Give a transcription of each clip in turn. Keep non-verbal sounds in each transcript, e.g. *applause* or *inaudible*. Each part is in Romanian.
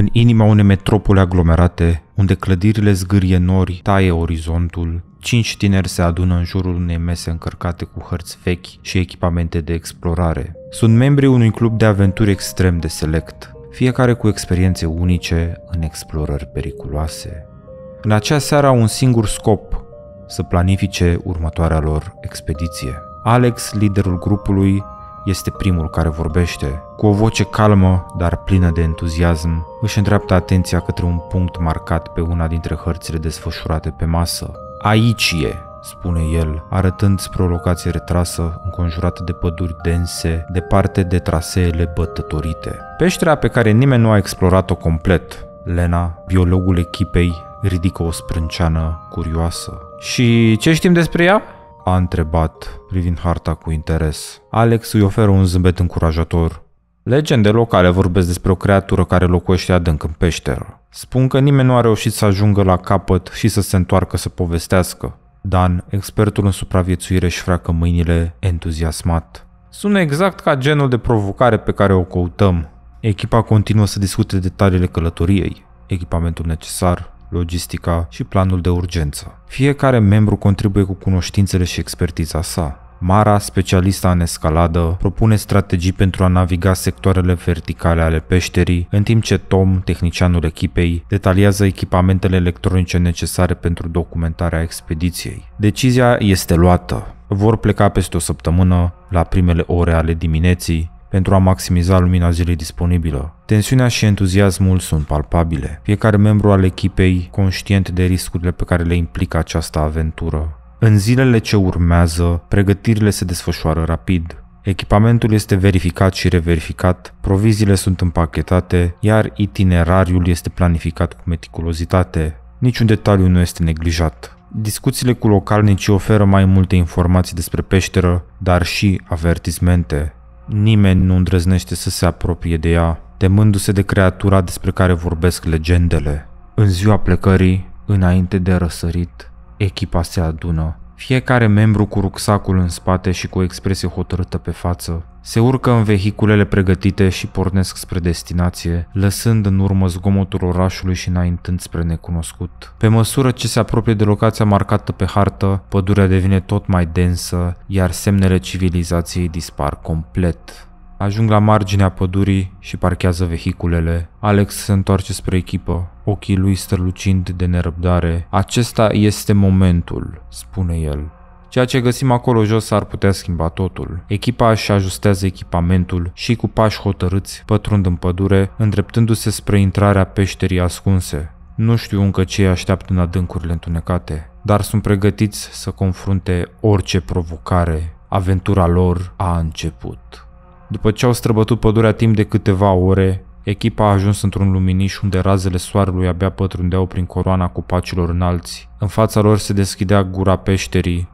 în inima unei metropole aglomerate, unde clădirile zgârie nori, taie orizontul, cinci tineri se adună în jurul unei mese încărcate cu hărți vechi și echipamente de explorare. Sunt membrii unui club de aventuri extrem de select, fiecare cu experiențe unice în explorări periculoase. În acea seară au un singur scop, să planifice următoarea lor expediție. Alex, liderul grupului, este primul care vorbește. Cu o voce calmă, dar plină de entuziasm, își îndreaptă atenția către un punct marcat pe una dintre hărțile desfășurate pe masă. Aici e, spune el, arătând spre o locație retrasă, înconjurată de păduri dense, departe de traseele bătătorite. Peștera pe care nimeni nu a explorat-o complet, Lena, biologul echipei, ridică o sprânceană curioasă. Și ce știm despre ea? a întrebat privind harta cu interes. Alex îi oferă un zâmbet încurajator. Legende locale vorbesc despre o creatură care locuiește adânc în peșteră. Spun că nimeni nu a reușit să ajungă la capăt și să se întoarcă să povestească. Dan, expertul în supraviețuire, își freacă mâinile entuziasmat. Sună exact ca genul de provocare pe care o căutăm. Echipa continuă să discute detaliile călătoriei, echipamentul necesar, logistica și planul de urgență. Fiecare membru contribuie cu cunoștințele și expertiza sa. Mara, specialista în escaladă, propune strategii pentru a naviga sectoarele verticale ale peșterii, în timp ce Tom, tehnicianul echipei, detaliază echipamentele electronice necesare pentru documentarea expediției. Decizia este luată. Vor pleca peste o săptămână, la primele ore ale dimineții, pentru a maximiza lumina zilei disponibilă. Tensiunea și entuziasmul sunt palpabile. Fiecare membru al echipei conștient de riscurile pe care le implică această aventură. În zilele ce urmează, pregătirile se desfășoară rapid. Echipamentul este verificat și reverificat, proviziile sunt împachetate, iar itinerariul este planificat cu meticulozitate. Niciun detaliu nu este neglijat. Discuțiile cu localnicii oferă mai multe informații despre peșteră, dar și avertismente. Nimeni nu îndrăznește să se apropie de ea, temându-se de creatura despre care vorbesc legendele. În ziua plecării, înainte de răsărit, echipa se adună fiecare membru cu rucsacul în spate și cu o expresie hotărâtă pe față se urcă în vehiculele pregătite și pornesc spre destinație, lăsând în urmă zgomotul orașului și înaintând spre necunoscut. Pe măsură ce se apropie de locația marcată pe hartă, pădurea devine tot mai densă, iar semnele civilizației dispar complet. Ajung la marginea pădurii și parchează vehiculele. Alex se întoarce spre echipă, ochii lui strălucind de nerăbdare. Acesta este momentul, spune el. Ceea ce găsim acolo jos ar putea schimba totul. Echipa își ajustează echipamentul și cu pași hotărâți pătrund în pădure, îndreptându-se spre intrarea peșterii ascunse. Nu știu încă ce îi așteaptă în adâncurile întunecate, dar sunt pregătiți să confrunte orice provocare. Aventura lor a început. După ce au străbătut pădurea timp de câteva ore, Echipa a ajuns într-un luminiș unde razele soarelui abia pătrundeau prin coroana copacilor înalți. În fața lor se deschidea gura peșterii,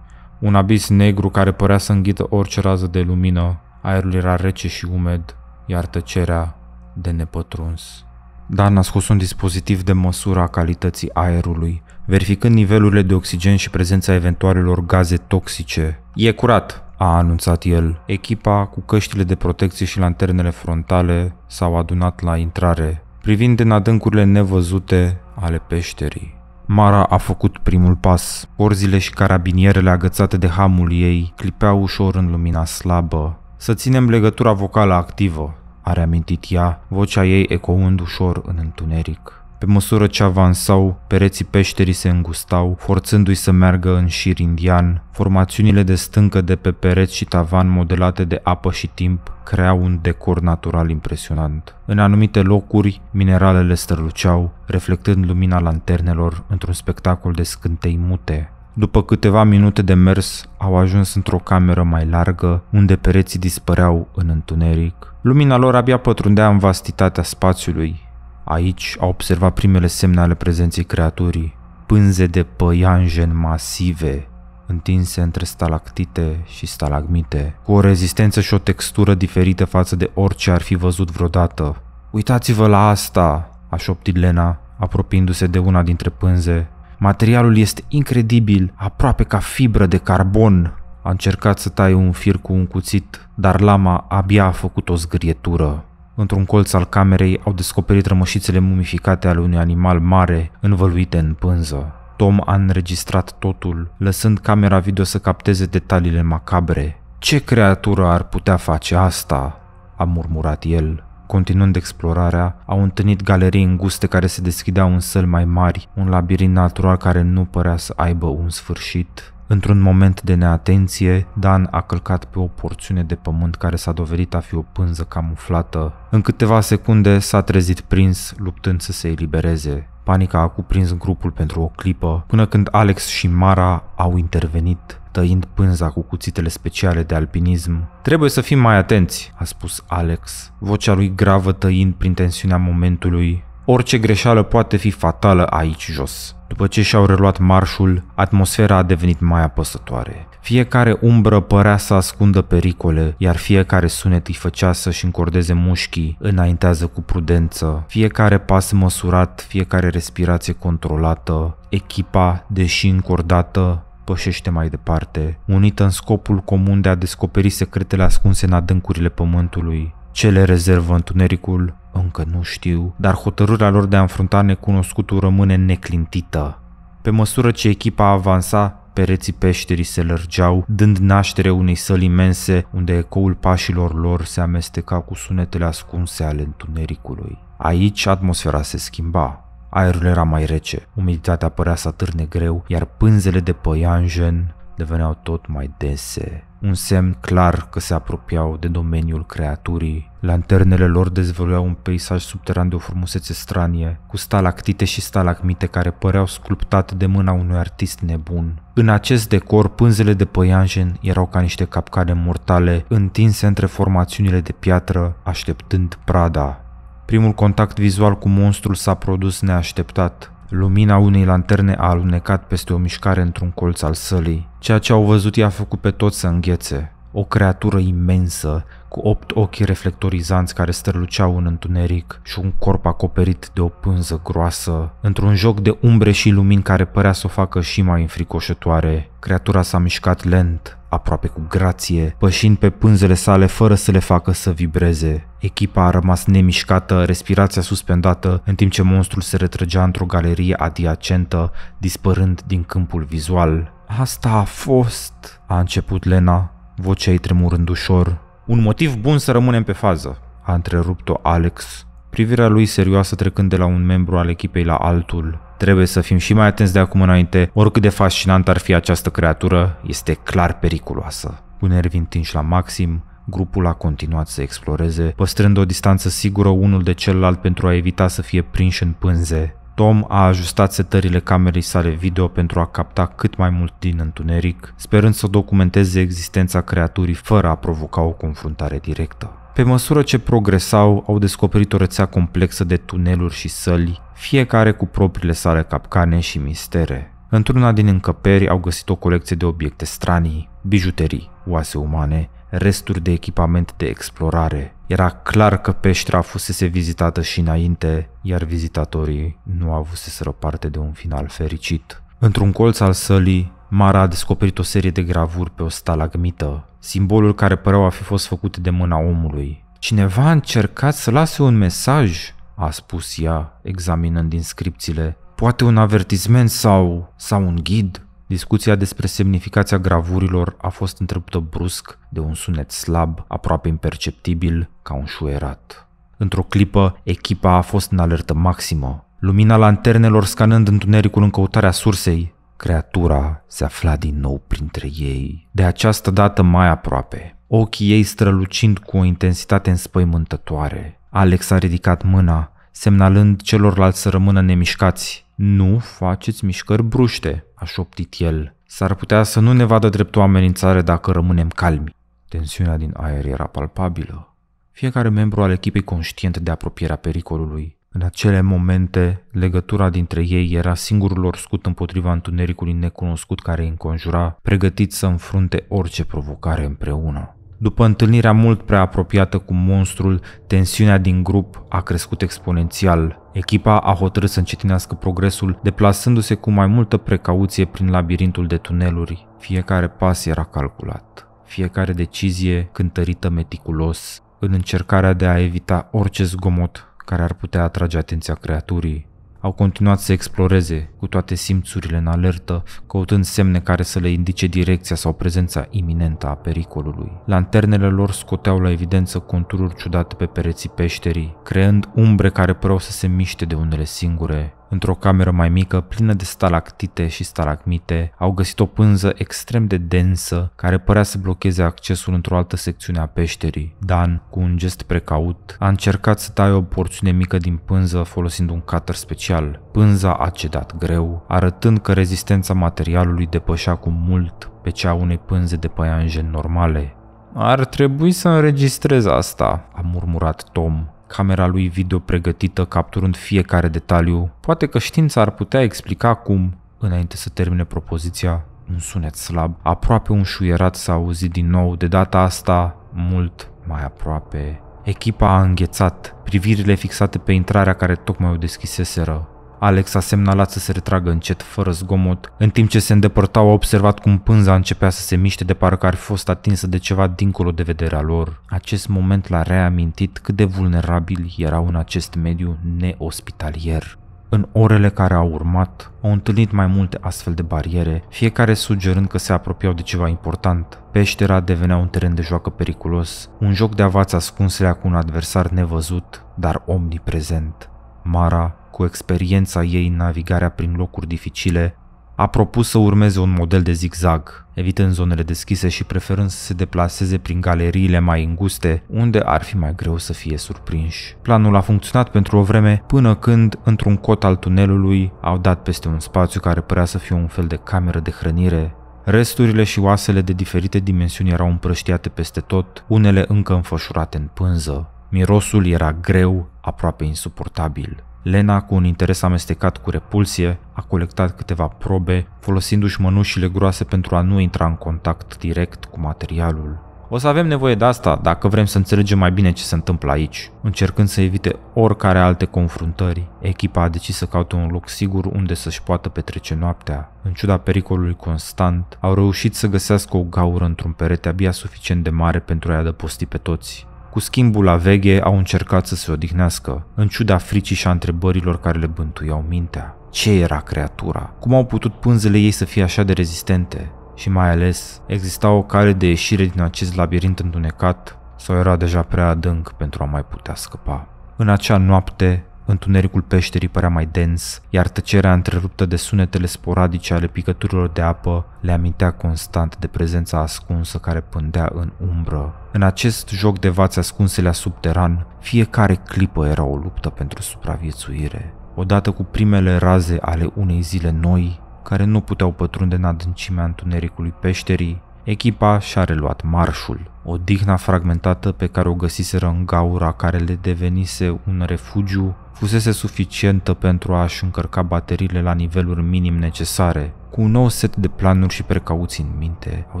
un abis negru care părea să înghită orice rază de lumină. Aerul era rece și umed, iar tăcerea de nepătruns. Dan a scos un dispozitiv de măsură a calității aerului, verificând nivelurile de oxigen și prezența eventualelor gaze toxice. E curat, a anunțat el. Echipa cu căștile de protecție și lanternele frontale s-au adunat la intrare, privind în adâncurile nevăzute ale peșterii. Mara a făcut primul pas. Orzile și carabinierele agățate de hamul ei clipeau ușor în lumina slabă. Să ținem legătura vocală activă, a reamintit ea, vocea ei ecoând ușor în întuneric. Pe măsură ce avansau, pereții peșterii se îngustau, forțându-i să meargă în șir indian. Formațiunile de stâncă de pe pereți și tavan modelate de apă și timp creau un decor natural impresionant. În anumite locuri, mineralele străluceau, reflectând lumina lanternelor într-un spectacol de scântei mute. După câteva minute de mers, au ajuns într-o cameră mai largă, unde pereții dispăreau în întuneric. Lumina lor abia pătrundea în vastitatea spațiului, Aici a observat primele semne ale prezenței creaturii, pânze de păianjen masive, întinse între stalactite și stalagmite, cu o rezistență și o textură diferită față de orice ar fi văzut vreodată. Uitați-vă la asta, a șoptit Lena, apropiindu-se de una dintre pânze. Materialul este incredibil, aproape ca fibră de carbon. A încercat să tai un fir cu un cuțit, dar lama abia a făcut o zgrietură. Într-un colț al camerei au descoperit rămășițele mumificate ale unui animal mare învăluite în pânză. Tom a înregistrat totul, lăsând camera video să capteze detaliile macabre. Ce creatură ar putea face asta?" a murmurat el. Continuând explorarea, au întâlnit galerii înguste care se deschideau în săl mai mari, un labirint natural care nu părea să aibă un sfârșit. Într-un moment de neatenție, Dan a călcat pe o porțiune de pământ care s-a dovedit a fi o pânză camuflată. În câteva secunde s-a trezit prins, luptând să se elibereze. Panica a cuprins grupul pentru o clipă, până când Alex și Mara au intervenit, tăind pânza cu cuțitele speciale de alpinism. Trebuie să fim mai atenți, a spus Alex, vocea lui gravă tăind prin tensiunea momentului. Orice greșeală poate fi fatală aici jos. După ce și-au reluat marșul, atmosfera a devenit mai apăsătoare. Fiecare umbră părea să ascundă pericole, iar fiecare sunet îi făcea să-și încordeze mușchii, înaintează cu prudență. Fiecare pas măsurat, fiecare respirație controlată, echipa, deși încordată, pășește mai departe, unită în scopul comun de a descoperi secretele ascunse în adâncurile pământului. cele rezervă întunericul încă nu știu, dar hotărârea lor de a înfrunta necunoscutul rămâne neclintită. Pe măsură ce echipa avansa, pereții peșterii se lărgeau, dând naștere unei săli imense unde ecoul pașilor lor se amesteca cu sunetele ascunse ale întunericului. Aici atmosfera se schimba. Aerul era mai rece, umiditatea părea să târne greu, iar pânzele de păianjen deveneau tot mai dese, un semn clar că se apropiau de domeniul creaturii. Lanternele lor dezvăluiau un peisaj subteran de o frumusețe stranie, cu stalactite și stalagmite care păreau sculptate de mâna unui artist nebun. În acest decor, pânzele de păianjen erau ca niște capcane mortale, întinse între formațiunile de piatră, așteptând prada. Primul contact vizual cu monstrul s-a produs neașteptat. Lumina unei lanterne a alunecat peste o mișcare într-un colț al sălii. Ceea ce au văzut i-a făcut pe toți să înghețe. O creatură imensă, cu opt ochi reflectorizanți care străluceau în întuneric și un corp acoperit de o pânză groasă. Într-un joc de umbre și lumini care părea să o facă și mai înfricoșătoare, creatura s-a mișcat lent, aproape cu grație, pășind pe pânzele sale fără să le facă să vibreze. Echipa a rămas nemișcată, respirația suspendată, în timp ce monstrul se retrăgea într-o galerie adiacentă, dispărând din câmpul vizual. Asta a fost, a început Lena, vocea ei tremurând ușor, un motiv bun să rămânem pe fază, a întrerupt-o Alex, privirea lui serioasă trecând de la un membru al echipei la altul. Trebuie să fim și mai atenți de acum înainte, oricât de fascinant ar fi această creatură, este clar periculoasă. Cu nervi întinși la maxim, grupul a continuat să exploreze, păstrând o distanță sigură unul de celălalt pentru a evita să fie prinși în pânze. Tom a ajustat setările camerei sale video pentru a capta cât mai mult din întuneric, sperând să documenteze existența creaturii fără a provoca o confruntare directă. Pe măsură ce progresau, au descoperit o rețea complexă de tuneluri și săli, fiecare cu propriile sale capcane și mistere. Într-una din încăperi au găsit o colecție de obiecte stranii, bijuterii, oase umane, resturi de echipament de explorare, era clar că peștera fusese vizitată și înainte, iar vizitatorii nu avuseseră parte de un final fericit. Într-un colț al sălii, Mara a descoperit o serie de gravuri pe o stalagmită, simbolul care păreau a fi fost făcut de mâna omului. Cineva a încercat să lase un mesaj, a spus ea, examinând inscripțiile. Poate un avertisment sau, sau un ghid? Discuția despre semnificația gravurilor a fost întreruptă brusc de un sunet slab, aproape imperceptibil, ca un șuierat. Într-o clipă, echipa a fost în alertă maximă, lumina lanternelor scanând întunericul în căutarea sursei. Creatura se afla din nou printre ei, de această dată mai aproape, ochii ei strălucind cu o intensitate înspăimântătoare. Alex a ridicat mâna, semnalând celorlalți să rămână nemișcați, nu faceți mișcări bruște, a șoptit el. S-ar putea să nu ne vadă drept o amenințare dacă rămânem calmi. Tensiunea din aer era palpabilă. Fiecare membru al echipei conștient de apropierea pericolului. În acele momente, legătura dintre ei era singurul lor scut împotriva întunericului necunoscut care îi înconjura, pregătit să înfrunte orice provocare împreună. După întâlnirea mult prea apropiată cu monstrul, tensiunea din grup a crescut exponențial. Echipa a hotărât să încetinească progresul, deplasându-se cu mai multă precauție prin labirintul de tuneluri. Fiecare pas era calculat, fiecare decizie cântărită meticulos, în încercarea de a evita orice zgomot care ar putea atrage atenția creaturii. Au continuat să exploreze, cu toate simțurile în alertă, căutând semne care să le indice direcția sau prezența iminentă a pericolului. Lanternele lor scoteau la evidență contururi ciudate pe pereții peșterii, creând umbre care păreau să se miște de unele singure, Într-o cameră mai mică, plină de stalactite și stalagmite, au găsit o pânză extrem de densă care părea să blocheze accesul într-o altă secțiune a peșterii. Dan, cu un gest precaut, a încercat să taie o porțiune mică din pânză folosind un cutter special. Pânza a cedat greu, arătând că rezistența materialului depășea cu mult pe cea unei pânze de păianjen normale. Ar trebui să înregistrez asta, a murmurat Tom, camera lui video pregătită capturând fiecare detaliu, poate că știința ar putea explica cum, înainte să termine propoziția, un sunet slab, aproape un șuierat s-a auzit din nou, de data asta mult mai aproape. Echipa a înghețat, privirile fixate pe intrarea care tocmai o deschiseseră. Alex a semnalat să se retragă încet, fără zgomot. În timp ce se îndepărtau, a observat cum pânza începea să se miște de parcă ar fi fost atinsă de ceva dincolo de vederea lor. Acest moment l-a reamintit cât de vulnerabili erau în acest mediu neospitalier. În orele care au urmat, au întâlnit mai multe astfel de bariere, fiecare sugerând că se apropiau de ceva important. Peștera devenea un teren de joacă periculos, un joc de avați ascunsele cu un adversar nevăzut, dar omniprezent. Mara cu experiența ei în navigarea prin locuri dificile, a propus să urmeze un model de zigzag, evitând zonele deschise și preferând să se deplaseze prin galeriile mai înguste, unde ar fi mai greu să fie surprinși. Planul a funcționat pentru o vreme, până când, într-un cot al tunelului, au dat peste un spațiu care părea să fie un fel de cameră de hrănire, Resturile și oasele de diferite dimensiuni erau împrăștiate peste tot, unele încă înfășurate în pânză. Mirosul era greu, aproape insuportabil. Lena, cu un interes amestecat cu repulsie, a colectat câteva probe, folosindu-și mănușile groase pentru a nu intra în contact direct cu materialul. O să avem nevoie de asta dacă vrem să înțelegem mai bine ce se întâmplă aici. Încercând să evite oricare alte confruntări, echipa a decis să caute un loc sigur unde să-și poată petrece noaptea. În ciuda pericolului constant, au reușit să găsească o gaură într-un perete abia suficient de mare pentru a-i adăposti pe toți. Cu schimbul la veghe au încercat să se odihnească, în ciuda fricii și a întrebărilor care le bântuiau mintea. Ce era creatura? Cum au putut pânzele ei să fie așa de rezistente? Și mai ales, exista o cale de ieșire din acest labirint întunecat sau era deja prea adânc pentru a mai putea scăpa? În acea noapte, Întunericul peșterii părea mai dens, iar tăcerea întreruptă de sunetele sporadice ale picăturilor de apă le amintea constant de prezența ascunsă care pândea în umbră. În acest joc de vați ascunse la subteran, fiecare clipă era o luptă pentru supraviețuire. Odată cu primele raze ale unei zile noi, care nu puteau pătrunde în adâncimea întunericului peșterii, Echipa și-a reluat marșul, o dihna fragmentată pe care o găsiseră în gaura care le devenise un refugiu fusese suficientă pentru a-și încărca bateriile la niveluri minim necesare. Cu un nou set de planuri și precauții în minte, au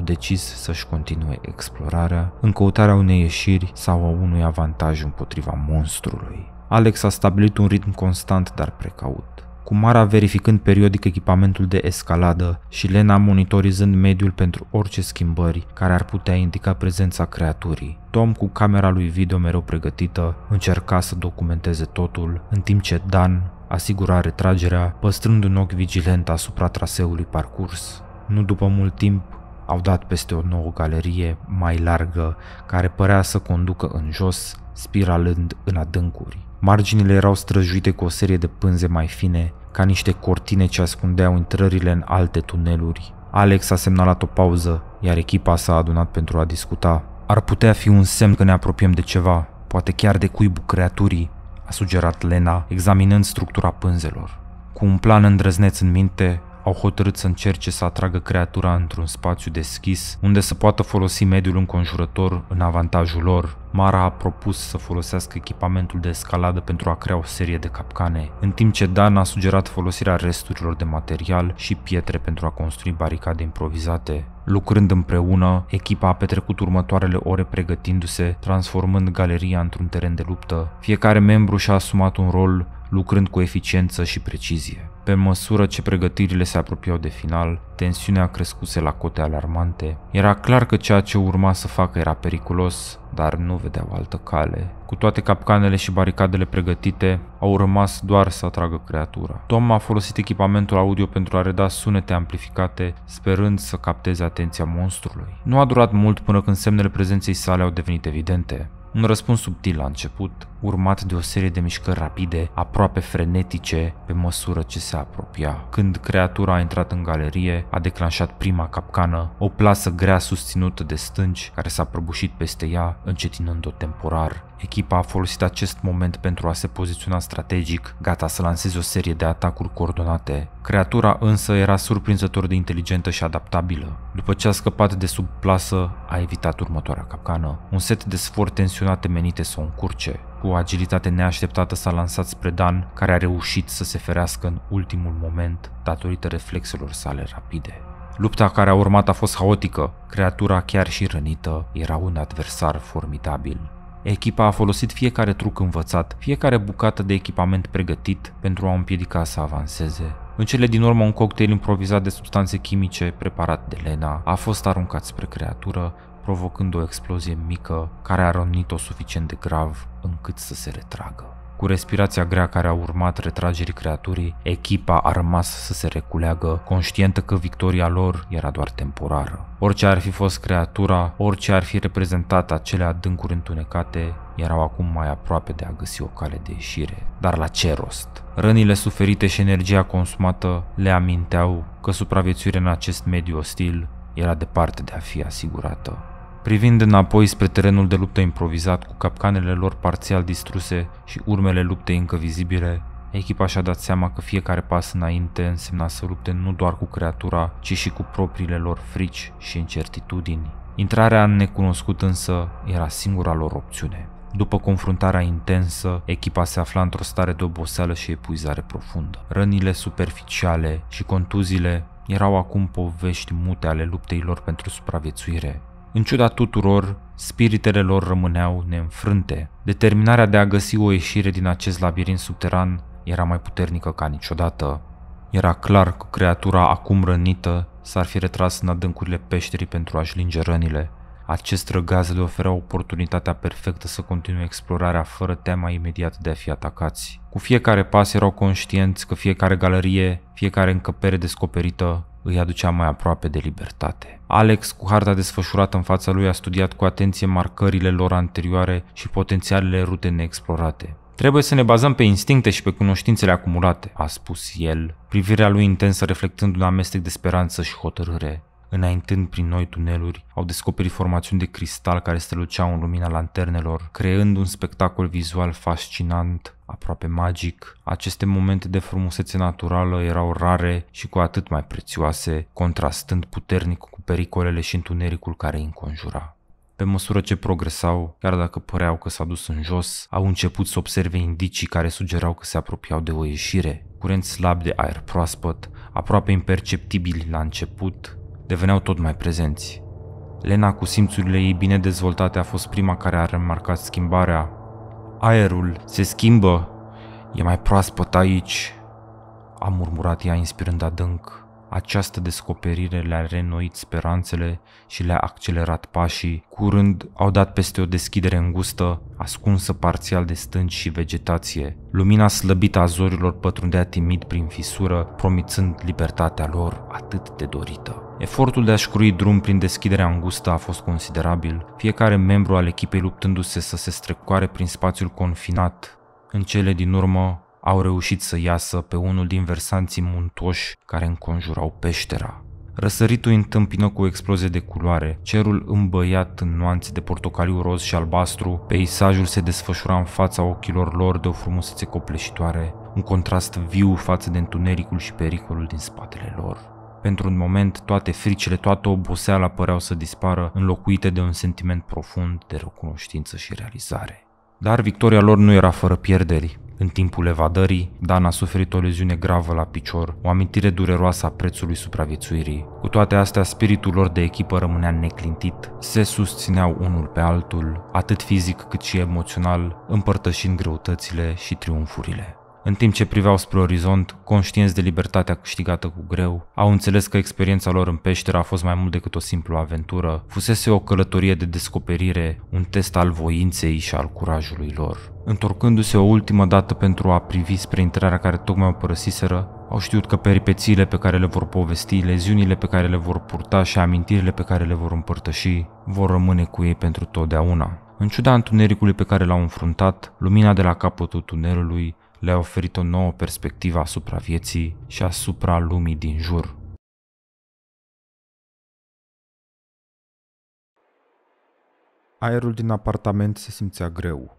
decis să-și continue explorarea în căutarea unei ieșiri sau a unui avantaj împotriva monstrului. Alex a stabilit un ritm constant, dar precaut cu Mara verificând periodic echipamentul de escaladă și Lena monitorizând mediul pentru orice schimbări care ar putea indica prezența creaturii. Tom, cu camera lui video mereu pregătită, încerca să documenteze totul, în timp ce Dan asigura retragerea, păstrând un ochi vigilent asupra traseului parcurs. Nu după mult timp, au dat peste o nouă galerie mai largă care părea să conducă în jos, spiralând în adâncuri. Marginile erau străjuite cu o serie de pânze mai fine, ca niște cortine ce ascundeau intrările în alte tuneluri. Alex a semnalat o pauză, iar echipa s-a adunat pentru a discuta. Ar putea fi un semn că ne apropiem de ceva, poate chiar de cuibul creaturii, a sugerat Lena, examinând structura pânzelor. Cu un plan îndrăzneț în minte, au hotărât să încerce să atragă creatura într-un spațiu deschis, unde să poată folosi mediul înconjurător în avantajul lor. Mara a propus să folosească echipamentul de escaladă pentru a crea o serie de capcane, în timp ce Dan a sugerat folosirea resturilor de material și pietre pentru a construi baricade improvizate. Lucrând împreună, echipa a petrecut următoarele ore pregătindu-se, transformând galeria într-un teren de luptă. Fiecare membru și-a asumat un rol, lucrând cu eficiență și precizie. Pe măsură ce pregătirile se apropiau de final, tensiunea crescuse la cote alarmante. Era clar că ceea ce urma să facă era periculos, dar nu vedeau altă cale. Cu toate capcanele și baricadele pregătite, au rămas doar să atragă creatura. Tom a folosit echipamentul audio pentru a reda sunete amplificate, sperând să capteze atenția monstrului. Nu a durat mult până când semnele prezenței sale au devenit evidente. Un răspuns subtil la început, urmat de o serie de mișcări rapide, aproape frenetice, pe măsură ce se apropia. Când creatura a intrat în galerie, a declanșat prima capcană, o plasă grea susținută de stânci care s-a prăbușit peste ea, încetinând-o temporar. Echipa a folosit acest moment pentru a se poziționa strategic, gata să lanseze o serie de atacuri coordonate. Creatura însă era surprinzător de inteligentă și adaptabilă. După ce a scăpat de sub plasă, a evitat următoarea capcană, un set de sfori tensionate menite să o încurce. Cu o agilitate neașteptată s-a lansat spre Dan, care a reușit să se ferească în ultimul moment datorită reflexelor sale rapide. Lupta care a urmat a fost haotică, creatura chiar și rănită era un adversar formidabil. Echipa a folosit fiecare truc învățat, fiecare bucată de echipament pregătit pentru a împiedica să avanseze. În cele din urmă, un cocktail improvizat de substanțe chimice preparat de Lena a fost aruncat spre creatură, provocând o explozie mică care a rănit-o suficient de grav încât să se retragă. Cu respirația grea care a urmat retragerii creaturii, echipa a rămas să se reculeagă, conștientă că victoria lor era doar temporară. Orice ar fi fost creatura, orice ar fi reprezentat acele adâncuri întunecate, erau acum mai aproape de a găsi o cale de ieșire. Dar la ce rost? Rănile suferite și energia consumată le aminteau că supraviețuirea în acest mediu ostil era departe de a fi asigurată privind înapoi spre terenul de luptă improvizat cu capcanele lor parțial distruse și urmele luptei încă vizibile, echipa și-a dat seama că fiecare pas înainte însemna să lupte nu doar cu creatura, ci și cu propriile lor frici și incertitudini. Intrarea în necunoscut însă era singura lor opțiune. După confruntarea intensă, echipa se afla într-o stare de oboseală și epuizare profundă. Rănile superficiale și contuziile erau acum povești mute ale luptei lor pentru supraviețuire, în ciuda tuturor, spiritele lor rămâneau neînfrânte. Determinarea de a găsi o ieșire din acest labirint subteran era mai puternică ca niciodată. Era clar că creatura acum rănită s-ar fi retras în adâncurile peșterii pentru a-și linge rănile. Acest răgaz le oferea oportunitatea perfectă să continue explorarea fără teama imediat de a fi atacați. Cu fiecare pas erau conștienți că fiecare galerie, fiecare încăpere descoperită îi aducea mai aproape de libertate. Alex, cu harta desfășurată în fața lui, a studiat cu atenție marcările lor anterioare și potențialele rute neexplorate. Trebuie să ne bazăm pe instincte și pe cunoștințele acumulate, a spus el, privirea lui intensă reflectând un amestec de speranță și hotărâre înaintând prin noi tuneluri, au descoperit formațiuni de cristal care străluceau în lumina lanternelor, creând un spectacol vizual fascinant, aproape magic. Aceste momente de frumusețe naturală erau rare și cu atât mai prețioase, contrastând puternic cu pericolele și întunericul care îi înconjura. Pe măsură ce progresau, chiar dacă păreau că s-a dus în jos, au început să observe indicii care sugerau că se apropiau de o ieșire. Curent slab de aer proaspăt, aproape imperceptibil la început, deveneau tot mai prezenți. Lena, cu simțurile ei bine dezvoltate, a fost prima care a remarcat schimbarea. Aerul se schimbă, e mai proaspăt aici, a murmurat ea inspirând adânc. Această descoperire le-a renoit speranțele și le-a accelerat pașii. Curând au dat peste o deschidere îngustă, ascunsă parțial de stânci și vegetație. Lumina slăbită a zorilor pătrundea timid prin fisură, promițând libertatea lor atât de dorită. Efortul de a-și crui drum prin deschiderea îngustă a fost considerabil, fiecare membru al echipei luptându-se să se strecoare prin spațiul confinat. În cele din urmă, au reușit să iasă pe unul din versanții muntoși care înconjurau peștera. Răsăritul întâmpină cu explozie de culoare, cerul îmbăiat în nuanțe de portocaliu roz și albastru, peisajul se desfășura în fața ochilor lor de o frumusețe copleșitoare, un contrast viu față de întunericul și pericolul din spatele lor. Pentru un moment, toate fricile, toată oboseala păreau să dispară, înlocuite de un sentiment profund de recunoștință și realizare. Dar victoria lor nu era fără pierderi. În timpul evadării, Dan a suferit o leziune gravă la picior, o amintire dureroasă a prețului supraviețuirii. Cu toate astea, spiritul lor de echipă rămânea neclintit. Se susțineau unul pe altul, atât fizic cât și emoțional, împărtășind greutățile și triumfurile. În timp ce priveau spre orizont, conștienți de libertatea câștigată cu greu, au înțeles că experiența lor în peșteră a fost mai mult decât o simplă aventură, fusese o călătorie de descoperire, un test al voinței și al curajului lor. Întorcându-se o ultimă dată pentru a privi spre intrarea care tocmai o părăsiseră, au știut că peripețiile pe care le vor povesti, leziunile pe care le vor purta și amintirile pe care le vor împărtăși vor rămâne cu ei pentru totdeauna. În ciuda întunericului pe care l-au înfruntat, lumina de la capătul tunelului le-a oferit o nouă perspectivă asupra vieții și asupra lumii din jur. Aerul din apartament se simțea greu.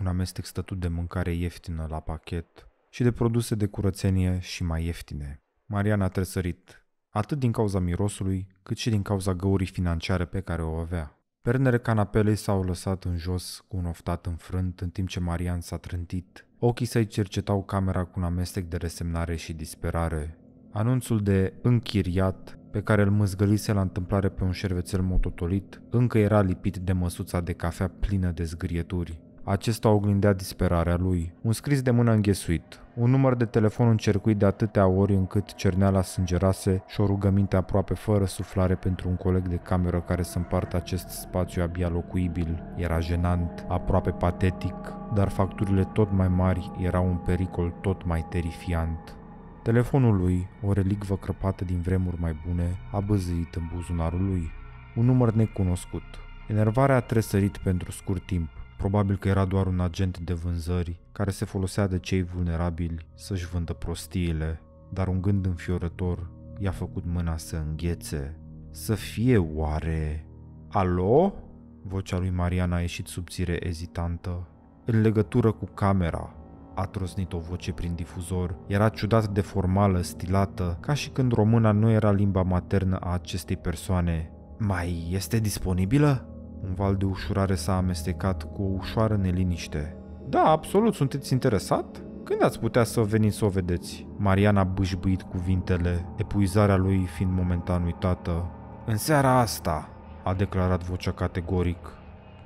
Un amestec stătut de mâncare ieftină la pachet și de produse de curățenie și mai ieftine. Mariana a tresărit, atât din cauza mirosului, cât și din cauza găurii financiare pe care o avea. Pernele canapelei s-au lăsat în jos cu un oftat înfrânt în timp ce Marian s-a trântit Ochii săi cercetau camera cu un amestec de resemnare și disperare. Anunțul de închiriat pe care îl mâzgălise la întâmplare pe un șervețel mototolit, încă era lipit de măsuța de cafea plină de zgârieturi. Acesta oglindea disperarea lui. Un scris de mână înghesuit, un număr de telefon încercuit de atâtea ori încât cerneala sângerase și o rugăminte aproape fără suflare pentru un coleg de cameră care să împartă acest spațiu abia locuibil. Era jenant, aproape patetic, dar facturile tot mai mari erau un pericol tot mai terifiant. Telefonul lui, o relicvă crăpată din vremuri mai bune, a băzăit în buzunarul lui. Un număr necunoscut. Enervarea a tresărit pentru scurt timp, Probabil că era doar un agent de vânzări care se folosea de cei vulnerabili să-și vândă prostiile, dar un gând înfiorător i-a făcut mâna să înghețe. Să fie oare... Alo? Vocea lui Mariana a ieșit subțire ezitantă. În legătură cu camera, a trosnit o voce prin difuzor. Era ciudat de formală, stilată, ca și când româna nu era limba maternă a acestei persoane. Mai este disponibilă? Un val de ușurare s-a amestecat cu o ușoară neliniște. Da, absolut, sunteți interesat? Când ați putea să veniți să o vedeți? Mariana a bâșbuit cuvintele, epuizarea lui fiind momentan uitată. În seara asta, a declarat vocea categoric.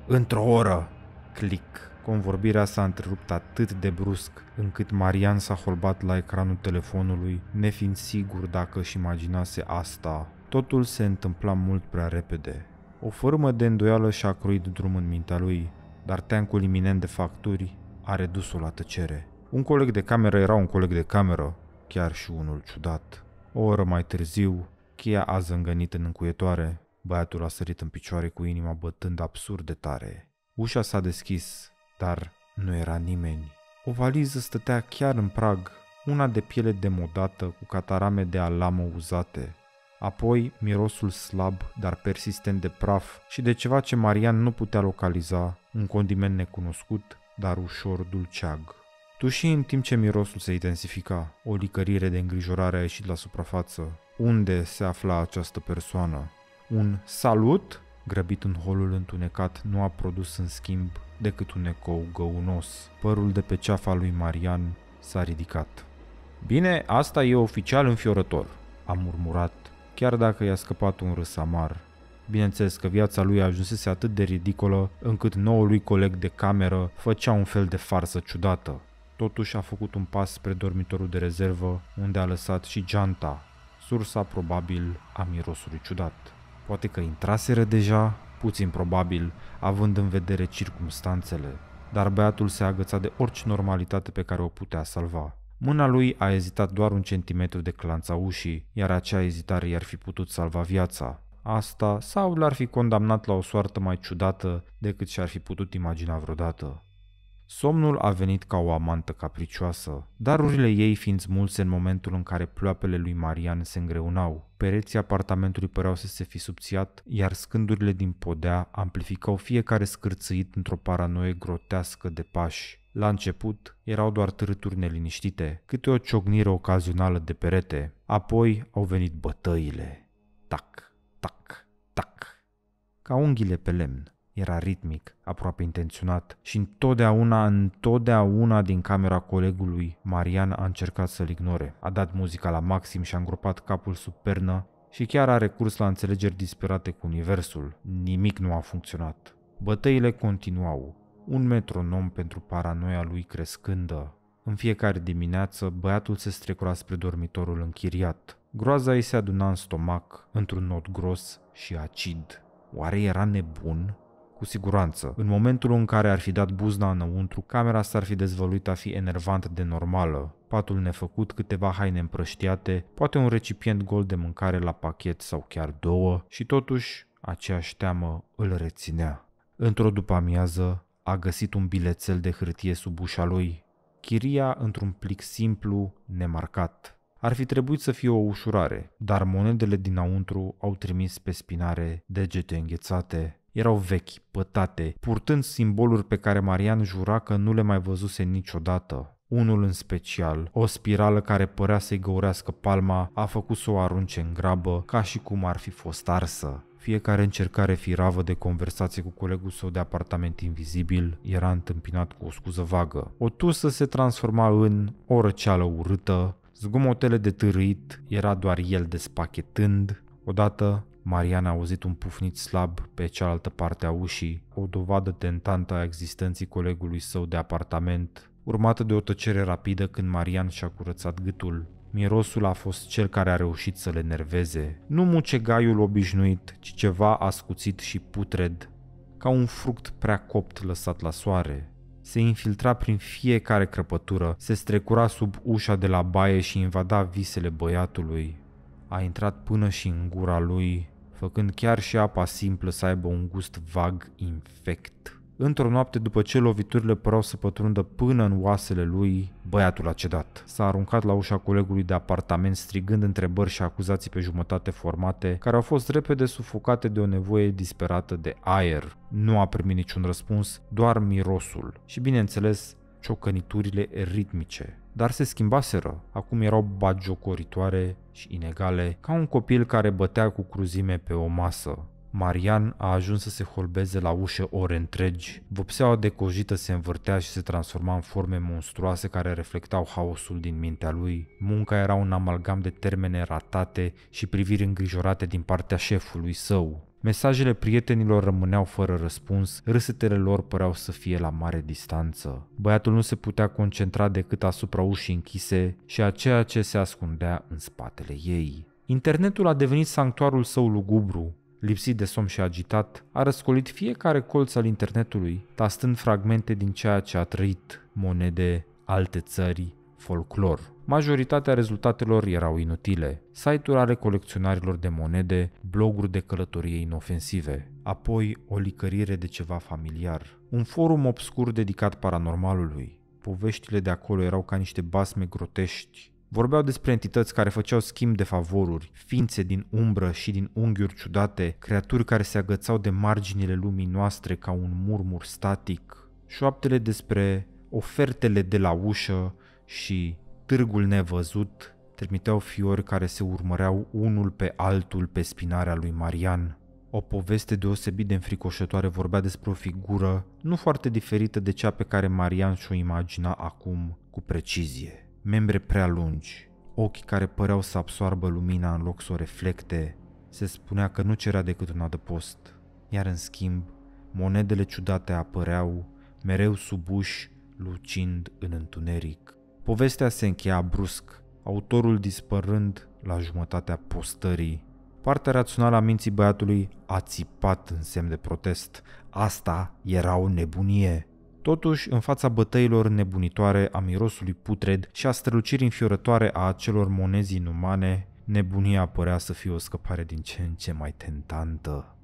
Într-o oră! Clic! Convorbirea s-a întrerupt atât de brusc, încât Marian s-a holbat la ecranul telefonului, nefiind sigur dacă își imaginase asta. Totul se întâmpla mult prea repede. O formă de îndoială și-a cruit drum în mintea lui, dar teancul iminent de facturi a redus-o la tăcere. Un coleg de cameră era un coleg de cameră, chiar și unul ciudat. O oră mai târziu, cheia a zângănit în încuietoare. Băiatul a sărit în picioare cu inima bătând absurd de tare. Ușa s-a deschis, dar nu era nimeni. O valiză stătea chiar în prag, una de piele demodată cu catarame de alamă uzate apoi mirosul slab, dar persistent de praf și de ceva ce Marian nu putea localiza, un condiment necunoscut, dar ușor dulceag. și în timp ce mirosul se intensifica, o licărire de îngrijorare a ieșit la suprafață. Unde se afla această persoană? Un salut? Grăbit în holul întunecat, nu a produs în schimb decât un ecou găunos. Părul de pe ceafa lui Marian s-a ridicat. Bine, asta e oficial înfiorător, a murmurat chiar dacă i-a scăpat un râs amar. Bineînțeles că viața lui ajunsese atât de ridicolă încât noului lui coleg de cameră făcea un fel de farsă ciudată. Totuși a făcut un pas spre dormitorul de rezervă, unde a lăsat și geanta, sursa probabil a mirosului ciudat. Poate că intraseră deja, puțin probabil, având în vedere circumstanțele, dar băiatul se agăța de orice normalitate pe care o putea salva. Mâna lui a ezitat doar un centimetru de clanța ușii, iar acea ezitare i-ar fi putut salva viața. Asta sau l-ar fi condamnat la o soartă mai ciudată decât și-ar fi putut imagina vreodată. Somnul a venit ca o amantă capricioasă, darurile ei fiind smulse în momentul în care ploapele lui Marian se îngreunau. Pereții apartamentului păreau să se fi subțiat, iar scândurile din podea amplificau fiecare scârțâit într-o paranoie grotească de pași. La început erau doar târâturi neliniștite, câte o ciocnire ocazională de perete. Apoi au venit bătăile. Tac, tac, tac. Ca unghiile pe lemn. Era ritmic, aproape intenționat și întotdeauna, întotdeauna din camera colegului, Marian a încercat să-l ignore. A dat muzica la maxim și a îngropat capul sub pernă și chiar a recurs la înțelegeri disperate cu universul. Nimic nu a funcționat. Bătăile continuau, un metronom pentru paranoia lui crescândă. În fiecare dimineață, băiatul se strecura spre dormitorul închiriat. Groaza îi se aduna în stomac, într-un nod gros și acid. Oare era nebun? Cu siguranță, în momentul în care ar fi dat buzna înăuntru, camera s-ar fi dezvăluit a fi enervant de normală, patul nefăcut, câteva haine împrăștiate, poate un recipient gol de mâncare la pachet sau chiar două și totuși aceeași teamă îl reținea. Într-o după-amiază, a găsit un bilețel de hârtie sub ușa lui, chiria într-un plic simplu, nemarcat. Ar fi trebuit să fie o ușurare, dar monedele dinăuntru au trimis pe spinare degete înghețate erau vechi, pătate, purtând simboluri pe care Marian jura că nu le mai văzuse niciodată. Unul în special, o spirală care părea să-i găurească palma, a făcut să o arunce în grabă, ca și cum ar fi fost arsă. Fiecare încercare firavă de conversație cu colegul său de apartament invizibil era întâmpinat cu o scuză vagă. O tusă se transforma în o răceală urâtă, zgomotele de târâit era doar el despachetând, Odată, Marian a auzit un pufnit slab pe cealaltă parte a ușii, o dovadă tentantă a existenței colegului său de apartament, urmată de o tăcere rapidă când Marian și-a curățat gâtul. Mirosul a fost cel care a reușit să le nerveze. Nu mucegaiul obișnuit, ci ceva ascuțit și putred, ca un fruct prea copt lăsat la soare. Se infiltra prin fiecare crăpătură, se strecura sub ușa de la baie și invada visele băiatului a intrat până și în gura lui, făcând chiar și apa simplă să aibă un gust vag infect. Într-o noapte după ce loviturile păreau să pătrundă până în oasele lui, băiatul a cedat. S-a aruncat la ușa colegului de apartament strigând întrebări și acuzații pe jumătate formate, care au fost repede sufocate de o nevoie disperată de aer. Nu a primit niciun răspuns, doar mirosul și, bineînțeles, ciocăniturile ritmice dar se schimbaseră. Acum erau bagiocoritoare și inegale, ca un copil care bătea cu cruzime pe o masă. Marian a ajuns să se holbeze la ușă ore întregi. Vopseaua decojită se învârtea și se transforma în forme monstruoase care reflectau haosul din mintea lui. Munca era un amalgam de termene ratate și priviri îngrijorate din partea șefului său. Mesajele prietenilor rămâneau fără răspuns, râsetele lor păreau să fie la mare distanță. Băiatul nu se putea concentra decât asupra ușii închise și a ceea ce se ascundea în spatele ei. Internetul a devenit sanctuarul său lugubru, lipsit de somn și agitat, a răscolit fiecare colț al internetului, tastând fragmente din ceea ce a trăit, monede, alte țări, folclor majoritatea rezultatelor erau inutile. Site-uri ale colecționarilor de monede, bloguri de călătorie inofensive, apoi o licărire de ceva familiar, un forum obscur dedicat paranormalului. Poveștile de acolo erau ca niște basme grotești Vorbeau despre entități care făceau schimb de favoruri, ființe din umbră și din unghiuri ciudate, creaturi care se agățau de marginile lumii noastre ca un murmur static, șoaptele despre ofertele de la ușă și târgul nevăzut, trimiteau fiori care se urmăreau unul pe altul pe spinarea lui Marian. O poveste deosebit de înfricoșătoare vorbea despre o figură nu foarte diferită de cea pe care Marian și-o imagina acum cu precizie. Membre prea lungi, ochi care păreau să absoarbă lumina în loc să o reflecte, se spunea că nu cerea decât un adăpost, iar în schimb, monedele ciudate apăreau, mereu sub uși, lucind în întuneric. Povestea se încheia brusc, autorul dispărând la jumătatea postării. Partea rațională a minții băiatului a țipat în semn de protest. Asta era o nebunie. Totuși, în fața bătăilor nebunitoare a mirosului putred și a strălucirii înfiorătoare a acelor monezi inumane, nebunia părea să fie o scăpare din ce în ce mai tentantă.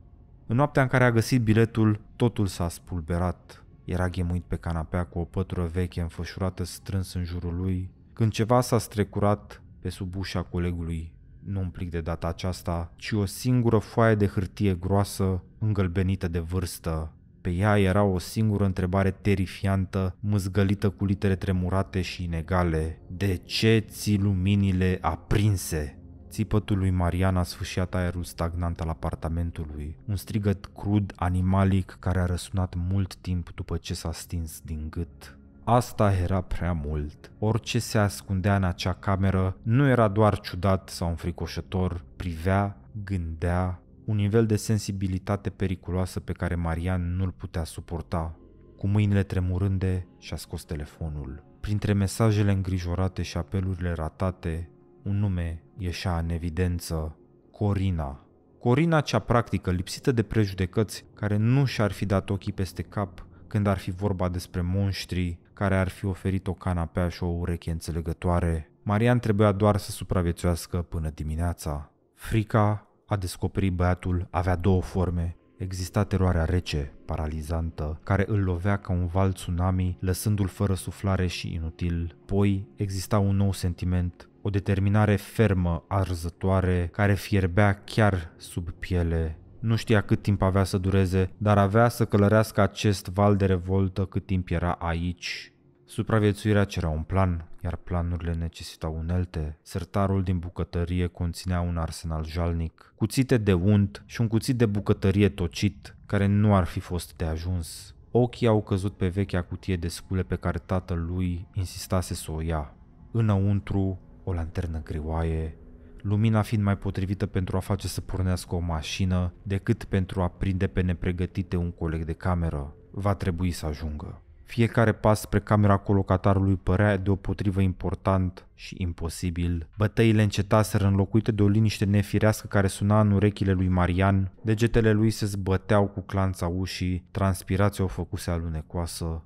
În noaptea în care a găsit biletul, totul s-a spulberat. Era ghemuit pe canapea cu o pătură veche înfășurată strâns în jurul lui, când ceva s-a strecurat pe sub ușa colegului. Nu un plic de data aceasta, ci o singură foaie de hârtie groasă, îngălbenită de vârstă. Pe ea era o singură întrebare terifiantă, mâzgălită cu litere tremurate și inegale. De ce ții luminile aprinse? Țipătul lui Marian a sfâșiat aerul stagnant al apartamentului, un strigăt crud, animalic, care a răsunat mult timp după ce s-a stins din gât. Asta era prea mult. Orice se ascundea în acea cameră nu era doar ciudat sau înfricoșător, privea, gândea, un nivel de sensibilitate periculoasă pe care Marian nu-l putea suporta. Cu mâinile tremurânde și-a scos telefonul. Printre mesajele îngrijorate și apelurile ratate, un nume ieșea în evidență, Corina. Corina cea practică, lipsită de prejudecăți, care nu și-ar fi dat ochii peste cap când ar fi vorba despre monștri care ar fi oferit o canapea și o ureche înțelegătoare. Marian trebuia doar să supraviețuiască până dimineața. Frica a descoperit băiatul avea două forme. Exista teroarea rece, paralizantă, care îl lovea ca un val tsunami, lăsându-l fără suflare și inutil. Poi exista un nou sentiment o determinare fermă, arzătoare, care fierbea chiar sub piele. Nu știa cât timp avea să dureze, dar avea să călărească acest val de revoltă cât timp era aici. Supraviețuirea cerea un plan, iar planurile necesitau unelte. Sertarul din bucătărie conținea un arsenal jalnic, cuțite de unt și un cuțit de bucătărie tocit, care nu ar fi fost de ajuns. Ochii au căzut pe vechea cutie de scule pe care tatăl lui insistase să o ia. Înăuntru o lanternă greoaie, lumina fiind mai potrivită pentru a face să pornească o mașină decât pentru a prinde pe nepregătite un coleg de cameră, va trebui să ajungă. Fiecare pas spre camera colocatarului părea deopotrivă important și imposibil. Bătăile încetaseră înlocuite de o liniște nefirească care suna în urechile lui Marian, degetele lui se zbăteau cu clanța ușii, transpirația o făcuse alunecoasă.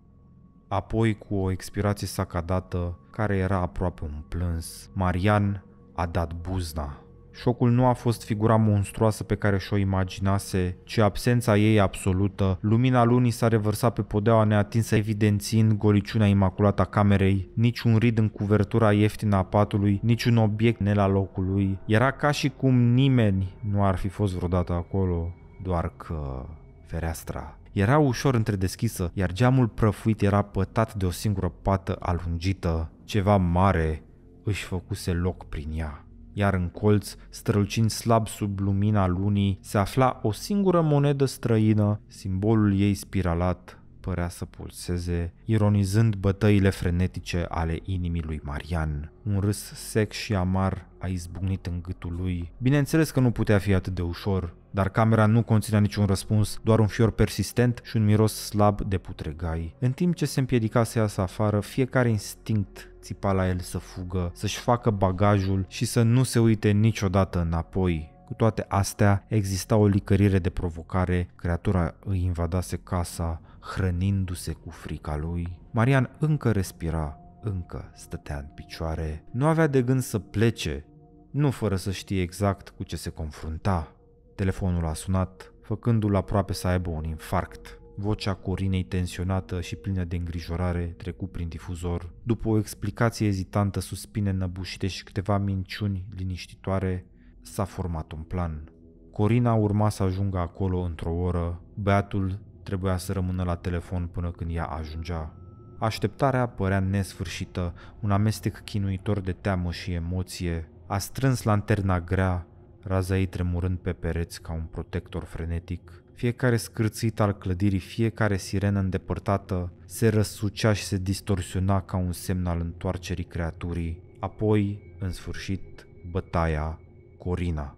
Apoi, cu o expirație sacadată, care era aproape un plâns. Marian a dat buzna. Șocul nu a fost figura monstruoasă pe care și-o imaginase, ci absența ei absolută. Lumina lunii s-a revărsat pe podeaua neatinsă, evidențind goliciunea imaculată a camerei, niciun rid în cuvertura ieftină a patului, niciun obiect ne la locul lui. Era ca și cum nimeni nu ar fi fost vreodată acolo, doar că fereastra era ușor întredeschisă, iar geamul prăfuit era pătat de o singură pată alungită ceva mare își făcuse loc prin ea, iar în colț, strălucind slab sub lumina lunii, se afla o singură monedă străină, simbolul ei spiralat părea să pulseze, ironizând bătăile frenetice ale inimii lui Marian. Un râs sec și amar a izbucnit în gâtul lui. Bineînțeles că nu putea fi atât de ușor, dar camera nu conținea niciun răspuns, doar un fior persistent și un miros slab de putregai. În timp ce se împiedica să iasă afară, fiecare instinct țipa la el să fugă, să-și facă bagajul și să nu se uite niciodată înapoi. Cu toate astea, exista o licărire de provocare, creatura îi invadase casa, hrănindu-se cu frica lui. Marian încă respira, încă stătea în picioare. Nu avea de gând să plece, nu fără să știe exact cu ce se confrunta. Telefonul a sunat, făcându-l aproape să aibă un infarct. Vocea Corinei tensionată și plină de îngrijorare trecu prin difuzor. După o explicație ezitantă, suspine năbușite și câteva minciuni liniștitoare, s-a format un plan. Corina urma să ajungă acolo într-o oră, băiatul trebuia să rămână la telefon până când ea ajungea. Așteptarea părea nesfârșită, un amestec chinuitor de teamă și emoție. A strâns lanterna grea, raza ei tremurând pe pereți ca un protector frenetic. Fiecare scârțit al clădirii, fiecare sirenă îndepărtată se răsucea și se distorsiona ca un semn al întoarcerii creaturii. Apoi, în sfârșit, bătaia Corina.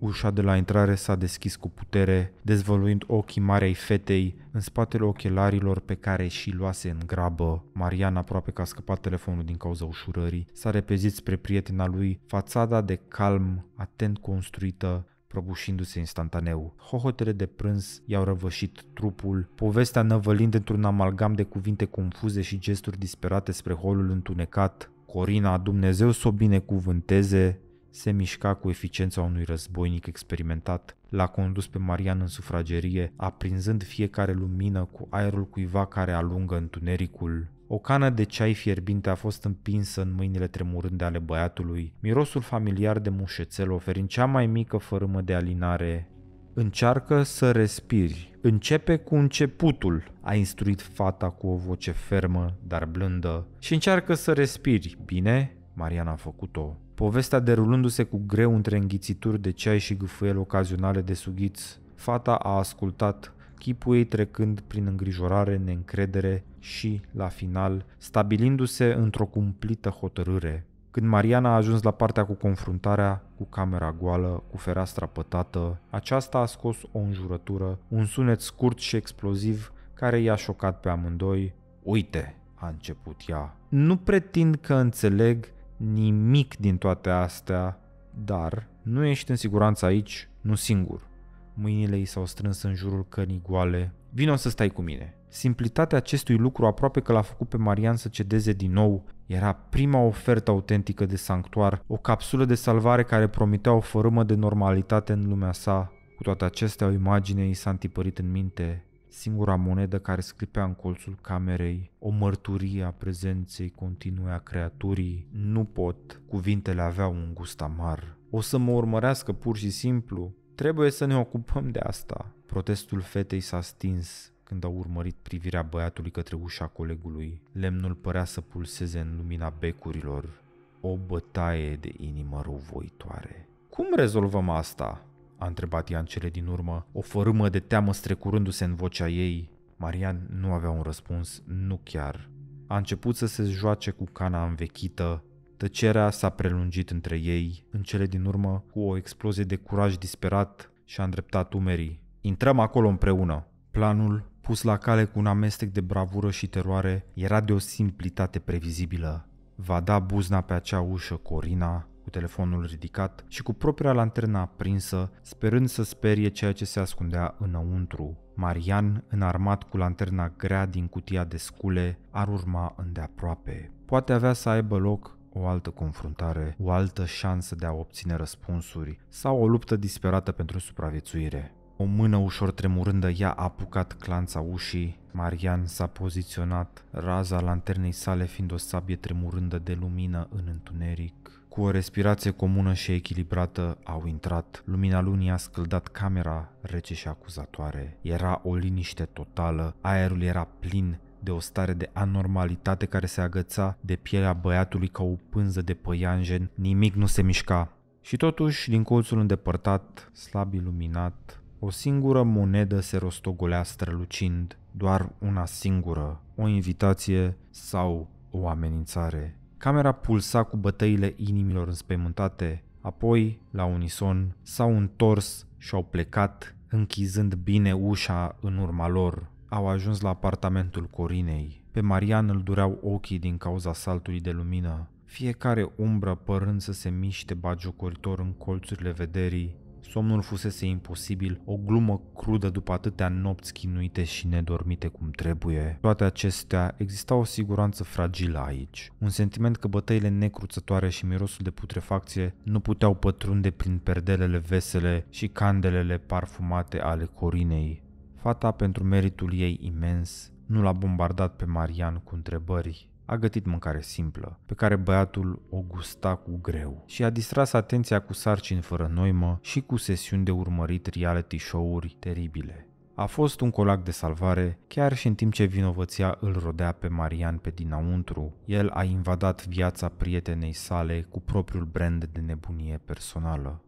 Ușa de la intrare s-a deschis cu putere, dezvăluind ochii marei fetei în spatele ochelarilor pe care și luase în grabă. Marian, aproape că a scăpat telefonul din cauza ușurării, s-a repezit spre prietena lui, fațada de calm, atent construită, prăbușindu-se instantaneu. Hohotele de prânz i-au răvășit trupul, povestea năvălind într-un amalgam de cuvinte confuze și gesturi disperate spre holul întunecat. Corina, Dumnezeu să o binecuvânteze, se mișca cu eficiența unui războinic experimentat, l-a condus pe Marian în sufragerie, aprinzând fiecare lumină cu aerul cuiva care alungă întunericul. O cană de ceai fierbinte a fost împinsă în mâinile tremurânde ale băiatului, mirosul familiar de mușețel oferind cea mai mică fărâmă de alinare. Încearcă să respiri. Începe cu începutul, a instruit fata cu o voce fermă, dar blândă. Și încearcă să respiri, bine? Marian a făcut-o. Povestea derulându-se cu greu între înghițituri de ceai și gâfâiel ocazionale de sughiți, fata a ascultat, chipul ei trecând prin îngrijorare, neîncredere și, la final, stabilindu-se într-o cumplită hotărâre. Când Mariana a ajuns la partea cu confruntarea, cu camera goală, cu fereastra pătată, aceasta a scos o înjurătură, un sunet scurt și exploziv care i-a șocat pe amândoi. Uite, a început ea. Nu pretind că înțeleg, nimic din toate astea, dar nu ești în siguranță aici, nu singur. Mâinile i s-au strâns în jurul cănii goale. Vino să stai cu mine. Simplitatea acestui lucru aproape că l-a făcut pe Marian să cedeze din nou. Era prima ofertă autentică de sanctuar, o capsulă de salvare care promitea o fărâmă de normalitate în lumea sa. Cu toate acestea, o imagine i s-a întipărit în minte singura monedă care sclipea în colțul camerei, o mărturie a prezenței continue a creaturii. Nu pot, cuvintele aveau un gust amar. O să mă urmărească pur și simplu. Trebuie să ne ocupăm de asta. Protestul fetei s-a stins când au urmărit privirea băiatului către ușa colegului. Lemnul părea să pulseze în lumina becurilor. O bătaie de inimă rovoitoare. Cum rezolvăm asta? a întrebat ea în cele din urmă, o fărâmă de teamă strecurându-se în vocea ei. Marian nu avea un răspuns, nu chiar. A început să se joace cu cana învechită, tăcerea s-a prelungit între ei, în cele din urmă cu o explozie de curaj disperat și-a îndreptat umerii. Intrăm acolo împreună. Planul, pus la cale cu un amestec de bravură și teroare, era de o simplitate previzibilă. Va da buzna pe acea ușă Corina, cu telefonul ridicat și cu propria lanterna aprinsă, sperând să sperie ceea ce se ascundea înăuntru. Marian, înarmat cu lanterna grea din cutia de scule, ar urma îndeaproape. Poate avea să aibă loc o altă confruntare, o altă șansă de a obține răspunsuri sau o luptă disperată pentru supraviețuire. O mână ușor tremurândă i-a apucat clanța ușii, Marian s-a poziționat, raza lanternei sale fiind o sabie tremurândă de lumină în întuneric. Cu o respirație comună și echilibrată au intrat, lumina lunii a scăldat camera rece și acuzatoare. Era o liniște totală, aerul era plin de o stare de anormalitate care se agăța de pielea băiatului ca o pânză de păianjen, nimic nu se mișca. Și totuși, din colțul îndepărtat, slab iluminat, o singură monedă se rostogolea strălucind, doar una singură, o invitație sau o amenințare. Camera pulsa cu bătăile inimilor înspăimântate, apoi, la unison, s-au întors și au plecat, închizând bine ușa în urma lor. Au ajuns la apartamentul Corinei. Pe Marian îl dureau ochii din cauza saltului de lumină. Fiecare umbră părând să se miște bagiocoritor în colțurile vederii, Somnul fusese imposibil, o glumă crudă după atâtea nopți chinuite și nedormite cum trebuie. Toate acestea, exista o siguranță fragilă aici, un sentiment că bătăile necruțătoare și mirosul de putrefacție nu puteau pătrunde prin perdelele vesele și candelele parfumate ale Corinei. Fata, pentru meritul ei imens, nu l-a bombardat pe Marian cu întrebări, a gătit mâncare simplă, pe care băiatul o gusta cu greu și a distras atenția cu sarcini fără noimă și cu sesiuni de urmărit reality show-uri teribile. A fost un colac de salvare, chiar și în timp ce vinovăția îl rodea pe Marian pe dinăuntru, el a invadat viața prietenei sale cu propriul brand de nebunie personală.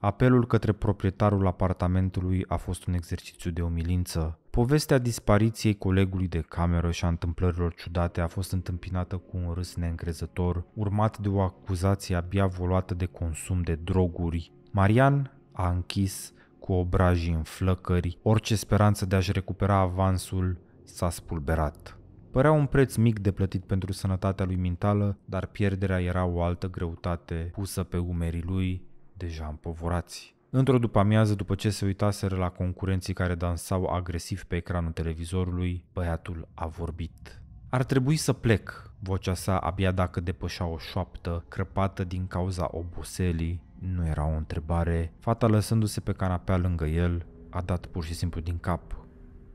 Apelul către proprietarul apartamentului a fost un exercițiu de umilință, Povestea dispariției colegului de cameră și a întâmplărilor ciudate a fost întâmpinată cu un râs neîncrezător, urmat de o acuzație abia voluată de consum de droguri. Marian a închis cu obrajii în flăcări, orice speranță de a-și recupera avansul s-a spulberat. Părea un preț mic de plătit pentru sănătatea lui mentală, dar pierderea era o altă greutate pusă pe umerii lui, deja împovorați. Într-o după după ce se uitaseră la concurenții care dansau agresiv pe ecranul televizorului, băiatul a vorbit. Ar trebui să plec, vocea sa abia dacă depășea o șoaptă, crăpată din cauza oboselii. Nu era o întrebare. Fata lăsându-se pe canapea lângă el, a dat pur și simplu din cap.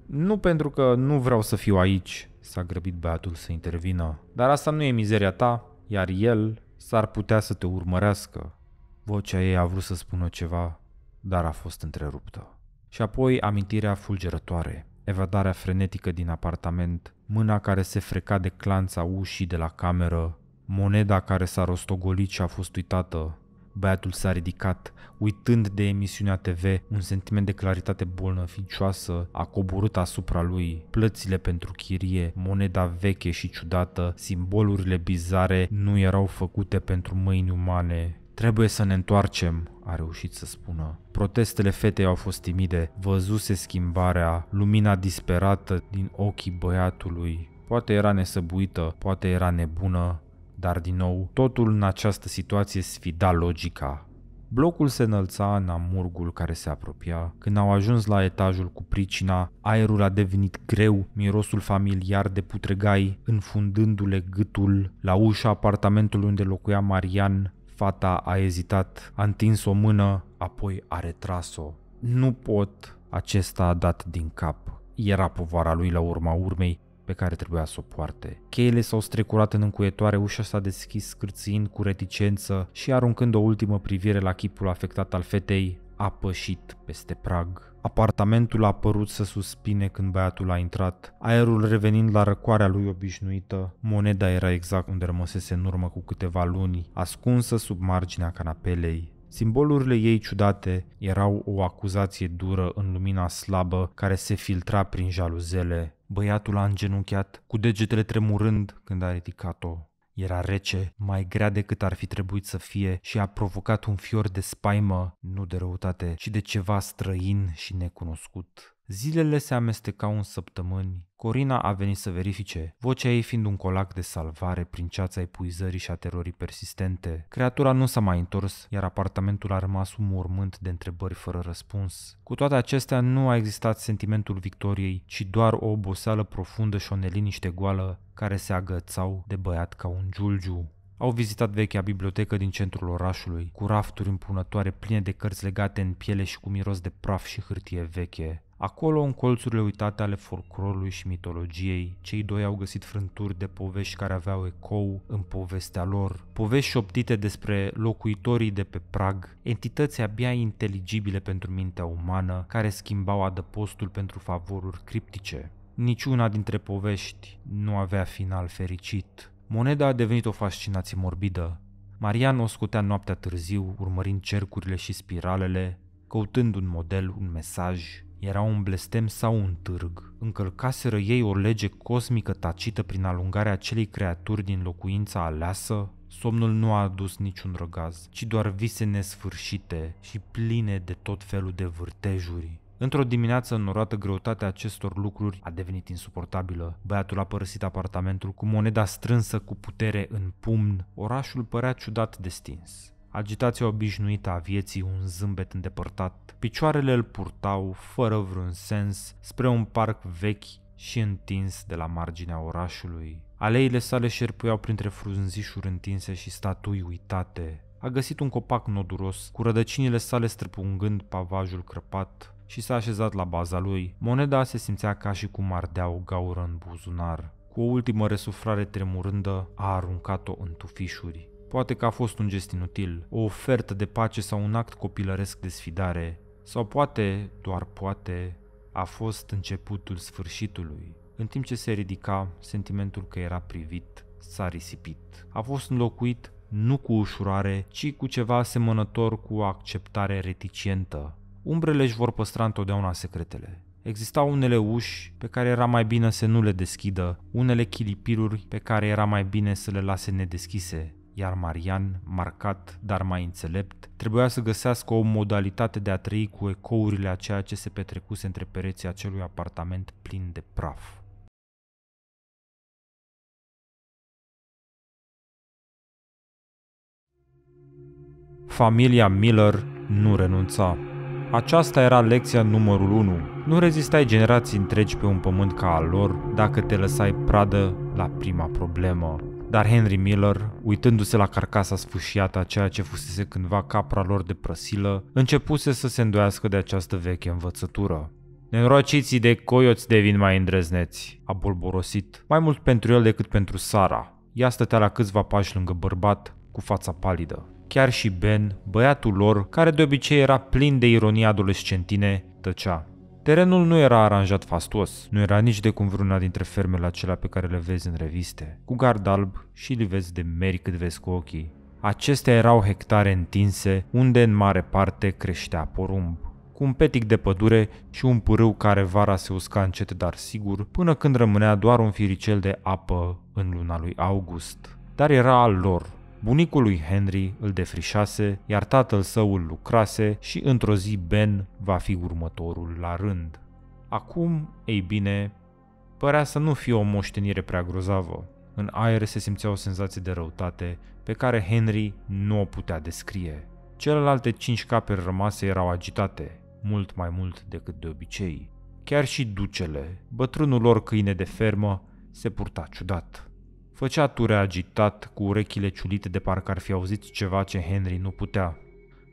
Nu pentru că nu vreau să fiu aici, s-a grăbit băiatul să intervină, dar asta nu e mizeria ta, iar el s-ar putea să te urmărească. Vocea ei a vrut să spună ceva, dar a fost întreruptă. Și apoi amintirea fulgerătoare, evadarea frenetică din apartament, mâna care se freca de clanța ușii de la cameră, moneda care s-a rostogolit și a fost uitată, Băiatul s-a ridicat, uitând de emisiunea TV, un sentiment de claritate bolnăficioasă a coborât asupra lui. Plățile pentru chirie, moneda veche și ciudată, simbolurile bizare nu erau făcute pentru mâini umane. Trebuie să ne întoarcem, a reușit să spună. Protestele fetei au fost timide, văzuse schimbarea, lumina disperată din ochii băiatului. Poate era nesăbuită, poate era nebună, dar din nou, totul în această situație sfida logica. Blocul se înălța în amurgul care se apropia. Când au ajuns la etajul cu pricina, aerul a devenit greu, mirosul familiar de putregai, înfundându-le gâtul. La ușa apartamentului unde locuia Marian, Fata a ezitat, a întins o mână, apoi a retras-o. Nu pot, acesta a dat din cap. Era povara lui la urma urmei pe care trebuia să o poarte. Cheile s-au strecurat în încuietoare, ușa s-a deschis scârțind cu reticență și aruncând o ultimă privire la chipul afectat al fetei, a pășit peste prag. Apartamentul a părut să suspine când băiatul a intrat, aerul revenind la răcoarea lui obișnuită, moneda era exact unde rămăsese în urmă cu câteva luni, ascunsă sub marginea canapelei. Simbolurile ei ciudate erau o acuzație dură în lumina slabă care se filtra prin jaluzele. Băiatul a îngenunchiat, cu degetele tremurând când a ridicat-o. Era rece, mai grea decât ar fi trebuit să fie și a provocat un fior de spaimă, nu de răutate, ci de ceva străin și necunoscut. Zilele se amestecau în săptămâni. Corina a venit să verifice, vocea ei fiind un colac de salvare prin ceața epuizării și a terorii persistente. Creatura nu s-a mai întors, iar apartamentul a rămas un mormânt de întrebări fără răspuns. Cu toate acestea, nu a existat sentimentul victoriei, ci doar o oboseală profundă și o neliniște goală care se agățau de băiat ca un giulgiu. Au vizitat vechea bibliotecă din centrul orașului, cu rafturi împunătoare pline de cărți legate în piele și cu miros de praf și hârtie veche. Acolo, în colțurile uitate ale folclorului și mitologiei, cei doi au găsit frânturi de povești care aveau ecou în povestea lor, povești șoptite despre locuitorii de pe prag, entități abia inteligibile pentru mintea umană, care schimbau adăpostul pentru favoruri criptice. Niciuna dintre povești nu avea final fericit. Moneda a devenit o fascinație morbidă. Marian o scotea noaptea târziu, urmărind cercurile și spiralele, căutând un model, un mesaj, era un blestem sau un târg. Încălcaseră ei o lege cosmică tacită prin alungarea acelei creaturi din locuința aleasă? Somnul nu a adus niciun răgaz, ci doar vise nesfârșite și pline de tot felul de vârtejuri. Într-o dimineață înnorată, greutatea acestor lucruri a devenit insuportabilă. Băiatul a părăsit apartamentul cu moneda strânsă cu putere în pumn. Orașul părea ciudat destins agitația obișnuită a vieții un zâmbet îndepărtat. Picioarele îl purtau, fără vreun sens, spre un parc vechi și întins de la marginea orașului. Aleile sale șerpuiau printre frunzișuri întinse și statui uitate. A găsit un copac noduros, cu rădăcinile sale străpungând pavajul crăpat și s-a așezat la baza lui. Moneda se simțea ca și cum ardea o gaură în buzunar. Cu o ultimă resuflare tremurândă, a aruncat-o în tufișuri. Poate că a fost un gest inutil, o ofertă de pace sau un act copilăresc de sfidare, sau poate, doar poate, a fost începutul sfârșitului. În timp ce se ridica, sentimentul că era privit s-a risipit. A fost înlocuit nu cu ușurare, ci cu ceva asemănător cu o acceptare reticientă. Umbrele își vor păstra întotdeauna secretele. Existau unele uși pe care era mai bine să nu le deschidă, unele chilipiruri pe care era mai bine să le lase nedeschise, iar Marian, marcat, dar mai înțelept, trebuia să găsească o modalitate de a trăi cu ecourile a ceea ce se petrecuse între pereții acelui apartament plin de praf. Familia Miller nu renunța. Aceasta era lecția numărul 1. Nu rezistai generații întregi pe un pământ ca al lor dacă te lăsai pradă la prima problemă. Dar Henry Miller, uitându-se la carcasa sfâșiată a ceea ce fusese cândva capra lor de prăsilă, începuse să se îndoiască de această veche învățătură. Nenorociții de coioți devin mai îndrăzneți, a bolborosit, mai mult pentru el decât pentru Sara. Ea stătea la câțiva pași lângă bărbat, cu fața palidă. Chiar și Ben, băiatul lor, care de obicei era plin de ironie adolescentine, tăcea. Terenul nu era aranjat fastos, nu era nici de cum vreuna dintre fermele acelea pe care le vezi în reviste, cu gard alb și li vezi de meri cât vezi cu ochii. Acestea erau hectare întinse, unde în mare parte creștea porumb, cu un petic de pădure și un pârâu care vara se usca încet dar sigur, până când rămânea doar un firicel de apă în luna lui August. Dar era al lor, Bunicul lui Henry îl defrișase, iar tatăl său îl lucrase și într-o zi Ben va fi următorul la rând. Acum, ei bine, părea să nu fie o moștenire prea grozavă. În aer se simțea o senzație de răutate pe care Henry nu o putea descrie. Celelalte cinci capere rămase erau agitate, mult mai mult decât de obicei. Chiar și ducele, bătrânul lor câine de fermă, se purta ciudat. Făcea ture agitat, cu urechile ciulite de parcă ar fi auzit ceva ce Henry nu putea.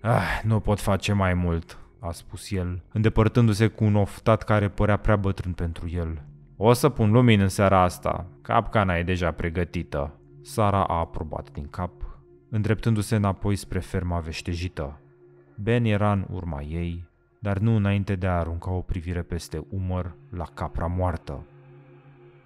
Ah, nu pot face mai mult, a spus el, îndepărtându-se cu un oftat care părea prea bătrân pentru el. O să pun lumini în seara asta. Capcana e deja pregătită. Sara a aprobat din cap, îndreptându-se înapoi spre ferma veștejită. Ben era în urma ei, dar nu înainte de a arunca o privire peste umăr la capra moartă.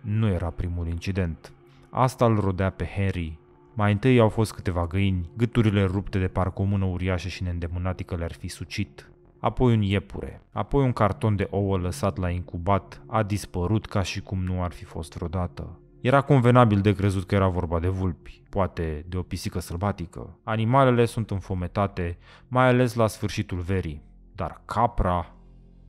Nu era primul incident. Asta îl rodea pe Henry. Mai întâi au fost câteva găini, gâturile rupte de parcă o mână uriașă și neîndemânatică le-ar fi sucit. Apoi un iepure, apoi un carton de ouă lăsat la incubat a dispărut ca și cum nu ar fi fost vreodată. Era convenabil de crezut că era vorba de vulpi, poate de o pisică sălbatică. Animalele sunt înfometate, mai ales la sfârșitul verii. Dar capra...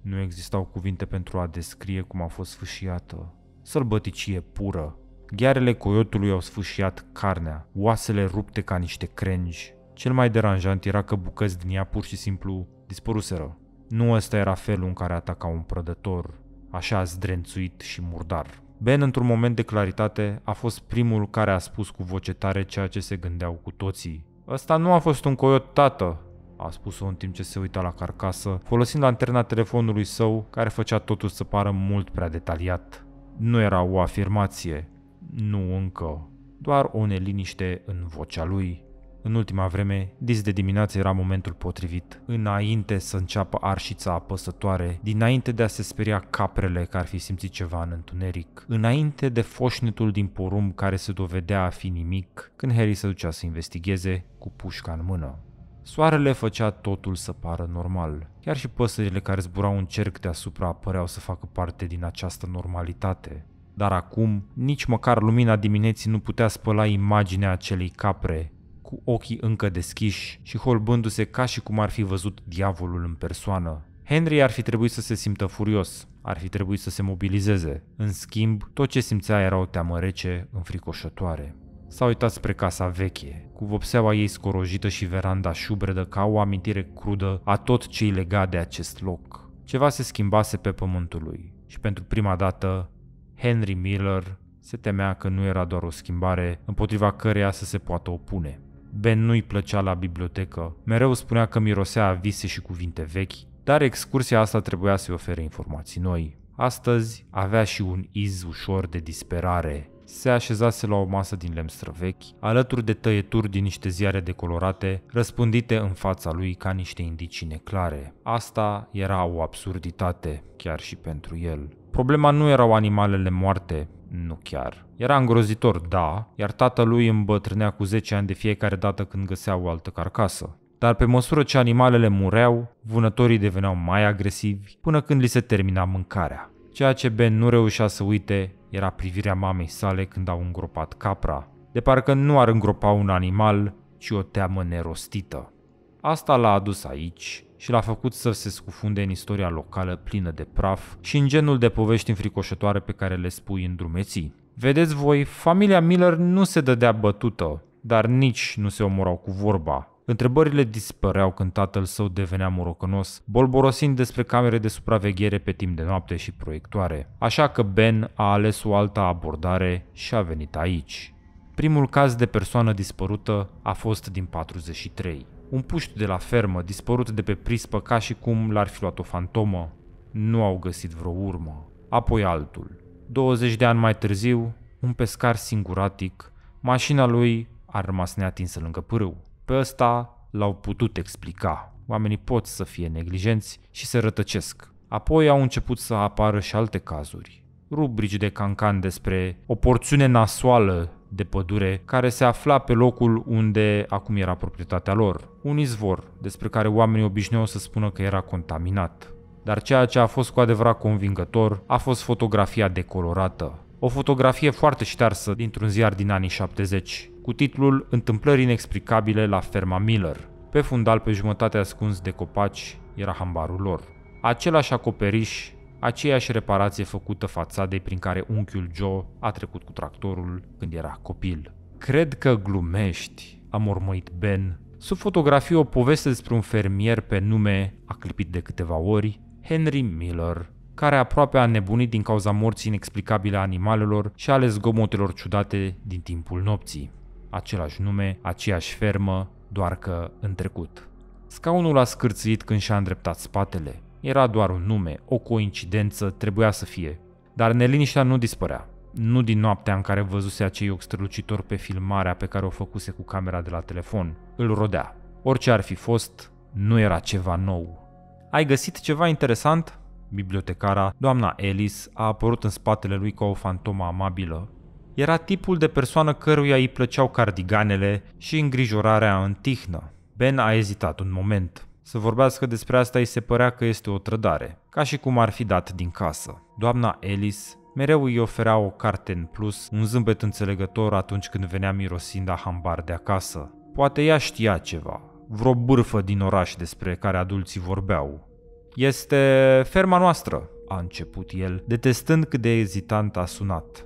Nu existau cuvinte pentru a descrie cum a fost sfâșiată. Sălbăticie pură, Ghearele coiotului au sfâșiat carnea, oasele rupte ca niște crengi. Cel mai deranjant era că bucăți din ea pur și simplu dispăruseră. Nu ăsta era felul în care ataca un prădător, așa zdrențuit și murdar. Ben, într-un moment de claritate, a fost primul care a spus cu voce tare ceea ce se gândeau cu toții. Ăsta nu a fost un coiot, tată!" a spus-o în timp ce se uita la carcasă, folosind lanterna telefonului său, care făcea totul să pară mult prea detaliat. Nu era o afirmație, nu încă, doar o neliniște în vocea lui. În ultima vreme, dis de dimineață era momentul potrivit, înainte să înceapă arșița apăsătoare, dinainte de a se speria caprele că ar fi simțit ceva în întuneric, înainte de foșnetul din porumb care se dovedea a fi nimic, când Harry se ducea să investigheze cu pușca în mână. Soarele făcea totul să pară normal. Chiar și păsările care zburau în cerc deasupra păreau să facă parte din această normalitate dar acum nici măcar lumina dimineții nu putea spăla imaginea acelei capre, cu ochii încă deschiși și holbându-se ca și cum ar fi văzut diavolul în persoană. Henry ar fi trebuit să se simtă furios, ar fi trebuit să se mobilizeze. În schimb, tot ce simțea era o teamă rece, înfricoșătoare. S-a uitat spre casa veche, cu vopseaua ei scorojită și veranda șubredă ca o amintire crudă a tot ce-i legat de acest loc. Ceva se schimbase pe pământul lui și pentru prima dată Henry Miller se temea că nu era doar o schimbare împotriva căreia să se poată opune. Ben nu-i plăcea la bibliotecă, mereu spunea că mirosea vise și cuvinte vechi, dar excursia asta trebuia să-i ofere informații noi. Astăzi avea și un iz ușor de disperare. Se așezase la o masă din lemn străvechi, alături de tăieturi din niște ziare decolorate, răspândite în fața lui ca niște indicii neclare. Asta era o absurditate, chiar și pentru el problema nu erau animalele moarte, nu chiar. Era îngrozitor, da, iar tatălui îmbătrânea cu 10 ani de fiecare dată când găsea o altă carcasă. Dar pe măsură ce animalele mureau, vânătorii deveneau mai agresivi până când li se termina mâncarea. Ceea ce Ben nu reușea să uite era privirea mamei sale când au îngropat capra, de parcă nu ar îngropa un animal, ci o teamă nerostită. Asta l-a adus aici și l-a făcut să se scufunde în istoria locală plină de praf și în genul de povești înfricoșătoare pe care le spui în drumeții. Vedeți voi, familia Miller nu se dădea bătută, dar nici nu se omorau cu vorba, Întrebările dispăreau când tatăl său devenea morocănos, bolborosind despre camere de supraveghere pe timp de noapte și proiectoare. Așa că Ben a ales o altă abordare și a venit aici. Primul caz de persoană dispărută a fost din 43. Un puști de la fermă, dispărut de pe prispă ca și cum l-ar fi luat o fantomă. Nu au găsit vreo urmă. Apoi altul. 20 de ani mai târziu, un pescar singuratic, mașina lui a rămas neatinsă lângă pârâu. Pe ăsta l-au putut explica. Oamenii pot să fie neglijenți și se rătăcesc. Apoi au început să apară și alte cazuri. Rubrici de cancan despre o porțiune nasoală de pădure care se afla pe locul unde acum era proprietatea lor, un izvor despre care oamenii obișnuiau să spună că era contaminat. Dar ceea ce a fost cu adevărat convingător a fost fotografia decolorată. O fotografie foarte ștearsă dintr-un ziar din anii 70, cu titlul Întâmplări inexplicabile la ferma Miller. Pe fundal, pe jumătate ascuns de copaci, era hambarul lor. Același acoperiș aceeași reparație făcută fațadei prin care unchiul Joe a trecut cu tractorul când era copil. Cred că glumești, a mormăit Ben. Sub fotografie o poveste despre un fermier pe nume, a clipit de câteva ori, Henry Miller, care aproape a nebunit din cauza morții inexplicabile a animalelor și ale zgomotelor ciudate din timpul nopții. Același nume, aceeași fermă, doar că în trecut. Scaunul a scârțit când și-a îndreptat spatele. Era doar un nume, o coincidență trebuia să fie. Dar neliniștea nu dispărea. Nu din noaptea în care văzuse acei ochi strălucitori pe filmarea pe care o făcuse cu camera de la telefon. Îl rodea. Orice ar fi fost, nu era ceva nou. Ai găsit ceva interesant? Bibliotecara, doamna Ellis, a apărut în spatele lui ca o fantomă amabilă. Era tipul de persoană căruia îi plăceau cardiganele și îngrijorarea în tihnă. Ben a ezitat un moment. Să vorbească despre asta îi se părea că este o trădare, ca și cum ar fi dat din casă. Doamna Ellis mereu îi oferea o carte în plus, un zâmbet înțelegător atunci când venea mirosind a hambar de acasă. Poate ea știa ceva, vreo bârfă din oraș despre care adulții vorbeau. Este ferma noastră, a început el, detestând cât de ezitant a sunat.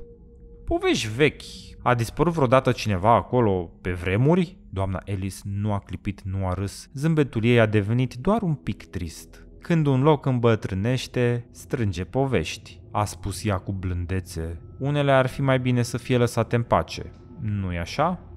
Povești vechi, a dispărut vreodată cineva acolo pe vremuri? Doamna Ellis nu a clipit, nu a râs. Zâmbetul ei a devenit doar un pic trist. Când un loc îmbătrânește, strânge povești, a spus ea cu blândețe. Unele ar fi mai bine să fie lăsate în pace. Nu-i așa?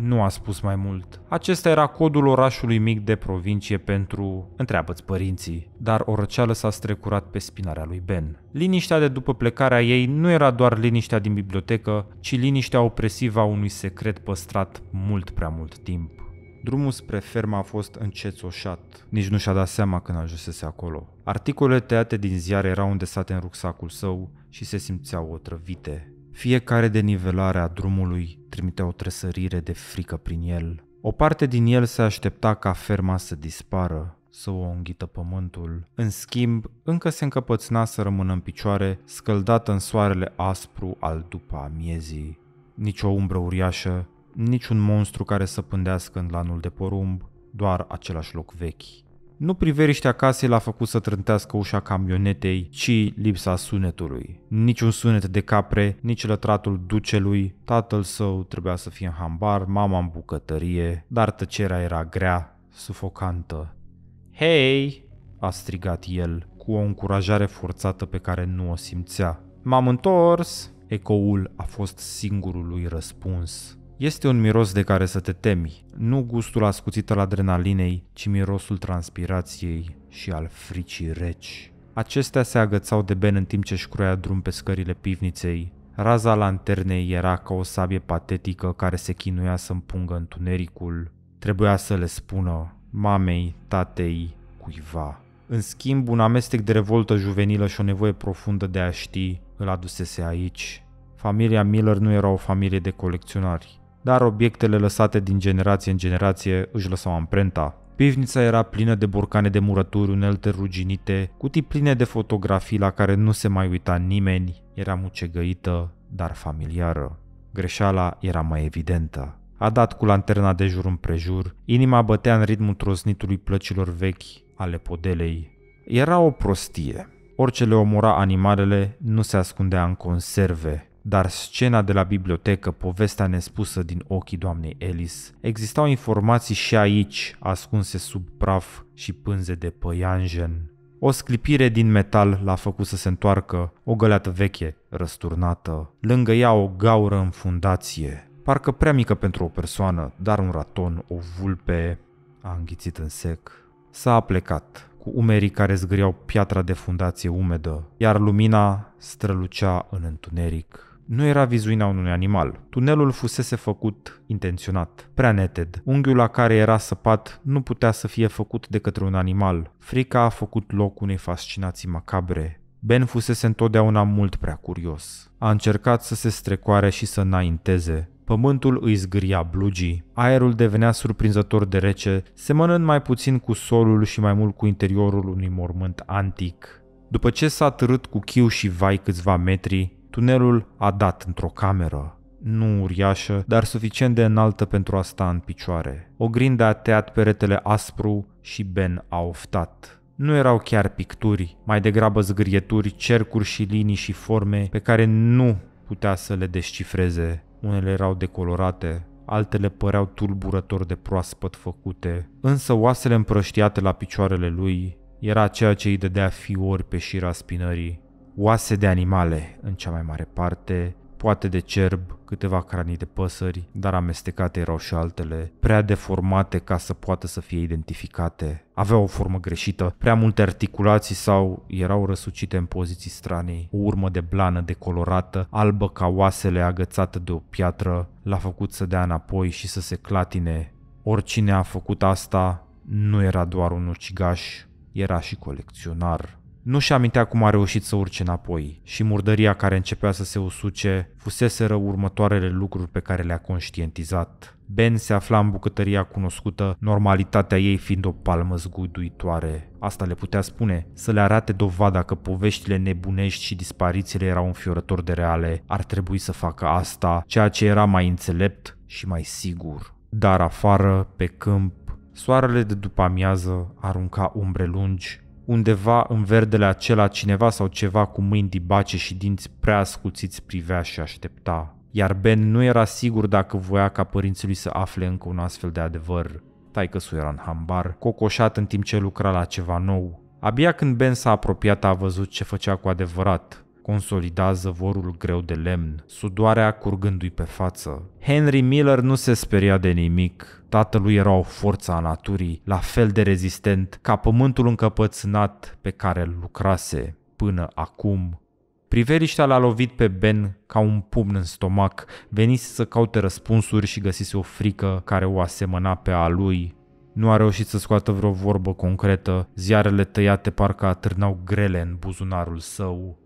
nu a spus mai mult. Acesta era codul orașului mic de provincie pentru întreabă-ți părinții, dar o răceală s-a strecurat pe spinarea lui Ben. Liniștea de după plecarea ei nu era doar liniștea din bibliotecă, ci liniștea opresivă a unui secret păstrat mult prea mult timp. Drumul spre fermă a fost încețoșat. Nici nu și-a dat seama când ajunsese acolo. Articolele tăiate din ziare erau îndesate în rucsacul său și se simțeau otrăvite. Fiecare denivelare a drumului trimite o tresărire de frică prin el. O parte din el se aștepta ca ferma să dispară, să o înghită pământul. În schimb, încă se încăpățna să rămână în picioare, scăldată în soarele aspru al după amiezii. Nici o umbră uriașă, nici un monstru care să pândească în lanul de porumb, doar același loc vechi, nu priveriștea casei l-a făcut să trântească ușa camionetei, ci lipsa sunetului. Niciun sunet de capre, nici lătratul ducelui, tatăl său trebuia să fie în hambar, mama în bucătărie, dar tăcerea era grea, sufocantă. Hei! a strigat el, cu o încurajare forțată pe care nu o simțea. M-am întors! Ecoul a fost singurul lui răspuns. Este un miros de care să te temi, nu gustul ascuțit al adrenalinei, ci mirosul transpirației și al fricii reci. Acestea se agățau de Ben în timp ce își croia drum pe scările pivniței. Raza lanternei era ca o sabie patetică care se chinuia să împungă întunericul. Trebuia să le spună mamei, tatei, cuiva. În schimb, un amestec de revoltă juvenilă și o nevoie profundă de a ști îl adusese aici. Familia Miller nu era o familie de colecționari, dar obiectele lăsate din generație în generație își lăsau amprenta. Pivnița era plină de borcane de murături, unelte ruginite, cutii pline de fotografii la care nu se mai uita nimeni, era mucegăită, dar familiară. Greșeala era mai evidentă. A dat cu lanterna de jur împrejur, inima bătea în ritmul trosnitului plăcilor vechi ale podelei. Era o prostie. Orice le omora animalele nu se ascundea în conserve, dar scena de la bibliotecă, povestea nespusă din ochii doamnei Ellis, existau informații și aici, ascunse sub praf și pânze de păianjen. O sclipire din metal l-a făcut să se întoarcă, o găleată veche, răsturnată, lângă ea o gaură în fundație, parcă prea mică pentru o persoană, dar un raton, o vulpe, a înghițit în sec. S-a plecat, cu umerii care zgâriau piatra de fundație umedă, iar lumina strălucea în întuneric. Nu era vizuina unui animal. Tunelul fusese făcut intenționat, prea neted. Unghiul la care era săpat nu putea să fie făcut de către un animal. Frica a făcut loc unei fascinații macabre. Ben fusese întotdeauna mult prea curios. A încercat să se strecoare și să înainteze, pământul îi zgâria blugii, aerul devenea surprinzător de rece, semănând mai puțin cu solul și mai mult cu interiorul unui mormânt antic. După ce s-a târât cu chiu și vai câțiva metri, Tunelul a dat într-o cameră, nu uriașă, dar suficient de înaltă pentru a sta în picioare. grindă a tăiat peretele aspru și Ben a oftat. Nu erau chiar picturi, mai degrabă zgârieturi, cercuri și linii și forme pe care nu putea să le descifreze. Unele erau decolorate, altele păreau tulburător de proaspăt făcute, însă oasele împrăștiate la picioarele lui era ceea ce îi dădea fiori pe șira spinării oase de animale în cea mai mare parte, poate de cerb, câteva cranii de păsări, dar amestecate erau și altele, prea deformate ca să poată să fie identificate, aveau o formă greșită, prea multe articulații sau erau răsucite în poziții stranii, o urmă de blană decolorată, albă ca oasele agățată de o piatră, l-a făcut să dea înapoi și să se clatine. Oricine a făcut asta nu era doar un ucigaș, era și colecționar. Nu și amintea cum a reușit să urce înapoi și murdăria care începea să se usuce fuseseră următoarele lucruri pe care le-a conștientizat. Ben se afla în bucătăria cunoscută, normalitatea ei fiind o palmă zguduitoare. Asta le putea spune, să le arate dovada că poveștile nebunești și disparițiile erau înfiorător de reale, ar trebui să facă asta, ceea ce era mai înțelept și mai sigur. Dar afară, pe câmp, soarele de după amiază arunca umbre lungi undeva în verdele acela cineva sau ceva cu mâini dibace și dinți prea ascuțiți privea și aștepta. Iar Ben nu era sigur dacă voia ca părinții lui să afle încă un astfel de adevăr. Taică-su era în hambar, cocoșat în timp ce lucra la ceva nou. Abia când Ben s-a apropiat a văzut ce făcea cu adevărat consolida zăvorul greu de lemn, sudoarea curgându-i pe față. Henry Miller nu se speria de nimic. Tatălui era o forță a naturii, la fel de rezistent ca pământul încăpățânat pe care îl lucrase până acum. Priveliștea l-a lovit pe Ben ca un pumn în stomac, venise să caute răspunsuri și găsise o frică care o asemăna pe a lui. Nu a reușit să scoată vreo vorbă concretă, ziarele tăiate parcă atârnau grele în buzunarul său.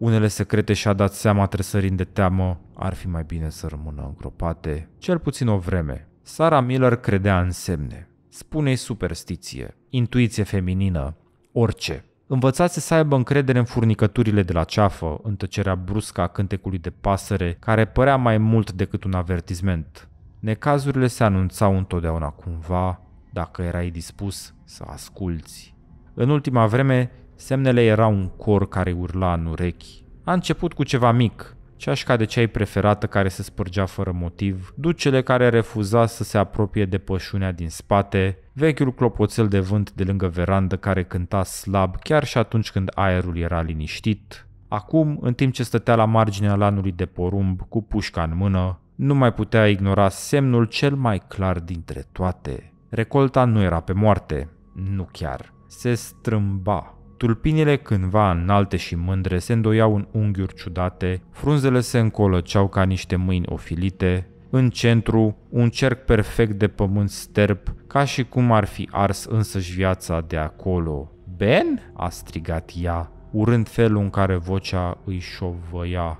Unele secrete și-a dat seama tresărind de teamă, ar fi mai bine să rămână îngropate, cel puțin o vreme. Sara Miller credea în semne. Spune-i superstiție, intuiție feminină, orice. Învățați să aibă încredere în furnicăturile de la ceafă, în tăcerea bruscă a cântecului de pasăre, care părea mai mult decât un avertisment. Necazurile se anunțau întotdeauna cumva, dacă erai dispus să asculți. În ultima vreme, Semnele erau un cor care urla în urechi. A început cu ceva mic, ceașca de ceai preferată care se spărgea fără motiv, ducele care refuza să se apropie de pășunea din spate, vechiul clopoțel de vânt de lângă verandă care cânta slab chiar și atunci când aerul era liniștit. Acum, în timp ce stătea la marginea lanului de porumb cu pușca în mână, nu mai putea ignora semnul cel mai clar dintre toate. Recolta nu era pe moarte, nu chiar, se strâmba Tulpinile cândva înalte și mândre se îndoiau în unghiuri ciudate, frunzele se încolăceau ca niște mâini ofilite, în centru un cerc perfect de pământ sterp, ca și cum ar fi ars însăși viața de acolo. Ben? a strigat ea, urând felul în care vocea îi șovăia.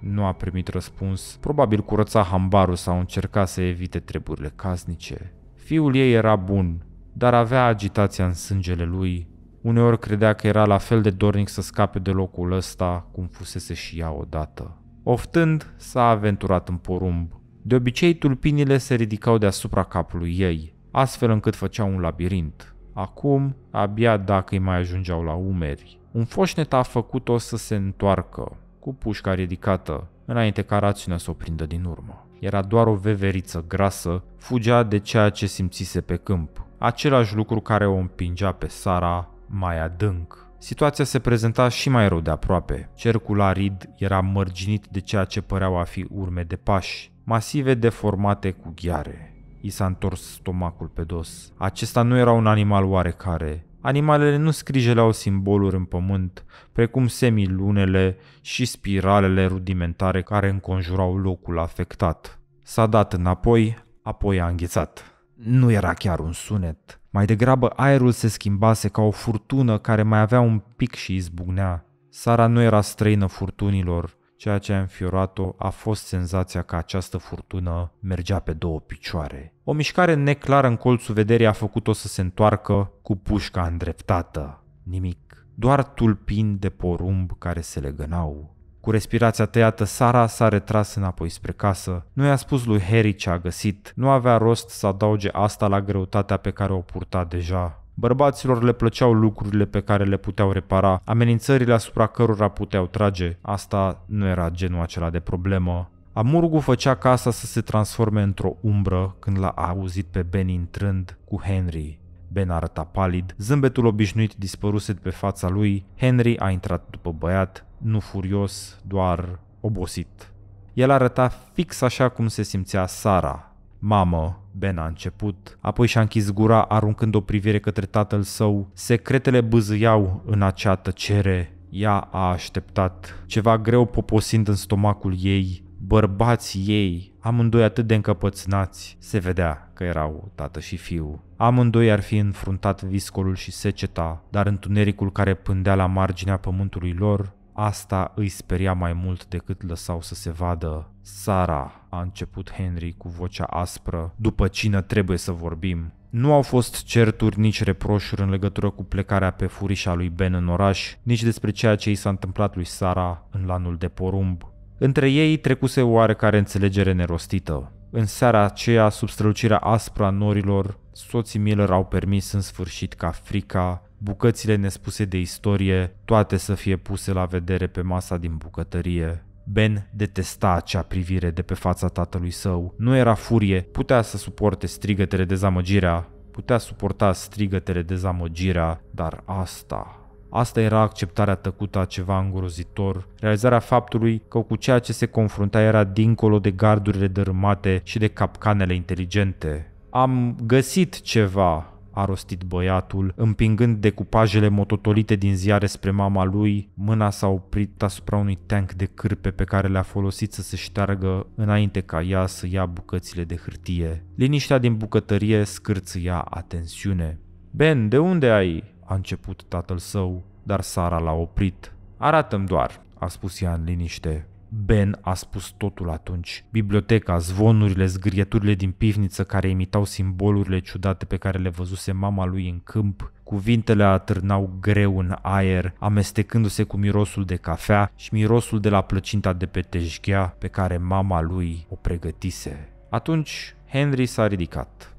Nu a primit răspuns, probabil curăța hambarul sau încerca să evite treburile casnice. Fiul ei era bun, dar avea agitația în sângele lui Uneori credea că era la fel de dornic să scape de locul ăsta cum fusese și ea odată. Oftând, s-a aventurat în porumb. De obicei, tulpinile se ridicau deasupra capului ei, astfel încât făcea un labirint. Acum, abia dacă îi mai ajungeau la umeri. Un foșnet a făcut-o să se întoarcă, cu pușca ridicată, înainte ca rațiunea să o prindă din urmă. Era doar o veveriță grasă, fugea de ceea ce simțise pe câmp, același lucru care o împingea pe Sara mai adânc. Situația se prezenta și mai rău de aproape. Cercul arid era mărginit de ceea ce păreau a fi urme de pași, masive deformate cu ghiare. I s-a întors stomacul pe dos. Acesta nu era un animal oarecare. Animalele nu scrijeleau simboluri în pământ, precum semilunele și spiralele rudimentare care înconjurau locul afectat. S-a dat înapoi, apoi a înghețat. Nu era chiar un sunet, mai degrabă aerul se schimbase ca o furtună care mai avea un pic și izbucnea. Sara nu era străină furtunilor, ceea ce a înfiorat-o a fost senzația că această furtună mergea pe două picioare. O mișcare neclară în colțul vederii a făcut-o să se întoarcă cu pușca îndreptată. Nimic, doar tulpini de porumb care se legănau. Cu respirația tăiată, Sara s-a retras înapoi spre casă. Nu i-a spus lui Harry ce a găsit. Nu avea rost să adauge asta la greutatea pe care o purta deja. Bărbaților le plăceau lucrurile pe care le puteau repara, amenințările asupra cărora puteau trage. Asta nu era genul acela de problemă. Amurgu făcea casa să se transforme într-o umbră când l-a auzit pe Ben intrând cu Henry. Ben arăta palid, zâmbetul obișnuit dispăruse de pe fața lui, Henry a intrat după băiat, nu furios, doar obosit. El arăta fix așa cum se simțea Sara. Mamă, Ben a început, apoi și-a închis gura aruncând o privire către tatăl său. Secretele bâzâiau în acea tăcere. Ea a așteptat, ceva greu poposind în stomacul ei, bărbați ei, amândoi atât de încăpățânați, se vedea că erau tată și fiu. Amândoi ar fi înfruntat viscolul și seceta, dar întunericul care pândea la marginea pământului lor, asta îi speria mai mult decât lăsau să se vadă. Sara, a început Henry cu vocea aspră, după cine trebuie să vorbim. Nu au fost certuri nici reproșuri în legătură cu plecarea pe furișa lui Ben în oraș, nici despre ceea ce i s-a întâmplat lui Sara în lanul de porumb. Între ei trecuse oarecare înțelegere nerostită. În seara aceea, sub strălucirea aspră a norilor, soții Miller au permis în sfârșit ca frica, bucățile nespuse de istorie, toate să fie puse la vedere pe masa din bucătărie. Ben detesta acea privire de pe fața tatălui său. Nu era furie, putea să suporte strigătele dezamăgirea, putea suporta strigătele dezamăgirea, dar asta... Asta era acceptarea tăcută a ceva îngrozitor, realizarea faptului că cu ceea ce se confrunta era dincolo de gardurile dărâmate și de capcanele inteligente. Am găsit ceva, a rostit băiatul, împingând decupajele mototolite din ziare spre mama lui, mâna s-a oprit asupra unui tank de cârpe pe care le-a folosit să se șteargă înainte ca ea să ia bucățile de hârtie. Liniștea din bucătărie scârțâia atențiune. Ben, de unde ai? a început tatăl său, dar Sara l-a oprit. Arată-mi doar, a spus ea în liniște. Ben a spus totul atunci. Biblioteca, zvonurile, zgârieturile din pivniță care imitau simbolurile ciudate pe care le văzuse mama lui în câmp, cuvintele atârnau greu în aer, amestecându-se cu mirosul de cafea și mirosul de la plăcinta de pe tejghea pe care mama lui o pregătise. Atunci Henry s-a ridicat.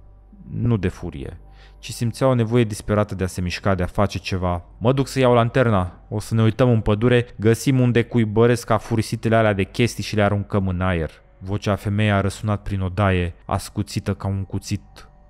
Nu de furie, ci simțea o nevoie disperată de a se mișca, de a face ceva. Mă duc să iau lanterna, o să ne uităm în pădure, găsim unde cuibăresc afurisitele alea de chestii și le aruncăm în aer. Vocea femeii a răsunat prin odaie, ascuțită ca un cuțit.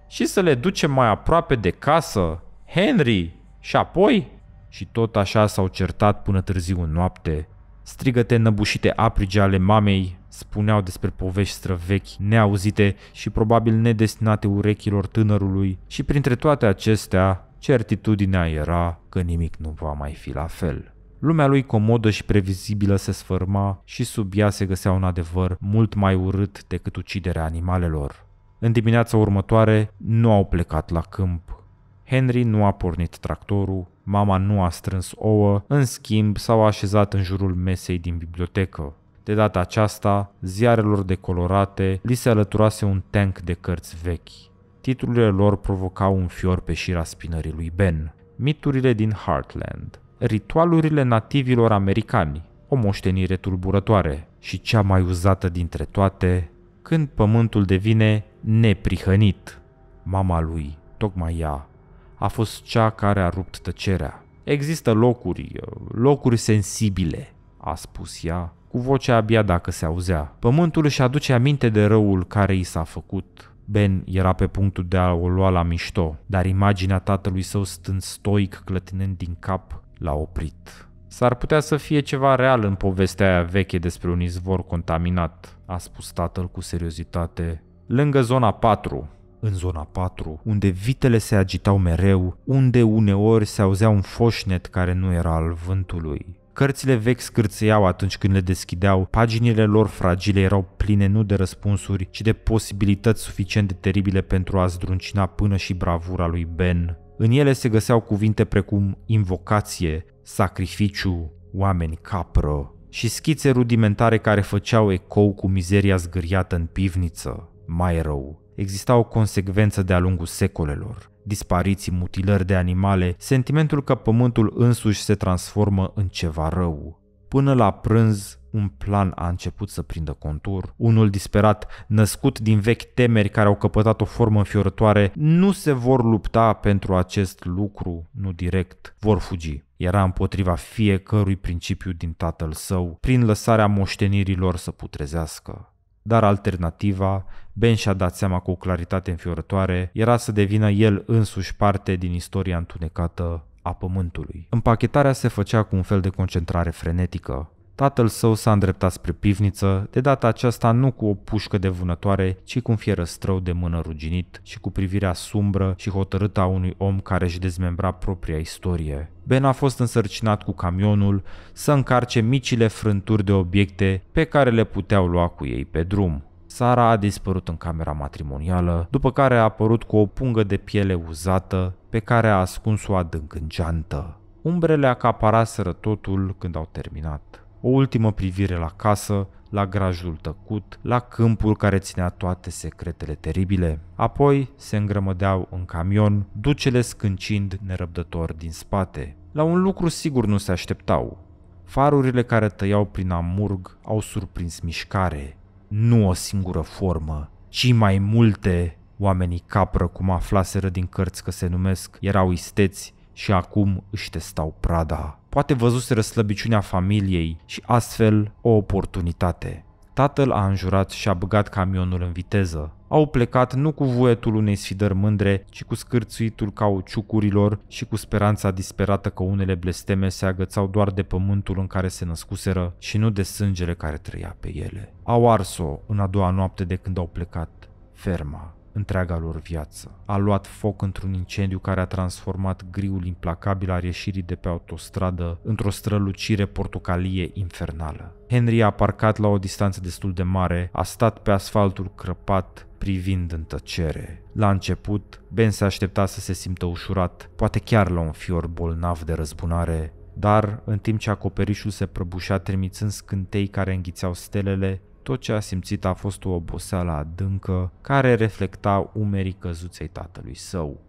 Și să le ducem mai aproape de casă, Henry, și apoi? Și tot așa s-au certat până târziu în noapte, Strigăte năbușite aprige ale mamei spuneau despre povești străvechi, neauzite și probabil nedestinate urechilor tânărului și printre toate acestea, certitudinea era că nimic nu va mai fi la fel. Lumea lui comodă și previzibilă se sfârma și sub ea se găsea un adevăr mult mai urât decât uciderea animalelor. În dimineața următoare nu au plecat la câmp. Henry nu a pornit tractorul, Mama nu a strâns ouă, în schimb s-au așezat în jurul mesei din bibliotecă. De data aceasta, ziarelor decolorate li se alăturase un tank de cărți vechi. Titlurile lor provocau un fior pe șira spinării lui Ben. Miturile din Heartland, ritualurile nativilor americani, o moștenire tulburătoare și cea mai uzată dintre toate, când pământul devine neprihănit. Mama lui, tocmai ea, a fost cea care a rupt tăcerea. Există locuri, locuri sensibile, a spus ea, cu vocea abia dacă se auzea. Pământul își aduce aminte de răul care i s-a făcut. Ben era pe punctul de a o lua la mișto, dar imaginea tatălui său stând stoic, clătinând din cap, l-a oprit. S-ar putea să fie ceva real în povestea aia veche despre un izvor contaminat, a spus tatăl cu seriozitate. Lângă zona 4, în zona 4, unde vitele se agitau mereu, unde uneori se auzea un foșnet care nu era al vântului. Cărțile vechi scârțâiau atunci când le deschideau, paginile lor fragile erau pline nu de răspunsuri, ci de posibilități suficient de teribile pentru a zdruncina până și bravura lui Ben. În ele se găseau cuvinte precum invocație, sacrificiu, oameni capră și schițe rudimentare care făceau ecou cu mizeria zgâriată în pivniță. Mai rău, exista o consecvență de-a lungul secolelor. Dispariții, mutilări de animale, sentimentul că pământul însuși se transformă în ceva rău. Până la prânz, un plan a început să prindă contur. Unul disperat, născut din vechi temeri care au căpătat o formă înfiorătoare, nu se vor lupta pentru acest lucru, nu direct, vor fugi. Era împotriva fiecărui principiu din tatăl său, prin lăsarea moștenirilor să putrezească dar alternativa, Ben și-a dat seama cu o claritate înfiorătoare, era să devină el însuși parte din istoria întunecată a pământului. Împachetarea se făcea cu un fel de concentrare frenetică. Tatăl său s-a îndreptat spre pivniță, de data aceasta nu cu o pușcă de vânătoare, ci cu un fierăstrău de mână ruginit și cu privirea sumbră și hotărâtă a unui om care își dezmembra propria istorie. Ben a fost însărcinat cu camionul să încarce micile frânturi de obiecte pe care le puteau lua cu ei pe drum. Sara a dispărut în camera matrimonială, după care a apărut cu o pungă de piele uzată pe care a ascuns-o adânc în geantă. Umbrele acaparaseră totul când au terminat. O ultimă privire la casă, la grajul tăcut, la câmpul care ținea toate secretele teribile. Apoi se îngrămădeau în camion, ducele scâncind nerăbdător din spate. La un lucru sigur nu se așteptau. Farurile care tăiau prin amurg au surprins mișcare. Nu o singură formă, ci mai multe. Oamenii capră, cum aflaseră din cărți că se numesc, erau isteți și acum își testau prada. Poate văzuseră slăbiciunea familiei și astfel o oportunitate. Tatăl a înjurat și a băgat camionul în viteză. Au plecat nu cu vuetul unei sfidări mândre, ci cu scârțuitul cauciucurilor și cu speranța disperată că unele blesteme se agățau doar de pământul în care se născuseră și nu de sângele care trăia pe ele. Au ars-o în a doua noapte de când au plecat, ferma întreaga lor viață. A luat foc într-un incendiu care a transformat griul implacabil al ieșirii de pe autostradă într-o strălucire portocalie infernală. Henry a parcat la o distanță destul de mare, a stat pe asfaltul crăpat, privind în tăcere. La început, Ben se aștepta să se simtă ușurat, poate chiar la un fior bolnav de răzbunare, dar în timp ce acoperișul se prăbușea trimițând scântei care înghițeau stelele, tot ce a simțit a fost o oboseală adâncă care reflecta umerii căzuței tatălui său.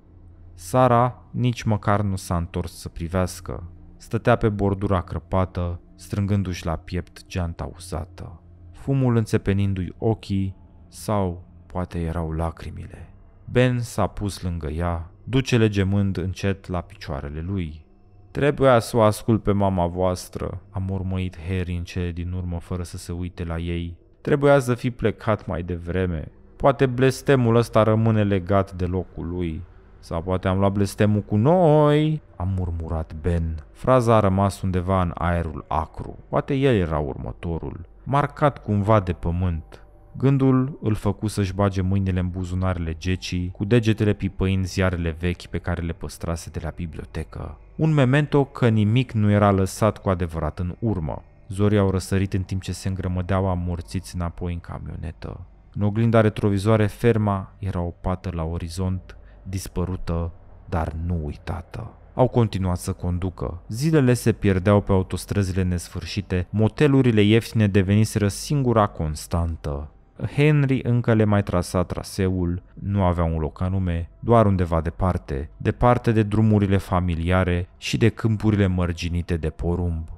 Sara nici măcar nu s-a întors să privească. Stătea pe bordura crăpată, strângându-și la piept geanta uzată. Fumul înțepenindu-i ochii sau poate erau lacrimile. Ben s-a pus lângă ea, ducele gemând încet la picioarele lui. Trebuia să o ascult pe mama voastră, a mormăit Harry în cele din urmă fără să se uite la ei, Trebuia să fi plecat mai devreme. Poate blestemul ăsta rămâne legat de locul lui. Sau poate am luat blestemul cu noi, a murmurat Ben. Fraza a rămas undeva în aerul acru. Poate el era următorul, marcat cumva de pământ. Gândul îl făcu să-și bage mâinile în buzunarele gecii, cu degetele pipăind ziarele vechi pe care le păstrase de la bibliotecă. Un memento că nimic nu era lăsat cu adevărat în urmă. Zorii au răsărit în timp ce se îngrămădeau amorțiți înapoi în camionetă. În oglinda retrovizoare, ferma era o pată la orizont, dispărută, dar nu uitată. Au continuat să conducă. Zilele se pierdeau pe autostrăzile nesfârșite, motelurile ieftine deveniseră singura constantă. Henry încă le mai trasa traseul, nu avea un loc anume, doar undeva departe, departe de drumurile familiare și de câmpurile mărginite de porumb.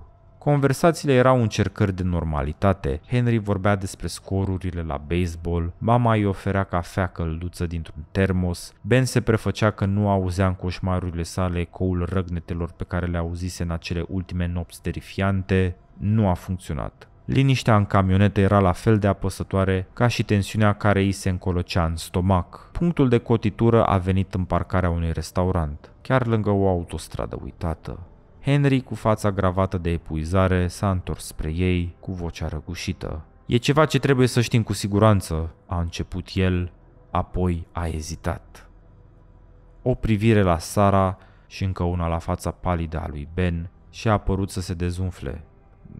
Conversațiile erau încercări de normalitate. Henry vorbea despre scorurile la baseball, mama îi oferea cafea călduță dintr-un termos, Ben se prefăcea că nu auzea în coșmarurile sale ecoul răgnetelor pe care le auzise în acele ultime nopți terifiante. Nu a funcționat. Liniștea în camionetă era la fel de apăsătoare ca și tensiunea care îi se încolocea în stomac. Punctul de cotitură a venit în parcarea unui restaurant, chiar lângă o autostradă uitată. Henry, cu fața gravată de epuizare, s-a întors spre ei cu vocea răgușită. E ceva ce trebuie să știm cu siguranță, a început el, apoi a ezitat. O privire la Sara și încă una la fața palidă a lui Ben și a apărut să se dezumfle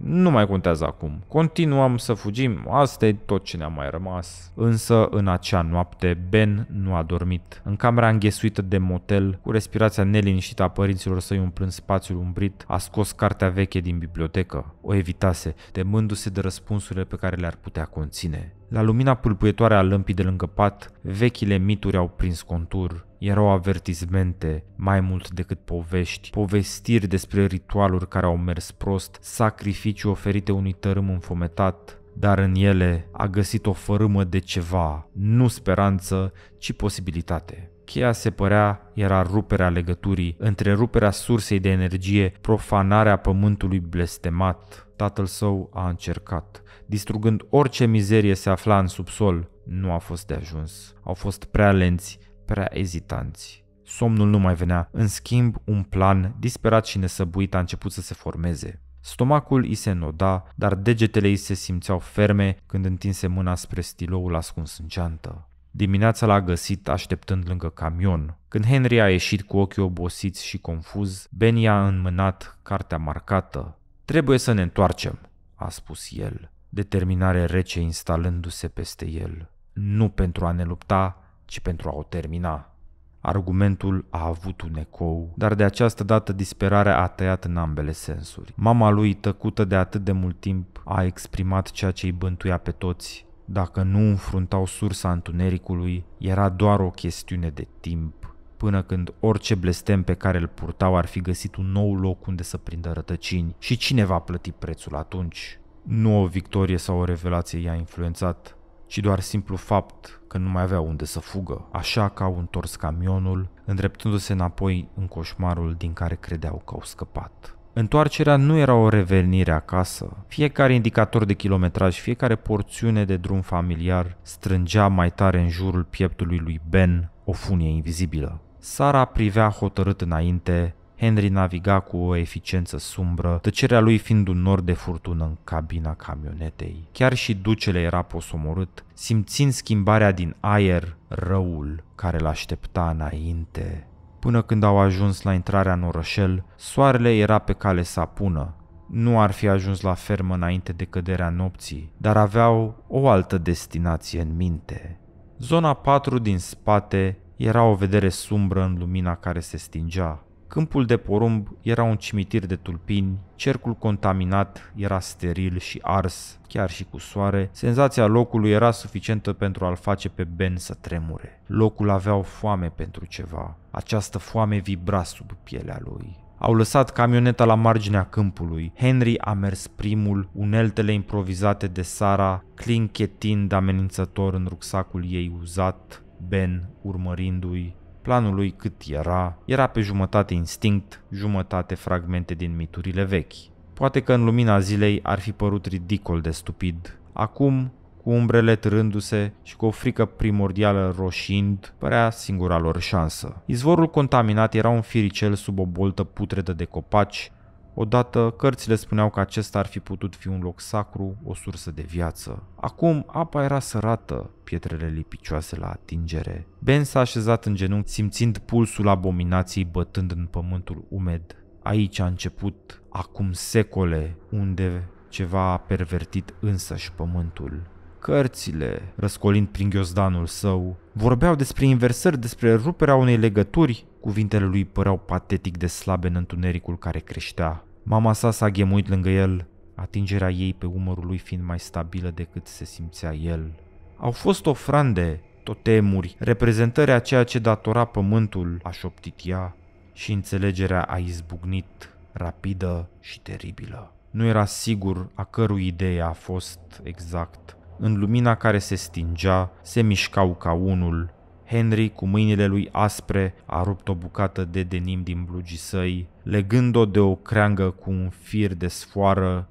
nu mai contează acum. Continuam să fugim, asta e tot ce ne-a mai rămas. Însă, în acea noapte, Ben nu a dormit. În camera înghesuită de motel, cu respirația neliniștită a părinților săi umplând spațiul umbrit, a scos cartea veche din bibliotecă. O evitase, temându-se de răspunsurile pe care le-ar putea conține. La lumina pâlpuietoare a lămpii de lângă pat, vechile mituri au prins contur. Erau avertismente, mai mult decât povești, povestiri despre ritualuri care au mers prost, sacrificii oferite unui tărâm înfometat, dar în ele a găsit o fărâmă de ceva, nu speranță, ci posibilitate. Cheia se părea era ruperea legăturii, întreruperea sursei de energie, profanarea pământului blestemat. Tatăl său a încercat distrugând orice mizerie se afla în subsol, nu a fost de ajuns. Au fost prea lenți, prea ezitanți. Somnul nu mai venea. În schimb, un plan, disperat și nesăbuit, a început să se formeze. Stomacul îi se noda, dar degetele îi se simțeau ferme când întinse mâna spre stiloul ascuns în geantă. Dimineața l-a găsit așteptând lângă camion. Când Henry a ieșit cu ochii obosiți și confuz, Benny a înmânat cartea marcată. Trebuie să ne întoarcem, a spus el determinare rece instalându-se peste el, nu pentru a ne lupta, ci pentru a o termina. Argumentul a avut un ecou, dar de această dată disperarea a tăiat în ambele sensuri. Mama lui, tăcută de atât de mult timp, a exprimat ceea ce îi bântuia pe toți. Dacă nu înfruntau sursa întunericului, era doar o chestiune de timp, până când orice blestem pe care îl purtau ar fi găsit un nou loc unde să prindă rătăcini și cine va plăti prețul atunci? Nu o victorie sau o revelație i-a influențat, ci doar simplu fapt că nu mai avea unde să fugă, așa că au întors camionul, îndreptându-se înapoi în coșmarul din care credeau că au scăpat. Întoarcerea nu era o revenire acasă. Fiecare indicator de kilometraj, fiecare porțiune de drum familiar strângea mai tare în jurul pieptului lui Ben o funie invizibilă. Sara privea hotărât înainte, Henry naviga cu o eficiență sumbră, tăcerea lui fiind un nor de furtună în cabina camionetei. Chiar și ducele era posomorât, simțind schimbarea din aer răul care l-aștepta înainte. Până când au ajuns la intrarea în orășel, soarele era pe cale să apună, nu ar fi ajuns la fermă înainte de căderea nopții, dar aveau o altă destinație în minte. Zona 4 din spate era o vedere sumbră în lumina care se stingea. Câmpul de porumb era un cimitir de tulpini, cercul contaminat era steril și ars, chiar și cu soare. Senzația locului era suficientă pentru a-l face pe Ben să tremure. Locul avea o foame pentru ceva. Această foame vibra sub pielea lui. Au lăsat camioneta la marginea câmpului. Henry a mers primul, uneltele improvizate de Sara, clinchetind amenințător în rucsacul ei uzat, Ben urmărindu-i Planul lui cât era, era pe jumătate instinct, jumătate fragmente din miturile vechi. Poate că în lumina zilei ar fi părut ridicol de stupid. Acum, cu umbrele târându-se și cu o frică primordială roșind, părea singura lor șansă. Izvorul contaminat era un firicel sub o boltă putredă de copaci, Odată, cărțile spuneau că acesta ar fi putut fi un loc sacru, o sursă de viață. Acum, apa era sărată, pietrele lipicioase la atingere. Ben s-a așezat în genunchi, simțind pulsul abominației bătând în pământul umed. Aici a început, acum secole, unde ceva a pervertit însăși pământul. Cărțile, răscolind prin ghiozdanul său, vorbeau despre inversări, despre ruperea unei legături, Cuvintele lui păreau patetic de slabe în întunericul care creștea. Mama sa s-a ghemuit lângă el, atingerea ei pe umărul lui fiind mai stabilă decât se simțea el. Au fost ofrande, totemuri, reprezentări a ceea ce datora pământul, a șoptit ea, și înțelegerea a izbucnit, rapidă și teribilă. Nu era sigur a cărui idee a fost exact. În lumina care se stingea, se mișcau ca unul, Henry, cu mâinile lui aspre, a rupt o bucată de denim din blugii săi, legând-o de o creangă cu un fir de sfoară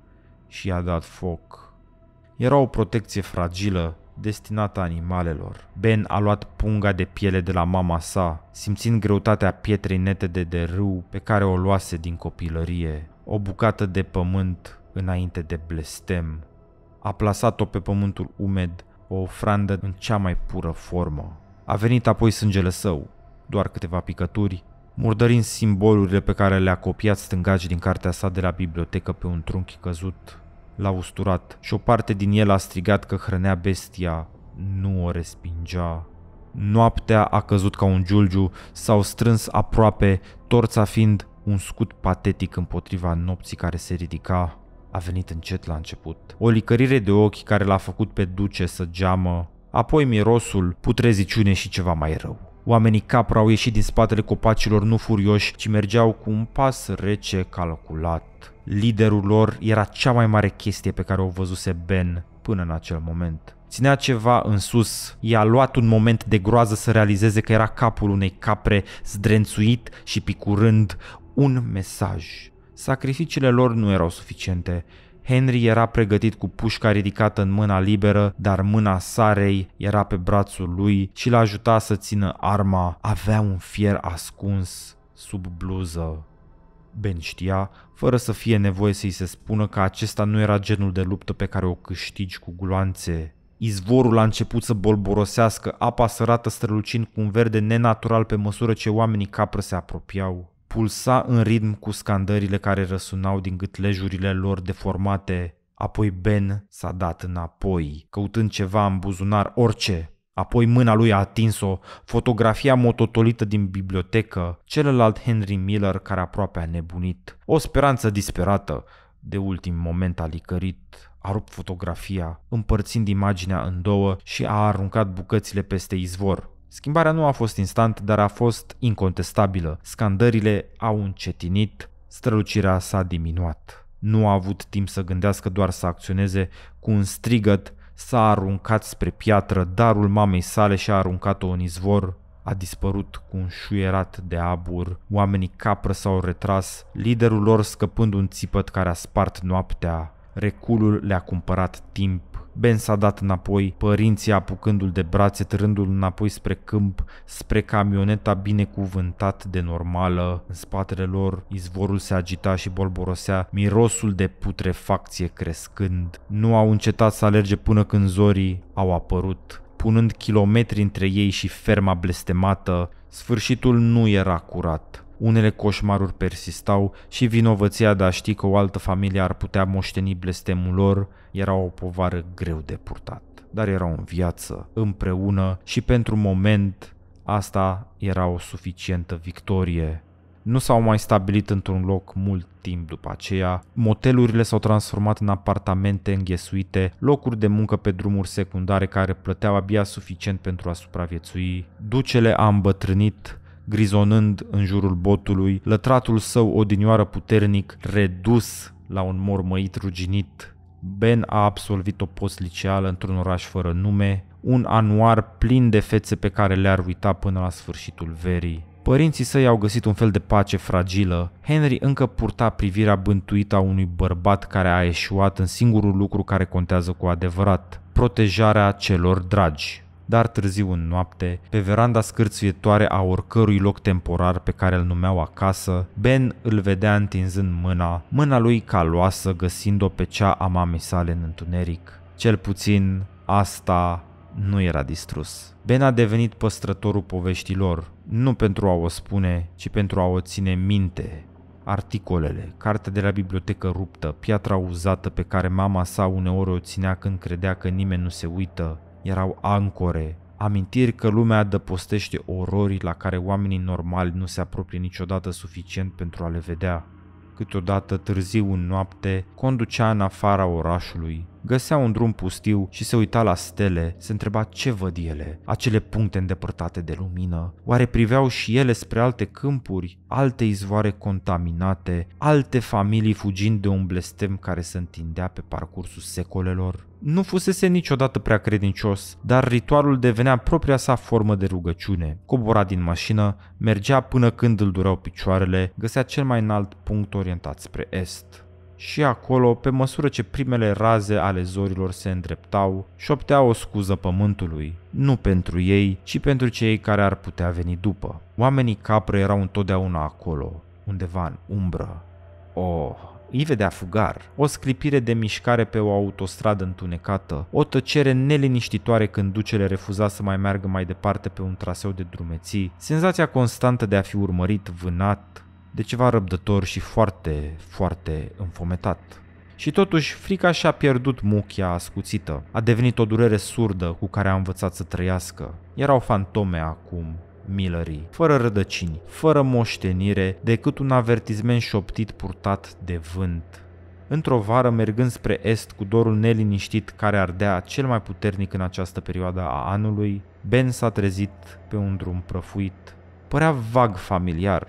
și a dat foc. Era o protecție fragilă, destinată animalelor. Ben a luat punga de piele de la mama sa, simțind greutatea pietrei netede de râu pe care o luase din copilărie, o bucată de pământ înainte de blestem. A plasat-o pe pământul umed, o ofrandă în cea mai pură formă. A venit apoi sângele său, doar câteva picături, murdărind simbolurile pe care le-a copiat stângaci din cartea sa de la bibliotecă pe un trunchi căzut, l-a usturat și o parte din el a strigat că hrănea bestia, nu o respingea. Noaptea a căzut ca un giulgiu, s-au strâns aproape, torța fiind un scut patetic împotriva nopții care se ridica. A venit încet la început. O licărire de ochi care l-a făcut pe duce să geamă apoi mirosul, putreziciune și ceva mai rău. Oamenii capra au ieșit din spatele copacilor nu furioși, ci mergeau cu un pas rece calculat. Liderul lor era cea mai mare chestie pe care o văzuse Ben până în acel moment. Ținea ceva în sus, i-a luat un moment de groază să realizeze că era capul unei capre zdrențuit și picurând un mesaj. Sacrificiile lor nu erau suficiente, Henry era pregătit cu pușca ridicată în mâna liberă, dar mâna Sarei era pe brațul lui și l ajuta să țină arma. Avea un fier ascuns sub bluză. Ben știa, fără să fie nevoie să-i se spună că acesta nu era genul de luptă pe care o câștigi cu guloanțe. Izvorul a început să bolborosească, apa sărată strălucind cu un verde nenatural pe măsură ce oamenii capră se apropiau pulsa în ritm cu scandările care răsunau din gâtlejurile lor deformate. Apoi Ben s-a dat înapoi, căutând ceva în buzunar, orice. Apoi mâna lui a atins-o, fotografia mototolită din bibliotecă, celălalt Henry Miller care aproape a nebunit. O speranță disperată, de ultim moment a licărit, a rupt fotografia, împărțind imaginea în două și a aruncat bucățile peste izvor. Schimbarea nu a fost instant, dar a fost incontestabilă. Scandările au încetinit, strălucirea s-a diminuat. Nu a avut timp să gândească, doar să acționeze cu un strigăt, s-a aruncat spre piatră, darul mamei sale și-a aruncat-o în izvor, a dispărut cu un șuierat de abur, oamenii capră s-au retras, liderul lor scăpând un țipăt care a spart noaptea, reculul le-a cumpărat timp, Ben s-a dat înapoi, părinții apucându-l de brațe, târându-l înapoi spre câmp, spre camioneta binecuvântat de normală. În spatele lor, izvorul se agita și bolborosea, mirosul de putrefacție crescând. Nu au încetat să alerge până când zorii au apărut punând kilometri între ei și ferma blestemată, sfârșitul nu era curat unele coșmaruri persistau și vinovăția de a ști că o altă familie ar putea moșteni blestemul lor era o povară greu de purtat. Dar erau în viață, împreună și pentru moment asta era o suficientă victorie nu s-au mai stabilit într-un loc mult timp după aceea, motelurile s-au transformat în apartamente înghesuite, locuri de muncă pe drumuri secundare care plăteau abia suficient pentru a supraviețui, ducele a îmbătrânit, grizonând în jurul botului, lătratul său odinioară puternic, redus la un mormăit ruginit. Ben a absolvit o post liceală într-un oraș fără nume, un anuar plin de fețe pe care le-ar uita până la sfârșitul verii. Părinții săi au găsit un fel de pace fragilă. Henry încă purta privirea bântuită a unui bărbat care a eșuat în singurul lucru care contează cu adevărat, protejarea celor dragi dar târziu în noapte, pe veranda scârțuietoare a oricărui loc temporar pe care îl numeau acasă, Ben îl vedea întinzând mâna, mâna lui caloasă găsind-o pe cea a mamei sale în întuneric. Cel puțin asta nu era distrus. Ben a devenit păstrătorul poveștilor, nu pentru a o spune, ci pentru a o ține minte. Articolele, cartea de la bibliotecă ruptă, piatra uzată pe care mama sa uneori o ținea când credea că nimeni nu se uită, erau ancore, amintiri că lumea adăpostește orori la care oamenii normali nu se apropie niciodată suficient pentru a le vedea. Câteodată târziu în noapte, conducea în afara orașului, Găsea un drum pustiu și se uita la stele, se întreba ce văd ele, acele puncte îndepărtate de lumină. Oare priveau și ele spre alte câmpuri, alte izvoare contaminate, alte familii fugind de un blestem care se întindea pe parcursul secolelor? Nu fusese niciodată prea credincios, dar ritualul devenea propria sa formă de rugăciune. Cobora din mașină, mergea până când îl dureau picioarele, găsea cel mai înalt punct orientat spre est. Și acolo, pe măsură ce primele raze ale zorilor se îndreptau, șoptea o scuză pământului, nu pentru ei, ci pentru cei care ar putea veni după. Oamenii capre erau întotdeauna acolo, undeva în umbră. Oh, îi vedea fugar. O sclipire de mișcare pe o autostradă întunecată, o tăcere neliniștitoare când ducele refuza să mai meargă mai departe pe un traseu de drumeții, senzația constantă de a fi urmărit, vânat, de ceva răbdător și foarte, foarte înfometat. Și totuși, frica și-a pierdut muchia ascuțită. A devenit o durere surdă cu care a învățat să trăiască. Erau fantome acum, milării, fără rădăcini, fără moștenire, decât un avertizment șoptit purtat de vânt. Într-o vară, mergând spre est cu dorul neliniștit care ardea cel mai puternic în această perioadă a anului, Ben s-a trezit pe un drum prăfuit. Părea vag familiar,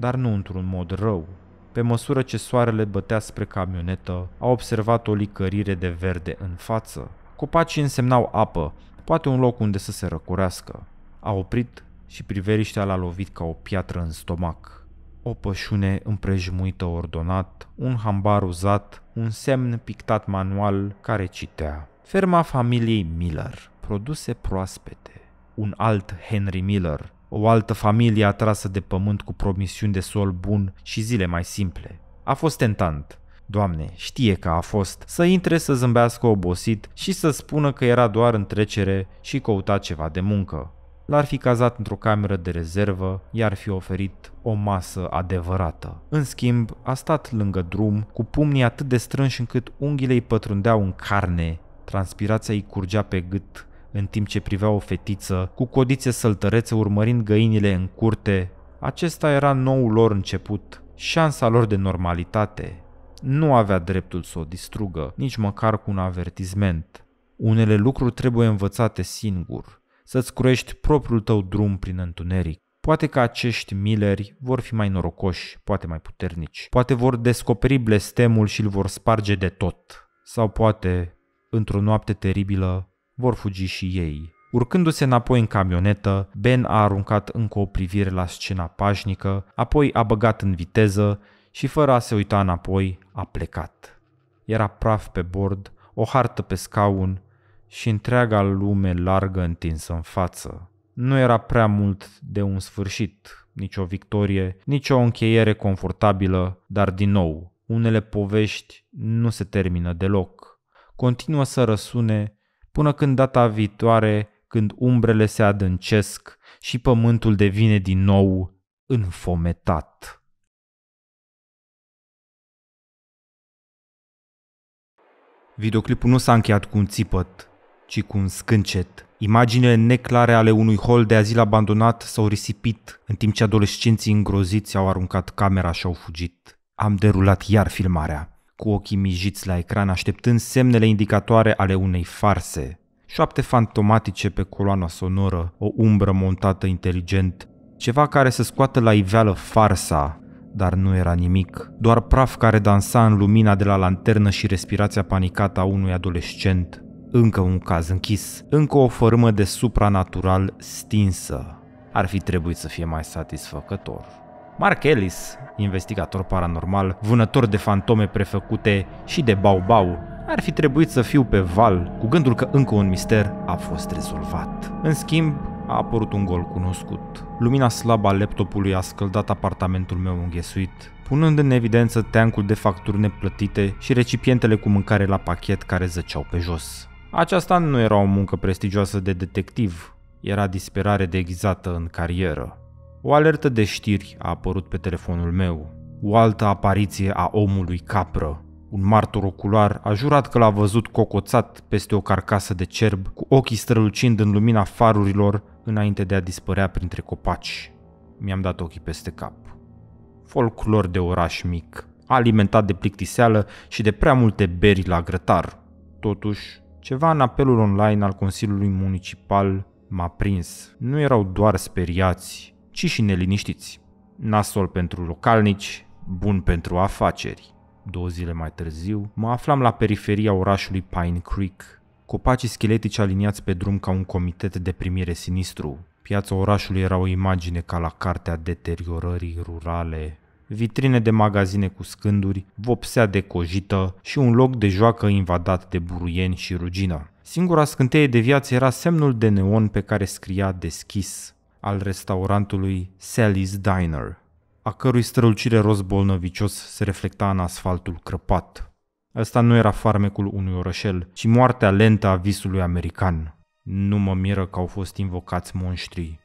dar nu într-un mod rău. Pe măsură ce soarele bătea spre camionetă, a observat o licărire de verde în față. Copacii însemnau apă, poate un loc unde să se răcurească. A oprit și priveliștea l-a lovit ca o piatră în stomac. O pășune împrejmuită ordonat, un hambar uzat, un semn pictat manual care citea. Ferma familiei Miller, produse proaspete. Un alt Henry Miller, o altă familie atrasă de pământ cu promisiuni de sol bun și zile mai simple. A fost tentant. Doamne, știe că a fost, să intre să zâmbească obosit și să spună că era doar în trecere și căuta ceva de muncă. L-ar fi cazat într-o cameră de rezervă, i-ar fi oferit o masă adevărată. În schimb, a stat lângă drum, cu pumnii atât de strânși încât unghiile îi pătrundeau în carne, transpirația îi curgea pe gât în timp ce privea o fetiță cu codițe săltărețe urmărind găinile în curte. Acesta era noul lor început, șansa lor de normalitate. Nu avea dreptul să o distrugă, nici măcar cu un avertisment. Unele lucruri trebuie învățate singur, să-ți croiești propriul tău drum prin întuneric. Poate că acești mileri vor fi mai norocoși, poate mai puternici, poate vor descoperi blestemul și îl vor sparge de tot. Sau poate, într-o noapte teribilă, vor fugi și ei. Urcându-se înapoi în camionetă, Ben a aruncat încă o privire la scena pașnică, apoi a băgat în viteză și fără a se uita înapoi, a plecat. Era praf pe bord, o hartă pe scaun și întreaga lume largă întinsă în față. Nu era prea mult de un sfârșit, nici o victorie, nici o încheiere confortabilă, dar din nou, unele povești nu se termină deloc. Continuă să răsune până când data viitoare, când umbrele se adâncesc și pământul devine din nou înfometat. Videoclipul nu s-a încheiat cu un țipăt, ci cu un scâncet. Imaginele neclare ale unui hol de azil abandonat s-au risipit, în timp ce adolescenții îngroziți au aruncat camera și au fugit. Am derulat iar filmarea cu ochii mijiți la ecran, așteptând semnele indicatoare ale unei farse. Șoapte fantomatice pe coloana sonoră, o umbră montată inteligent, ceva care să scoată la iveală farsa, dar nu era nimic, doar praf care dansa în lumina de la lanternă și respirația panicată a unui adolescent. Încă un caz închis, încă o formă de supranatural stinsă. Ar fi trebuit să fie mai satisfăcător. Mark Ellis, investigator paranormal, vânător de fantome prefăcute și de bau-bau, ar fi trebuit să fiu pe val cu gândul că încă un mister a fost rezolvat. În schimb, a apărut un gol cunoscut. Lumina slabă a laptopului a scăldat apartamentul meu înghesuit, punând în evidență teancul de facturi neplătite și recipientele cu mâncare la pachet care zăceau pe jos. Aceasta nu era o muncă prestigioasă de detectiv, era disperare deghizată în carieră. O alertă de știri a apărut pe telefonul meu. O altă apariție a omului capră. Un martor ocular a jurat că l-a văzut cocoțat peste o carcasă de cerb, cu ochii strălucind în lumina farurilor, înainte de a dispărea printre copaci. Mi-am dat ochii peste cap. Folclor de oraș mic, alimentat de plictiseală și de prea multe beri la grătar. Totuși, ceva în apelul online al Consiliului Municipal m-a prins. Nu erau doar speriați, ci și neliniștiți. Nasol pentru localnici, bun pentru afaceri. Două zile mai târziu, mă aflam la periferia orașului Pine Creek. Copacii scheletici aliniați pe drum ca un comitet de primire sinistru. Piața orașului era o imagine ca la cartea deteriorării rurale. Vitrine de magazine cu scânduri, vopsea de cojită și un loc de joacă invadat de buruieni și rugină. Singura scânteie de viață era semnul de neon pe care scria deschis al restaurantului Sally's Diner, a cărui strălucire roz bolnăvicios se reflecta în asfaltul crăpat. Asta nu era farmecul unui orășel, ci moartea lentă a visului american. Nu mă miră că au fost invocați monștrii.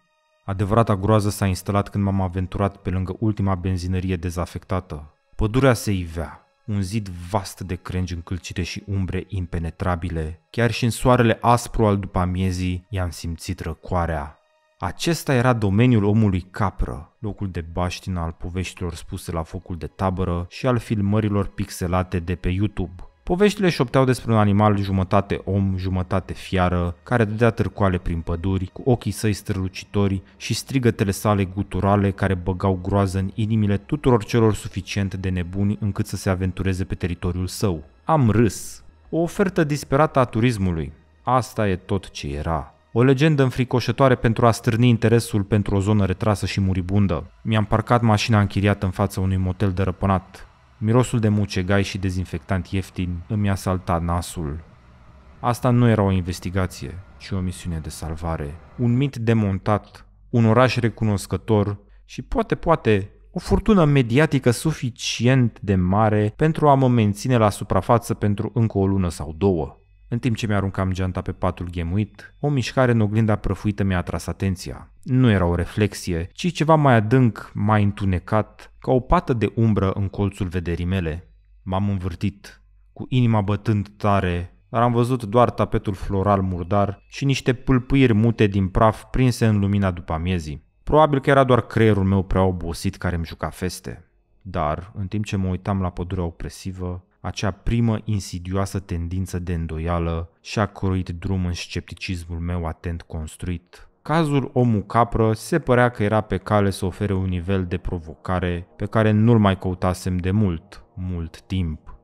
Adevărata groază s-a instalat când m-am aventurat pe lângă ultima benzinărie dezafectată. Pădurea se ivea, un zid vast de crengi încălcite și umbre impenetrabile. Chiar și în soarele aspru al după amiezii i-am simțit răcoarea. Acesta era domeniul omului capră, locul de baștină al poveștilor spuse la focul de tabără și al filmărilor pixelate de pe YouTube. Poveștile șopteau despre un animal jumătate om, jumătate fiară, care dădea târcoale prin păduri, cu ochii săi strălucitori și strigătele sale guturale care băgau groază în inimile tuturor celor suficient de nebuni încât să se aventureze pe teritoriul său. Am râs. O ofertă disperată a turismului. Asta e tot ce era. O legendă înfricoșătoare pentru a stârni interesul pentru o zonă retrasă și muribundă. Mi-am parcat mașina închiriată în fața unui motel de răpânat. Mirosul de mucegai și dezinfectant ieftin îmi asalta nasul. Asta nu era o investigație, ci o misiune de salvare. Un mit demontat, un oraș recunoscător și poate, poate, o furtună mediatică suficient de mare pentru a mă menține la suprafață pentru încă o lună sau două. În timp ce mi-aruncam geanta pe patul ghemuit, o mișcare în oglinda prăfuită mi-a atras atenția. Nu era o reflexie, ci ceva mai adânc, mai întunecat, ca o pată de umbră în colțul vederii mele. M-am învârtit, cu inima bătând tare, dar am văzut doar tapetul floral murdar și niște pâlpâiri mute din praf prinse în lumina după amiezii. Probabil că era doar creierul meu prea obosit care îmi juca feste. Dar, în timp ce mă uitam la pădurea opresivă, acea primă insidioasă tendință de îndoială și-a coroit drum în scepticismul meu atent construit. Cazul omul capră se părea că era pe cale să ofere un nivel de provocare pe care nu-l mai căutasem de mult, mult timp.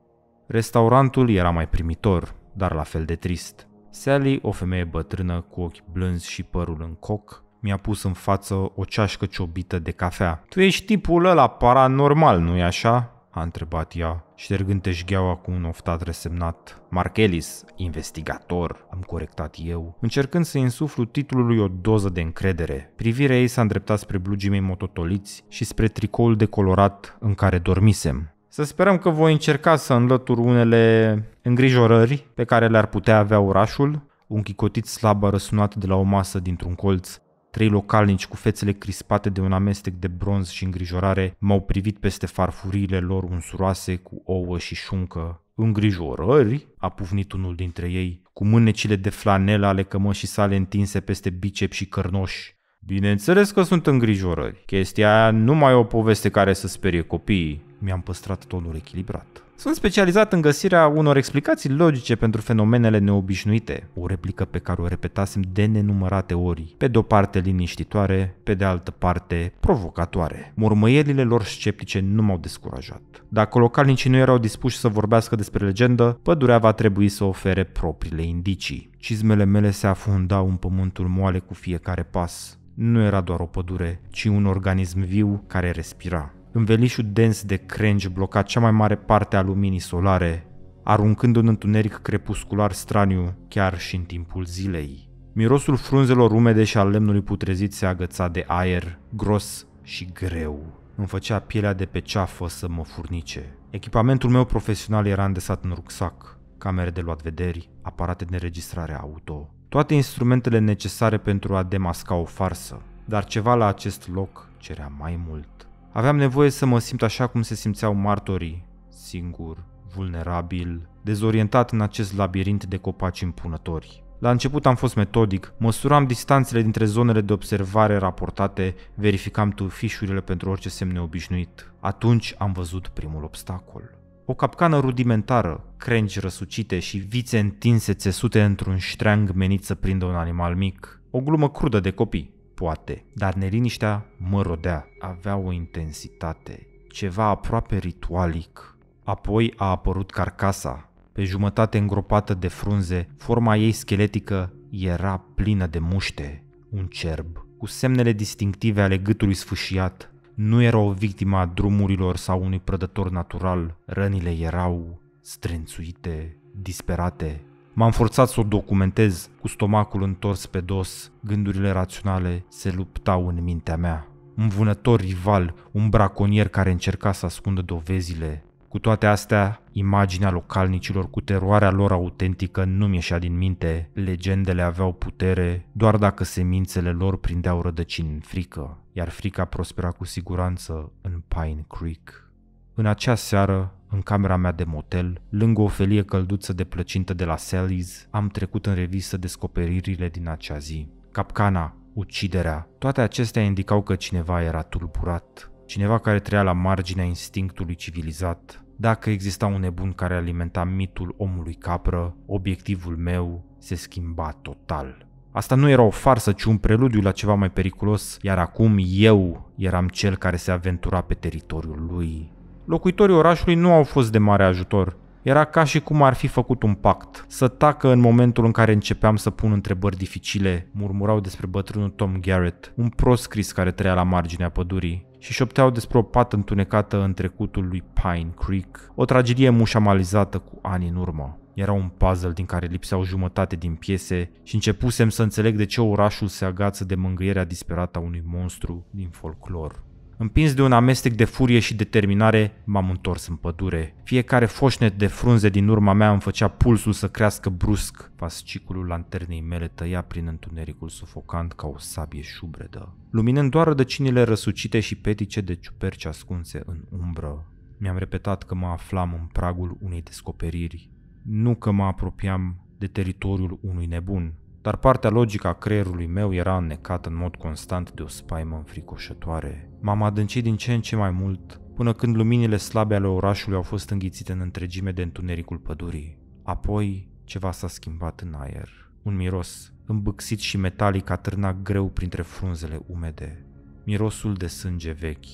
Restaurantul era mai primitor, dar la fel de trist. Sally, o femeie bătrână cu ochi blânzi și părul în coc, mi-a pus în față o ceașcă ciobită de cafea. Tu ești tipul ăla paranormal, nu-i așa? a întrebat ea, ștergând teșgheaua cu un oftat resemnat. Marchelis, investigator, am corectat eu, încercând să însuflu titlului o doză de încredere. Privirea ei s-a îndreptat spre blugii mei mototoliți și spre tricoul decolorat în care dormisem. Să sperăm că voi încerca să înlătur unele îngrijorări pe care le-ar putea avea orașul. Un chicotit slab răsunat de la o masă dintr-un colț, Trei localnici cu fețele crispate de un amestec de bronz și îngrijorare m-au privit peste farfuriile lor unsuroase cu ouă și șuncă. Îngrijorări? a pufnit unul dintre ei, cu mânecile de flanelă ale cămășii sale întinse peste bicep și cărnoși. Bineînțeles că sunt îngrijorări. Chestia aia nu mai e o poveste care să sperie copiii. Mi-am păstrat tonul echilibrat. Sunt specializat în găsirea unor explicații logice pentru fenomenele neobișnuite, o replică pe care o repetasem de nenumărate ori, pe de-o parte liniștitoare, pe de altă parte provocatoare. Murmăielile lor sceptice nu m-au descurajat. Dacă localnicii nu erau dispuși să vorbească despre legendă, pădurea va trebui să ofere propriile indicii. Cizmele mele se afundau în pământul moale cu fiecare pas. Nu era doar o pădure, ci un organism viu care respira. Învelișul dens de crengi bloca cea mai mare parte a luminii solare, aruncând un întuneric crepuscular straniu chiar și în timpul zilei. Mirosul frunzelor umede și al lemnului putrezit se agăța de aer, gros și greu. Îmi făcea pielea de pe ceafă să mă furnice. Echipamentul meu profesional era îndesat în rucsac, camere de luat vederi, aparate de înregistrare auto, toate instrumentele necesare pentru a demasca o farsă, dar ceva la acest loc cerea mai mult. Aveam nevoie să mă simt așa cum se simțeau martorii, singur, vulnerabil, dezorientat în acest labirint de copaci împunători. La început am fost metodic, măsuram distanțele dintre zonele de observare raportate, verificam tufișurile pentru orice semn neobișnuit. Atunci am văzut primul obstacol. O capcană rudimentară, crengi răsucite și vițe întinse țesute într-un ștreang menit să prindă un animal mic. O glumă crudă de copii poate, dar neliniștea mă rodea. Avea o intensitate, ceva aproape ritualic. Apoi a apărut carcasa, pe jumătate îngropată de frunze, forma ei scheletică era plină de muște, un cerb, cu semnele distinctive ale gâtului sfâșiat. Nu era o victimă a drumurilor sau unui prădător natural, rănile erau strânțuite, disperate, M-am forțat să o documentez cu stomacul întors pe dos, gândurile raționale se luptau în mintea mea. Un vânător rival, un braconier care încerca să ascundă dovezile. Cu toate astea, imaginea localnicilor cu teroarea lor autentică nu mi ieșea din minte, legendele aveau putere doar dacă semințele lor prindeau rădăcini în frică, iar frica prospera cu siguranță în Pine Creek. În acea seară în camera mea de motel, lângă o felie călduță de plăcintă de la Sally's, am trecut în revistă descoperirile din acea zi. Capcana, uciderea, toate acestea indicau că cineva era tulburat, cineva care trăia la marginea instinctului civilizat. Dacă exista un nebun care alimenta mitul omului capră, obiectivul meu se schimba total. Asta nu era o farsă, ci un preludiu la ceva mai periculos, iar acum eu eram cel care se aventura pe teritoriul lui. Locuitorii orașului nu au fost de mare ajutor. Era ca și cum ar fi făcut un pact. Să tacă în momentul în care începeam să pun întrebări dificile, murmurau despre bătrânul Tom Garrett, un proscris care trăia la marginea pădurii și șopteau despre o pată întunecată în trecutul lui Pine Creek, o tragedie mușamalizată cu ani în urmă. Era un puzzle din care lipseau jumătate din piese și începusem să înțeleg de ce orașul se agață de mângâierea disperată a unui monstru din folclor. Împins de un amestec de furie și determinare, m-am întors în pădure. Fiecare foșnet de frunze din urma mea îmi făcea pulsul să crească brusc. Fasciculul lanternei mele tăia prin întunericul sufocant ca o sabie șubredă, luminând doar rădăcinile răsucite și petice de ciuperci ascunse în umbră. Mi-am repetat că mă aflam în pragul unei descoperiri, nu că mă apropiam de teritoriul unui nebun dar partea logică a creierului meu era înnecată în mod constant de o spaimă înfricoșătoare. M-am adâncit din ce în ce mai mult, până când luminile slabe ale orașului au fost înghițite în întregime de întunericul pădurii. Apoi, ceva s-a schimbat în aer. Un miros, îmbâxit și metalic, atârna greu printre frunzele umede. Mirosul de sânge vechi.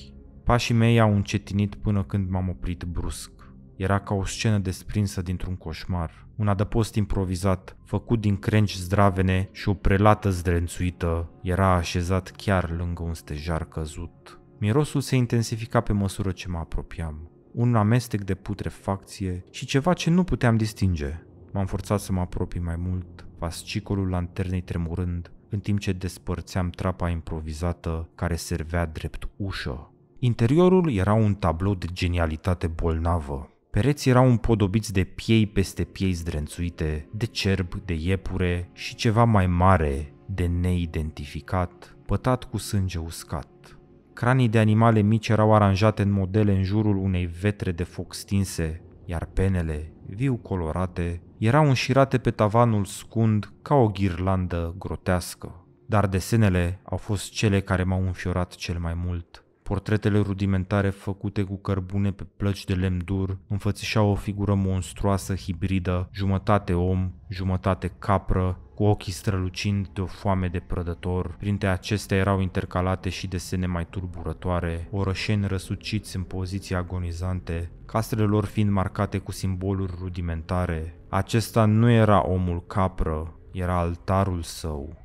Pașii mei au încetinit până când m-am oprit brusc. Era ca o scenă desprinsă dintr-un coșmar un adăpost improvizat, făcut din crengi zdravene și o prelată zdrențuită, era așezat chiar lângă un stejar căzut. Mirosul se intensifica pe măsură ce mă apropiam, un amestec de putrefacție și ceva ce nu puteam distinge. M-am forțat să mă apropii mai mult, fascicolul lanternei tremurând, în timp ce despărțeam trapa improvizată care servea drept ușă. Interiorul era un tablou de genialitate bolnavă, Pereții erau împodobiți de piei peste piei zdrențuite, de cerb, de iepure și ceva mai mare, de neidentificat, pătat cu sânge uscat. Cranii de animale mici erau aranjate în modele în jurul unei vetre de foc stinse, iar penele, viu colorate, erau înșirate pe tavanul scund ca o ghirlandă grotească. Dar desenele au fost cele care m-au înfiorat cel mai mult – Portretele rudimentare făcute cu cărbune pe plăci de lemn dur înfățișau o figură monstruoasă hibridă, jumătate om, jumătate capră, cu ochii strălucind de o foame de prădător. Printre acestea erau intercalate și desene mai turburătoare, orășeni răsuciți în poziții agonizante, castrele lor fiind marcate cu simboluri rudimentare. Acesta nu era omul capră, era altarul său.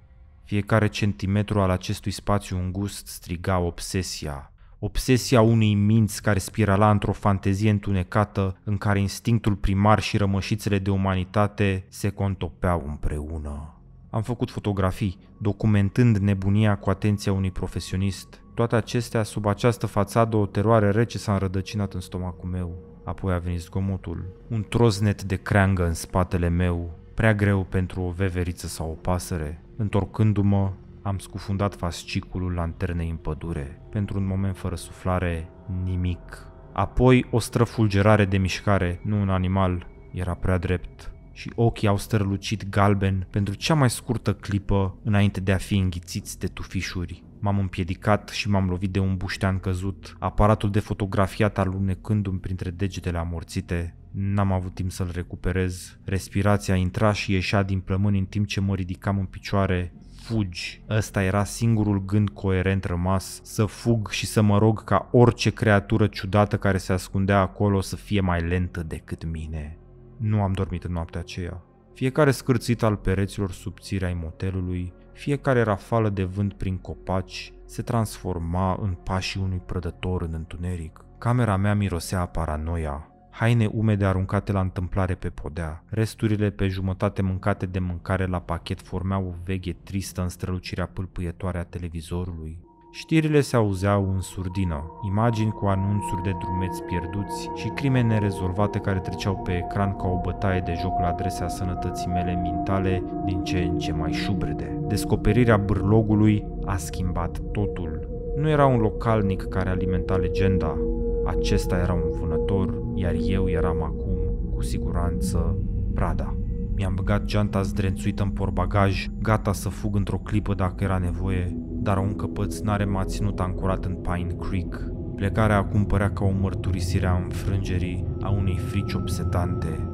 Fiecare centimetru al acestui spațiu îngust striga obsesia, obsesia unei minți care spirala într-o fantezie întunecată în care instinctul primar și rămășițele de umanitate se contopeau împreună. Am făcut fotografii, documentând nebunia cu atenția unui profesionist. Toate acestea, sub această fațadă, o teroare rece s-a înrădăcinat în stomacul meu. Apoi a venit zgomotul. Un troznet de creangă în spatele meu, prea greu pentru o veveriță sau o pasăre. Întorcându-mă, am scufundat fasciculul lanternei în pădure. Pentru un moment fără suflare, nimic. Apoi o străfulgerare de mișcare, nu un animal, era prea drept și ochii au strălucit galben pentru cea mai scurtă clipă înainte de a fi înghițiți de tufișuri. M-am împiedicat și m-am lovit de un buștean căzut, aparatul de fotografiat alunecându-mi printre degetele amorțite. N-am avut timp să-l recuperez. Respirația intra și ieșea din plămâni în timp ce mă ridicam în picioare, fugi. Ăsta era singurul gând coerent rămas, să fug și să mă rog ca orice creatură ciudată care se ascundea acolo să fie mai lentă decât mine. Nu am dormit în noaptea aceea. Fiecare scârțit al pereților subțiri ai motelului, fiecare rafală de vânt prin copaci, se transforma în pașii unui prădător în întuneric. Camera mea mirosea paranoia, haine umede aruncate la întâmplare pe podea, resturile pe jumătate mâncate de mâncare la pachet formeau o veche tristă în strălucirea pâlpâietoare a televizorului. Știrile se auzeau în surdină, imagini cu anunțuri de drumeți pierduți și crime nerezolvate care treceau pe ecran ca o bătaie de joc la adresa sănătății mele mintale din ce în ce mai șubrede. Descoperirea bârlogului a schimbat totul. Nu era un localnic care alimenta legenda, acesta era un vânător, iar eu eram acum, cu siguranță, prada. Mi-am băgat geanta zdrențuită în porbagaj, gata să fug într-o clipă dacă era nevoie, dar un căpăț n-are m-a ținut ancorat în Pine Creek. Plecarea acum părea ca o mărturisire a înfrângerii, a unei frici obsedante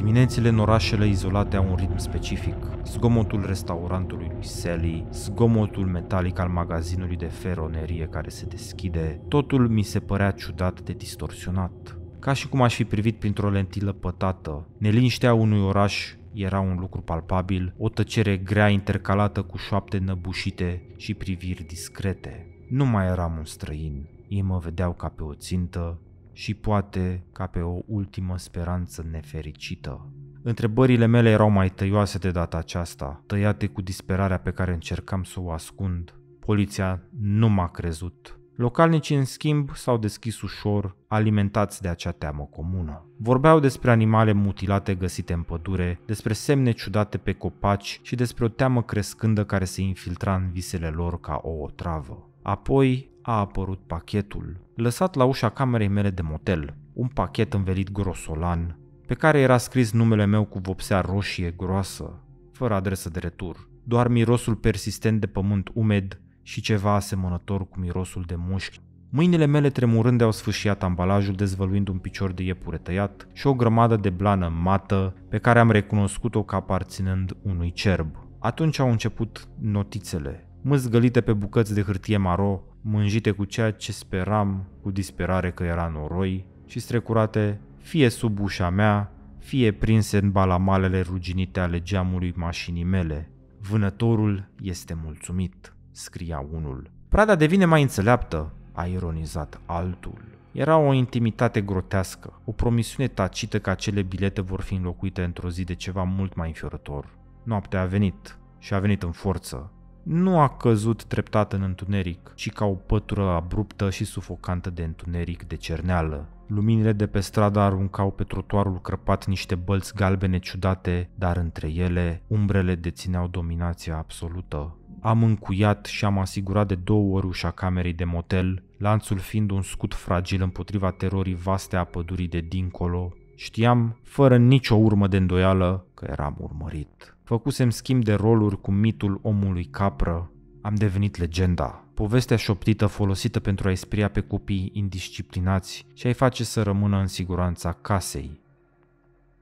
Diminețile în orașele izolate au un ritm specific. Zgomotul restaurantului lui Sally, zgomotul metalic al magazinului de feronerie care se deschide, totul mi se părea ciudat de distorsionat. Ca și cum aș fi privit printr-o lentilă pătată, neliniștea unui oraș era un lucru palpabil, o tăcere grea intercalată cu șoapte năbușite și priviri discrete. Nu mai eram un străin, ei mă vedeau ca pe o țintă și poate ca pe o ultimă speranță nefericită. Întrebările mele erau mai tăioase de data aceasta, tăiate cu disperarea pe care încercam să o ascund. Poliția nu m-a crezut. Localnicii, în schimb, s-au deschis ușor, alimentați de acea teamă comună. Vorbeau despre animale mutilate găsite în pădure, despre semne ciudate pe copaci și despre o teamă crescândă care se infiltra în visele lor ca o otravă. Apoi a apărut pachetul, lăsat la ușa camerei mele de motel, un pachet învelit grosolan, pe care era scris numele meu cu vopsea roșie groasă, fără adresă de retur, doar mirosul persistent de pământ umed și ceva asemănător cu mirosul de mușchi. Mâinile mele tremurând au sfâșiat ambalajul dezvăluind un picior de iepure tăiat și o grămadă de blană mată pe care am recunoscut-o ca aparținând unui cerb. Atunci au început notițele, mâzgălite pe bucăți de hârtie maro mânjite cu ceea ce speram cu disperare că era noroi și strecurate fie sub ușa mea, fie prinse în balamalele ruginite ale geamului mașinii mele. Vânătorul este mulțumit, scria unul. Prada devine mai înțeleaptă, a ironizat altul. Era o intimitate grotească, o promisiune tacită că acele bilete vor fi înlocuite într-o zi de ceva mult mai înfiorător. Noaptea a venit și a venit în forță, nu a căzut treptat în întuneric, ci ca o pătură abruptă și sufocantă de întuneric de cerneală. Luminile de pe stradă aruncau pe trotuarul crăpat niște bălți galbene ciudate, dar între ele umbrele dețineau dominația absolută. Am încuiat și am asigurat de două ori ușa camerei de motel, lanțul fiind un scut fragil împotriva terorii vaste a pădurii de dincolo. Știam, fără nicio urmă de îndoială, că eram urmărit. Făcusem schimb de roluri cu mitul omului capră, am devenit legenda. Povestea șoptită folosită pentru a-i spria pe copii indisciplinați și a-i face să rămână în siguranța casei.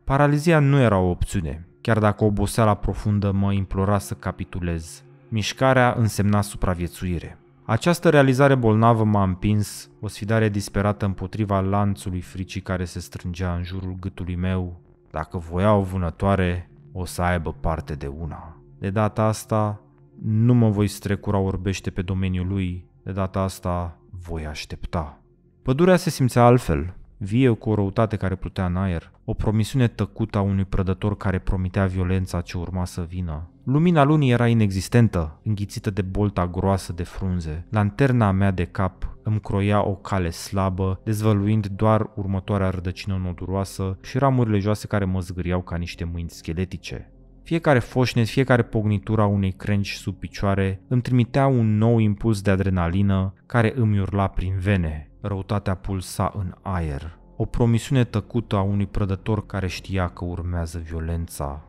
Paralizia nu era o opțiune, chiar dacă oboseala profundă mă implora să capitulez. Mișcarea însemna supraviețuire. Această realizare bolnavă m-a împins, o sfidare disperată împotriva lanțului fricii care se strângea în jurul gâtului meu. Dacă voia o vânătoare, o să aibă parte de una. De data asta nu mă voi strecura orbește pe domeniul lui, de data asta voi aștepta. Pădurea se simțea altfel, vie cu o răutate care plutea în aer, o promisiune tăcută a unui prădător care promitea violența ce urma să vină. Lumina lunii era inexistentă, înghițită de bolta groasă de frunze. Lanterna mea de cap îmi croia o cale slabă, dezvăluind doar următoarea rădăcină noduroasă și ramurile joase care mă zgâriau ca niște mâini scheletice. Fiecare foșnet, fiecare pognitura unei crengi sub picioare îmi trimitea un nou impuls de adrenalină care îmi urla prin vene. Răutatea pulsa în aer, o promisiune tăcută a unui prădător care știa că urmează violența.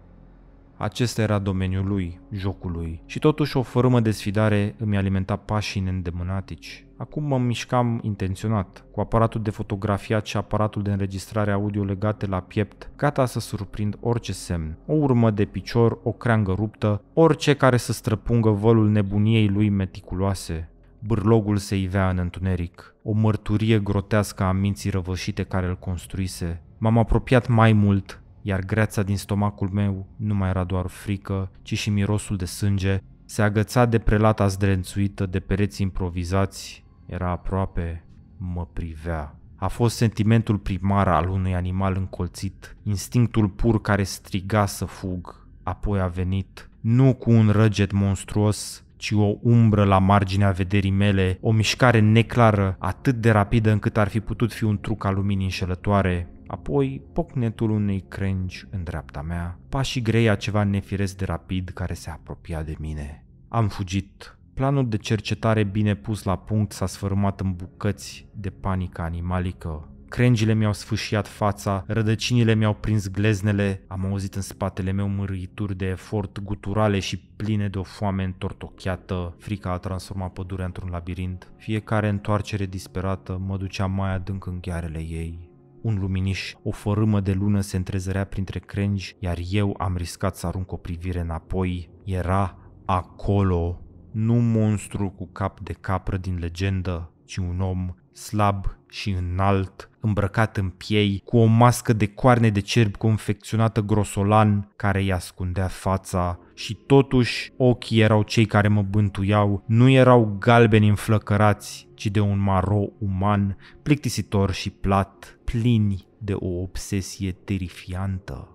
Acesta era domeniul lui, jocul lui, și totuși o fărâmă de sfidare îmi alimenta pașii neîndemânatici. Acum mă mișcam intenționat, cu aparatul de fotografiat și aparatul de înregistrare audio legate la piept, gata să surprind orice semn, o urmă de picior, o creangă ruptă, orice care să străpungă vălul nebuniei lui meticuloase bârlogul se ivea în întuneric, o mărturie grotească a minții răvășite care îl construise. M-am apropiat mai mult, iar greața din stomacul meu nu mai era doar frică, ci și mirosul de sânge, se agăța de prelata zdrențuită de pereți improvizați, era aproape, mă privea. A fost sentimentul primar al unui animal încolțit, instinctul pur care striga să fug. Apoi a venit, nu cu un răget monstruos, ci o umbră la marginea vederii mele, o mișcare neclară, atât de rapidă încât ar fi putut fi un truc al luminii înșelătoare, apoi pocnetul unei crengi în dreapta mea, pașii grei a ceva nefiresc de rapid care se apropia de mine. Am fugit. Planul de cercetare bine pus la punct s-a sfârmat în bucăți de panică animalică. Crengile mi-au sfâșiat fața, rădăcinile mi-au prins gleznele, am auzit în spatele meu mârâituri de efort guturale și pline de o foame întortocheată. Frica a transformat pădurea într-un labirint. Fiecare întoarcere disperată mă ducea mai adânc în ghearele ei. Un luminiș, o fărâmă de lună se întrezărea printre crengi, iar eu am riscat să arunc o privire înapoi. Era acolo, nu monstru cu cap de capră din legendă, ci un om slab și înalt, îmbrăcat în piei, cu o mască de coarne de cerb confecționată grosolan care îi ascundea fața și totuși ochii erau cei care mă bântuiau, nu erau galbeni înflăcărați, ci de un maro uman, plictisitor și plat, plini de o obsesie terifiantă.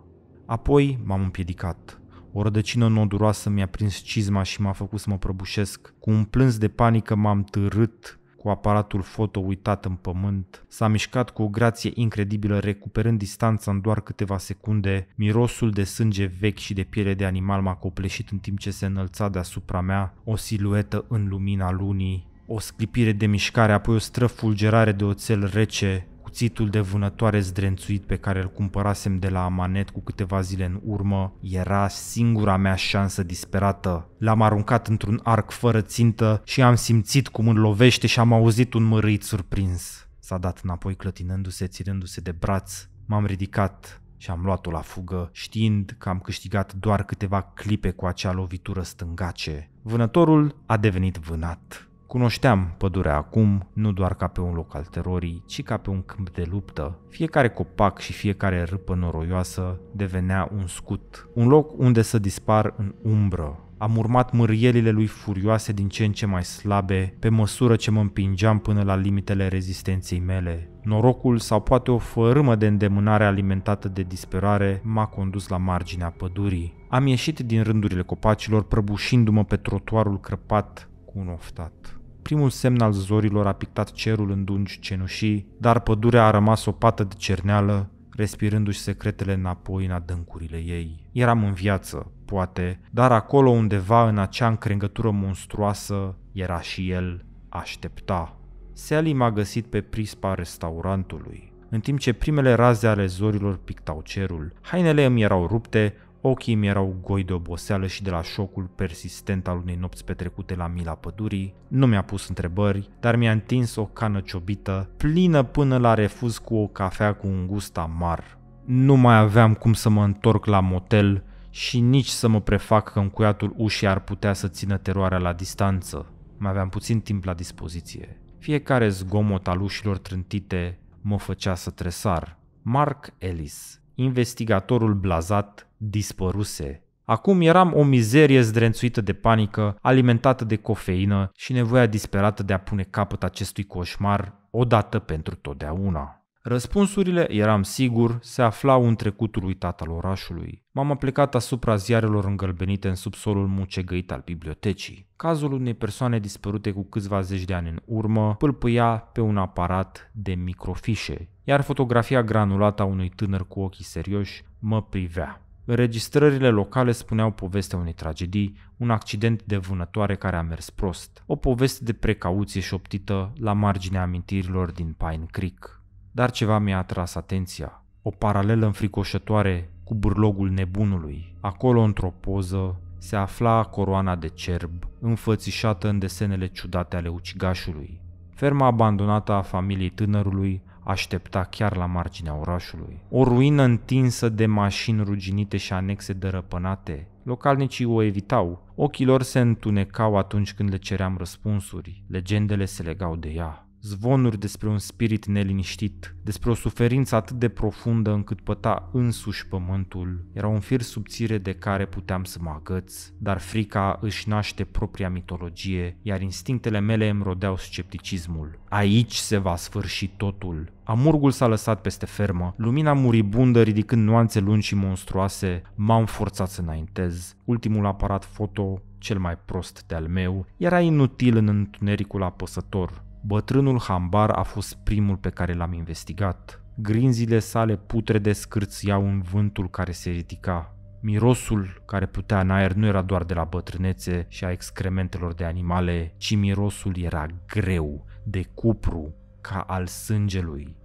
Apoi m-am împiedicat. O rădăcină noduroasă mi-a prins cizma și m-a făcut să mă prăbușesc. Cu un plâns de panică m-am târât cu aparatul foto uitat în pământ. S-a mișcat cu o grație incredibilă, recuperând distanța în doar câteva secunde. Mirosul de sânge vechi și de piele de animal m-a copleșit în timp ce se înălța deasupra mea, o siluetă în lumina lunii. O sclipire de mișcare, apoi o străfulgerare de oțel rece, cuțitul de vânătoare zdrențuit pe care îl cumpărasem de la Amanet cu câteva zile în urmă era singura mea șansă disperată. L-am aruncat într-un arc fără țintă și am simțit cum îl lovește și am auzit un mărâit surprins. S-a dat înapoi clătinându-se, ținându-se de braț. M-am ridicat și am luat-o la fugă, știind că am câștigat doar câteva clipe cu acea lovitură stângace. Vânătorul a devenit vânat. Cunoșteam pădurea acum, nu doar ca pe un loc al terorii, ci ca pe un câmp de luptă. Fiecare copac și fiecare râpă noroioasă devenea un scut, un loc unde să dispar în umbră. Am urmat mârielile lui furioase din ce în ce mai slabe, pe măsură ce mă împingeam până la limitele rezistenței mele. Norocul sau poate o fărâmă de îndemânare alimentată de disperare m-a condus la marginea pădurii. Am ieșit din rândurile copacilor prăbușindu-mă pe trotuarul crăpat cu un oftat. Primul semn al zorilor a pictat cerul în dungi cenușii, dar pădurea a rămas o pată de cerneală, respirându-și secretele înapoi în adâncurile ei. Eram în viață, poate, dar acolo undeva în acea încrengătură monstruoasă era și el aștepta. Sally m-a găsit pe prispa restaurantului. În timp ce primele raze ale zorilor pictau cerul, hainele îmi erau rupte, Ochii mi erau goi de oboseală și de la șocul persistent al unei nopți petrecute la mila pădurii. Nu mi-a pus întrebări, dar mi-a întins o cană ciobită, plină până la refuz cu o cafea cu un gust amar. Nu mai aveam cum să mă întorc la motel și nici să mă prefac că încuiatul ușii ar putea să țină teroarea la distanță. Mai aveam puțin timp la dispoziție. Fiecare zgomot al ușilor trântite mă făcea să tresar. Mark Ellis, investigatorul blazat dispăruse. Acum eram o mizerie zdrențuită de panică, alimentată de cofeină și nevoia disperată de a pune capăt acestui coșmar odată pentru totdeauna. Răspunsurile, eram sigur, se aflau în trecutul uitat al orașului. M-am aplicat asupra ziarelor îngălbenite în subsolul mucegăit al bibliotecii. Cazul unei persoane dispărute cu câțiva zeci de ani în urmă pâlpâia pe un aparat de microfișe, iar fotografia granulată a unui tânăr cu ochii serioși mă privea. Înregistrările locale spuneau povestea unei tragedii, un accident de vânătoare care a mers prost, o poveste de precauție șoptită la marginea amintirilor din Pine Creek. Dar ceva mi-a atras atenția, o paralelă înfricoșătoare cu burlogul nebunului. Acolo, într-o poză, se afla coroana de cerb, înfățișată în desenele ciudate ale ucigașului. Ferma abandonată a familiei tânărului aștepta chiar la marginea orașului. O ruină întinsă de mașini ruginite și anexe dărăpânate. Localnicii o evitau, ochii lor se întunecau atunci când le ceream răspunsuri, legendele se legau de ea zvonuri despre un spirit neliniștit, despre o suferință atât de profundă încât păta însuși pământul. Era un fir subțire de care puteam să mă agăț, dar frica își naște propria mitologie, iar instinctele mele îmi rodeau scepticismul. Aici se va sfârși totul. Amurgul s-a lăsat peste fermă, lumina muribundă ridicând nuanțe lungi și monstruoase, m-am forțat să înaintez. Ultimul aparat foto cel mai prost de-al meu, era inutil în întunericul apăsător. Bătrânul hambar a fost primul pe care l-am investigat. Grinzile sale putrede scârțiau în vântul care se ridica. Mirosul care putea în aer nu era doar de la bătrânețe și a excrementelor de animale, ci mirosul era greu, de cupru, ca al sângelui.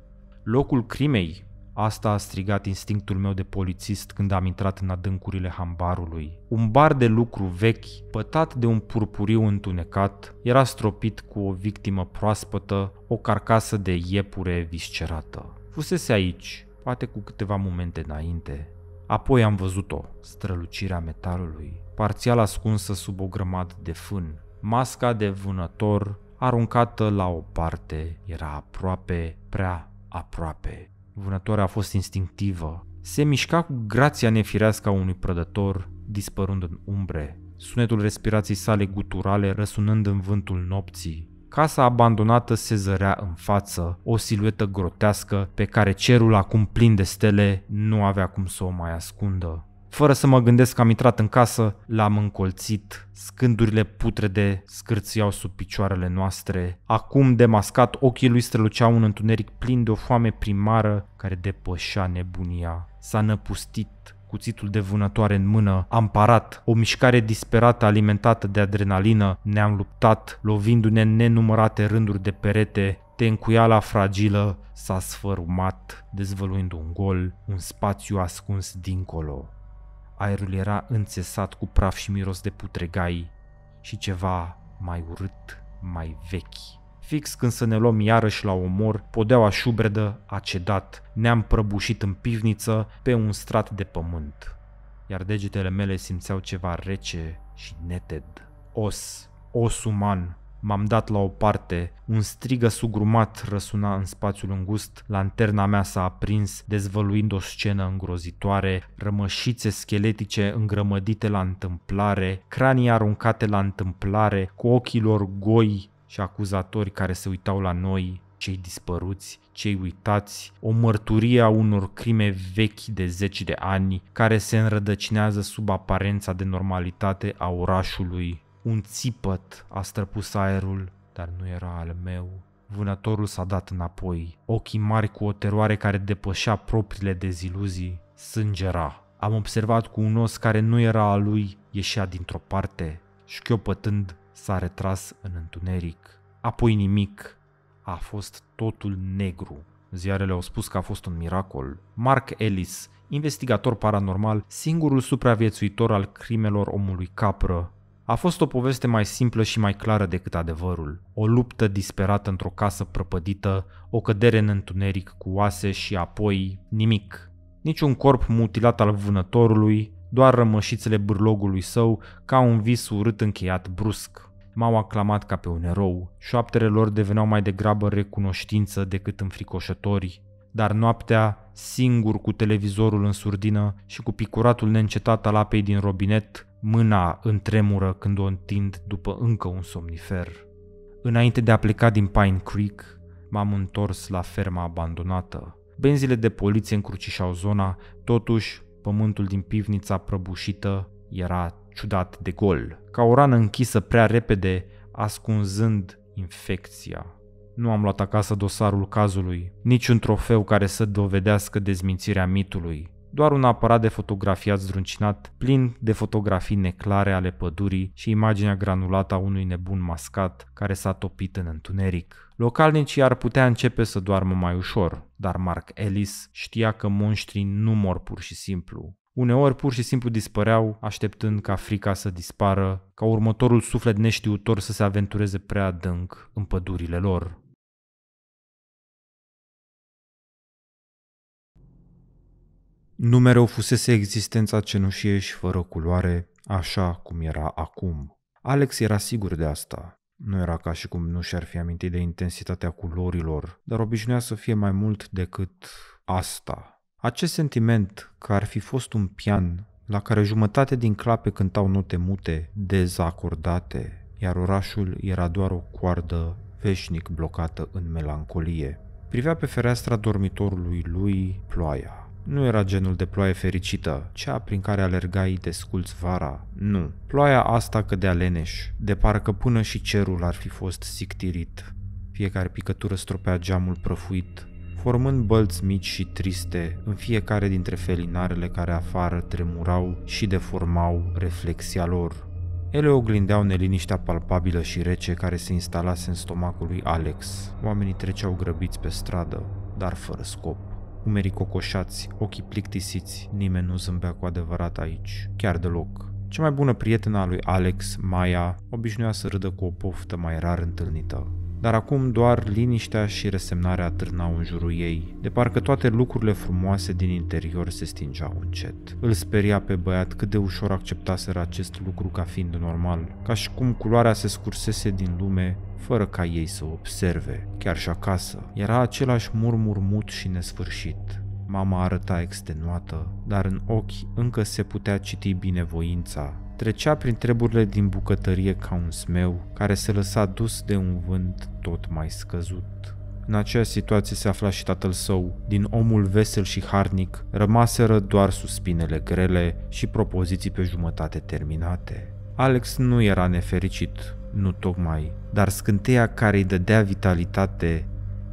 Locul crimei Asta a strigat instinctul meu de polițist când am intrat în adâncurile hambarului. Un bar de lucru vechi, pătat de un purpuriu întunecat, era stropit cu o victimă proaspătă, o carcasă de iepure viscerată. Fusese aici, poate cu câteva momente înainte. Apoi am văzut-o, strălucirea metalului, parțial ascunsă sub o grămadă de fân. Masca de vânător, aruncată la o parte, era aproape, prea aproape. Vânătoarea a fost instinctivă. Se mișca cu grația nefirească a unui prădător, dispărând în umbre, sunetul respirației sale guturale răsunând în vântul nopții. Casa abandonată se zărea în față, o siluetă grotească pe care cerul acum plin de stele nu avea cum să o mai ascundă. Fără să mă gândesc că am intrat în casă, l-am încolțit. Scândurile putrede scârțiau sub picioarele noastre. Acum, demascat, ochii lui străluceau un întuneric plin de o foame primară care depășea nebunia. S-a năpustit cuțitul de vânătoare în mână, am parat, o mișcare disperată alimentată de adrenalină, ne-am luptat, lovindu-ne nenumărate rânduri de perete, tencuiala fragilă s-a sfărumat, dezvăluind un gol, un spațiu ascuns dincolo. Aerul era înțesat cu praf și miros de putregai și ceva mai urât, mai vechi. Fix când să ne luăm iarăși la omor, podeaua șubredă a cedat, ne-am prăbușit în pivniță pe un strat de pământ, iar degetele mele simțeau ceva rece și neted. Os, os uman, M-am dat la o parte, un strigă sugrumat răsuna în spațiul îngust, lanterna mea s-a aprins, dezvăluind o scenă îngrozitoare, rămășițe scheletice îngrămădite la întâmplare, cranii aruncate la întâmplare, cu ochii lor goi și acuzatori care se uitau la noi, cei dispăruți, cei uitați, o mărturie a unor crime vechi de zeci de ani, care se înrădăcinează sub aparența de normalitate a orașului un țipăt a străpus aerul, dar nu era al meu. Vânătorul s-a dat înapoi, ochii mari cu o teroare care depășea propriile deziluzii, sângera. Am observat cu un os care nu era al lui, ieșea dintr-o parte, șchiopătând, s-a retras în întuneric. Apoi nimic, a fost totul negru. Ziarele au spus că a fost un miracol. Mark Ellis, investigator paranormal, singurul supraviețuitor al crimelor omului capră, a fost o poveste mai simplă și mai clară decât adevărul, o luptă disperată într-o casă prăpădită, o cădere în întuneric cu oase și apoi nimic. Niciun corp mutilat al vânătorului, doar rămășițele burlogului său ca un vis urât încheiat brusc. M-au aclamat ca pe un erou, șoaptele lor deveneau mai degrabă recunoștință decât înfricoșători, dar noaptea, singur cu televizorul în surdină și cu picuratul neîncetat al apei din robinet, Mâna întremură când o întind după încă un somnifer. Înainte de a pleca din Pine Creek, m-am întors la ferma abandonată. Benzile de poliție încrucișau zona, totuși pământul din pivnița prăbușită era ciudat de gol, ca o rană închisă prea repede, ascunzând infecția. Nu am luat acasă dosarul cazului, nici un trofeu care să dovedească dezmințirea mitului doar un aparat de fotografiat zdruncinat, plin de fotografii neclare ale pădurii și imaginea granulată a unui nebun mascat care s-a topit în întuneric. Localnicii ar putea începe să doarmă mai ușor, dar Mark Ellis știa că monștrii nu mor pur și simplu. Uneori pur și simplu dispăreau, așteptând ca frica să dispară, ca următorul suflet neștiutor să se aventureze prea adânc în pădurile lor. Nu mereu fusese existența cenușie și fără culoare, așa cum era acum. Alex era sigur de asta. Nu era ca și cum nu și-ar fi amintit de intensitatea culorilor, dar obișnuia să fie mai mult decât asta. Acest sentiment că ar fi fost un pian la care jumătate din clape cântau note mute, dezacordate, iar orașul era doar o coardă veșnic blocată în melancolie. Privea pe fereastra dormitorului lui ploaia. Nu era genul de ploaie fericită, cea prin care alergai de sculți vara. Nu. Ploaia asta cădea leneș, de parcă până și cerul ar fi fost sictirit. Fiecare picătură stropea geamul prăfuit, formând bălți mici și triste în fiecare dintre felinarele care afară tremurau și deformau reflexia lor. Ele oglindeau neliniștea palpabilă și rece care se instalase în stomacul lui Alex. Oamenii treceau grăbiți pe stradă, dar fără scop umerii cocoșați, ochii plictisiți, nimeni nu zâmbea cu adevărat aici, chiar deloc. Cea mai bună prietena a lui Alex, Maya, obișnuia să râdă cu o poftă mai rar întâlnită dar acum doar liniștea și resemnarea târnau în jurul ei, de parcă toate lucrurile frumoase din interior se stingeau încet. Îl speria pe băiat cât de ușor acceptaseră acest lucru ca fiind normal, ca și cum culoarea se scursese din lume fără ca ei să o observe. Chiar și acasă, era același murmur mut și nesfârșit. Mama arăta extenuată, dar în ochi încă se putea citi binevoința Trecea prin treburile din bucătărie ca un smeu, care se lăsa dus de un vânt tot mai scăzut. În acea situație se afla și tatăl său. Din omul vesel și harnic rămaseră doar suspinele grele și propoziții pe jumătate terminate. Alex nu era nefericit, nu tocmai, dar scânteia care îi dădea vitalitate,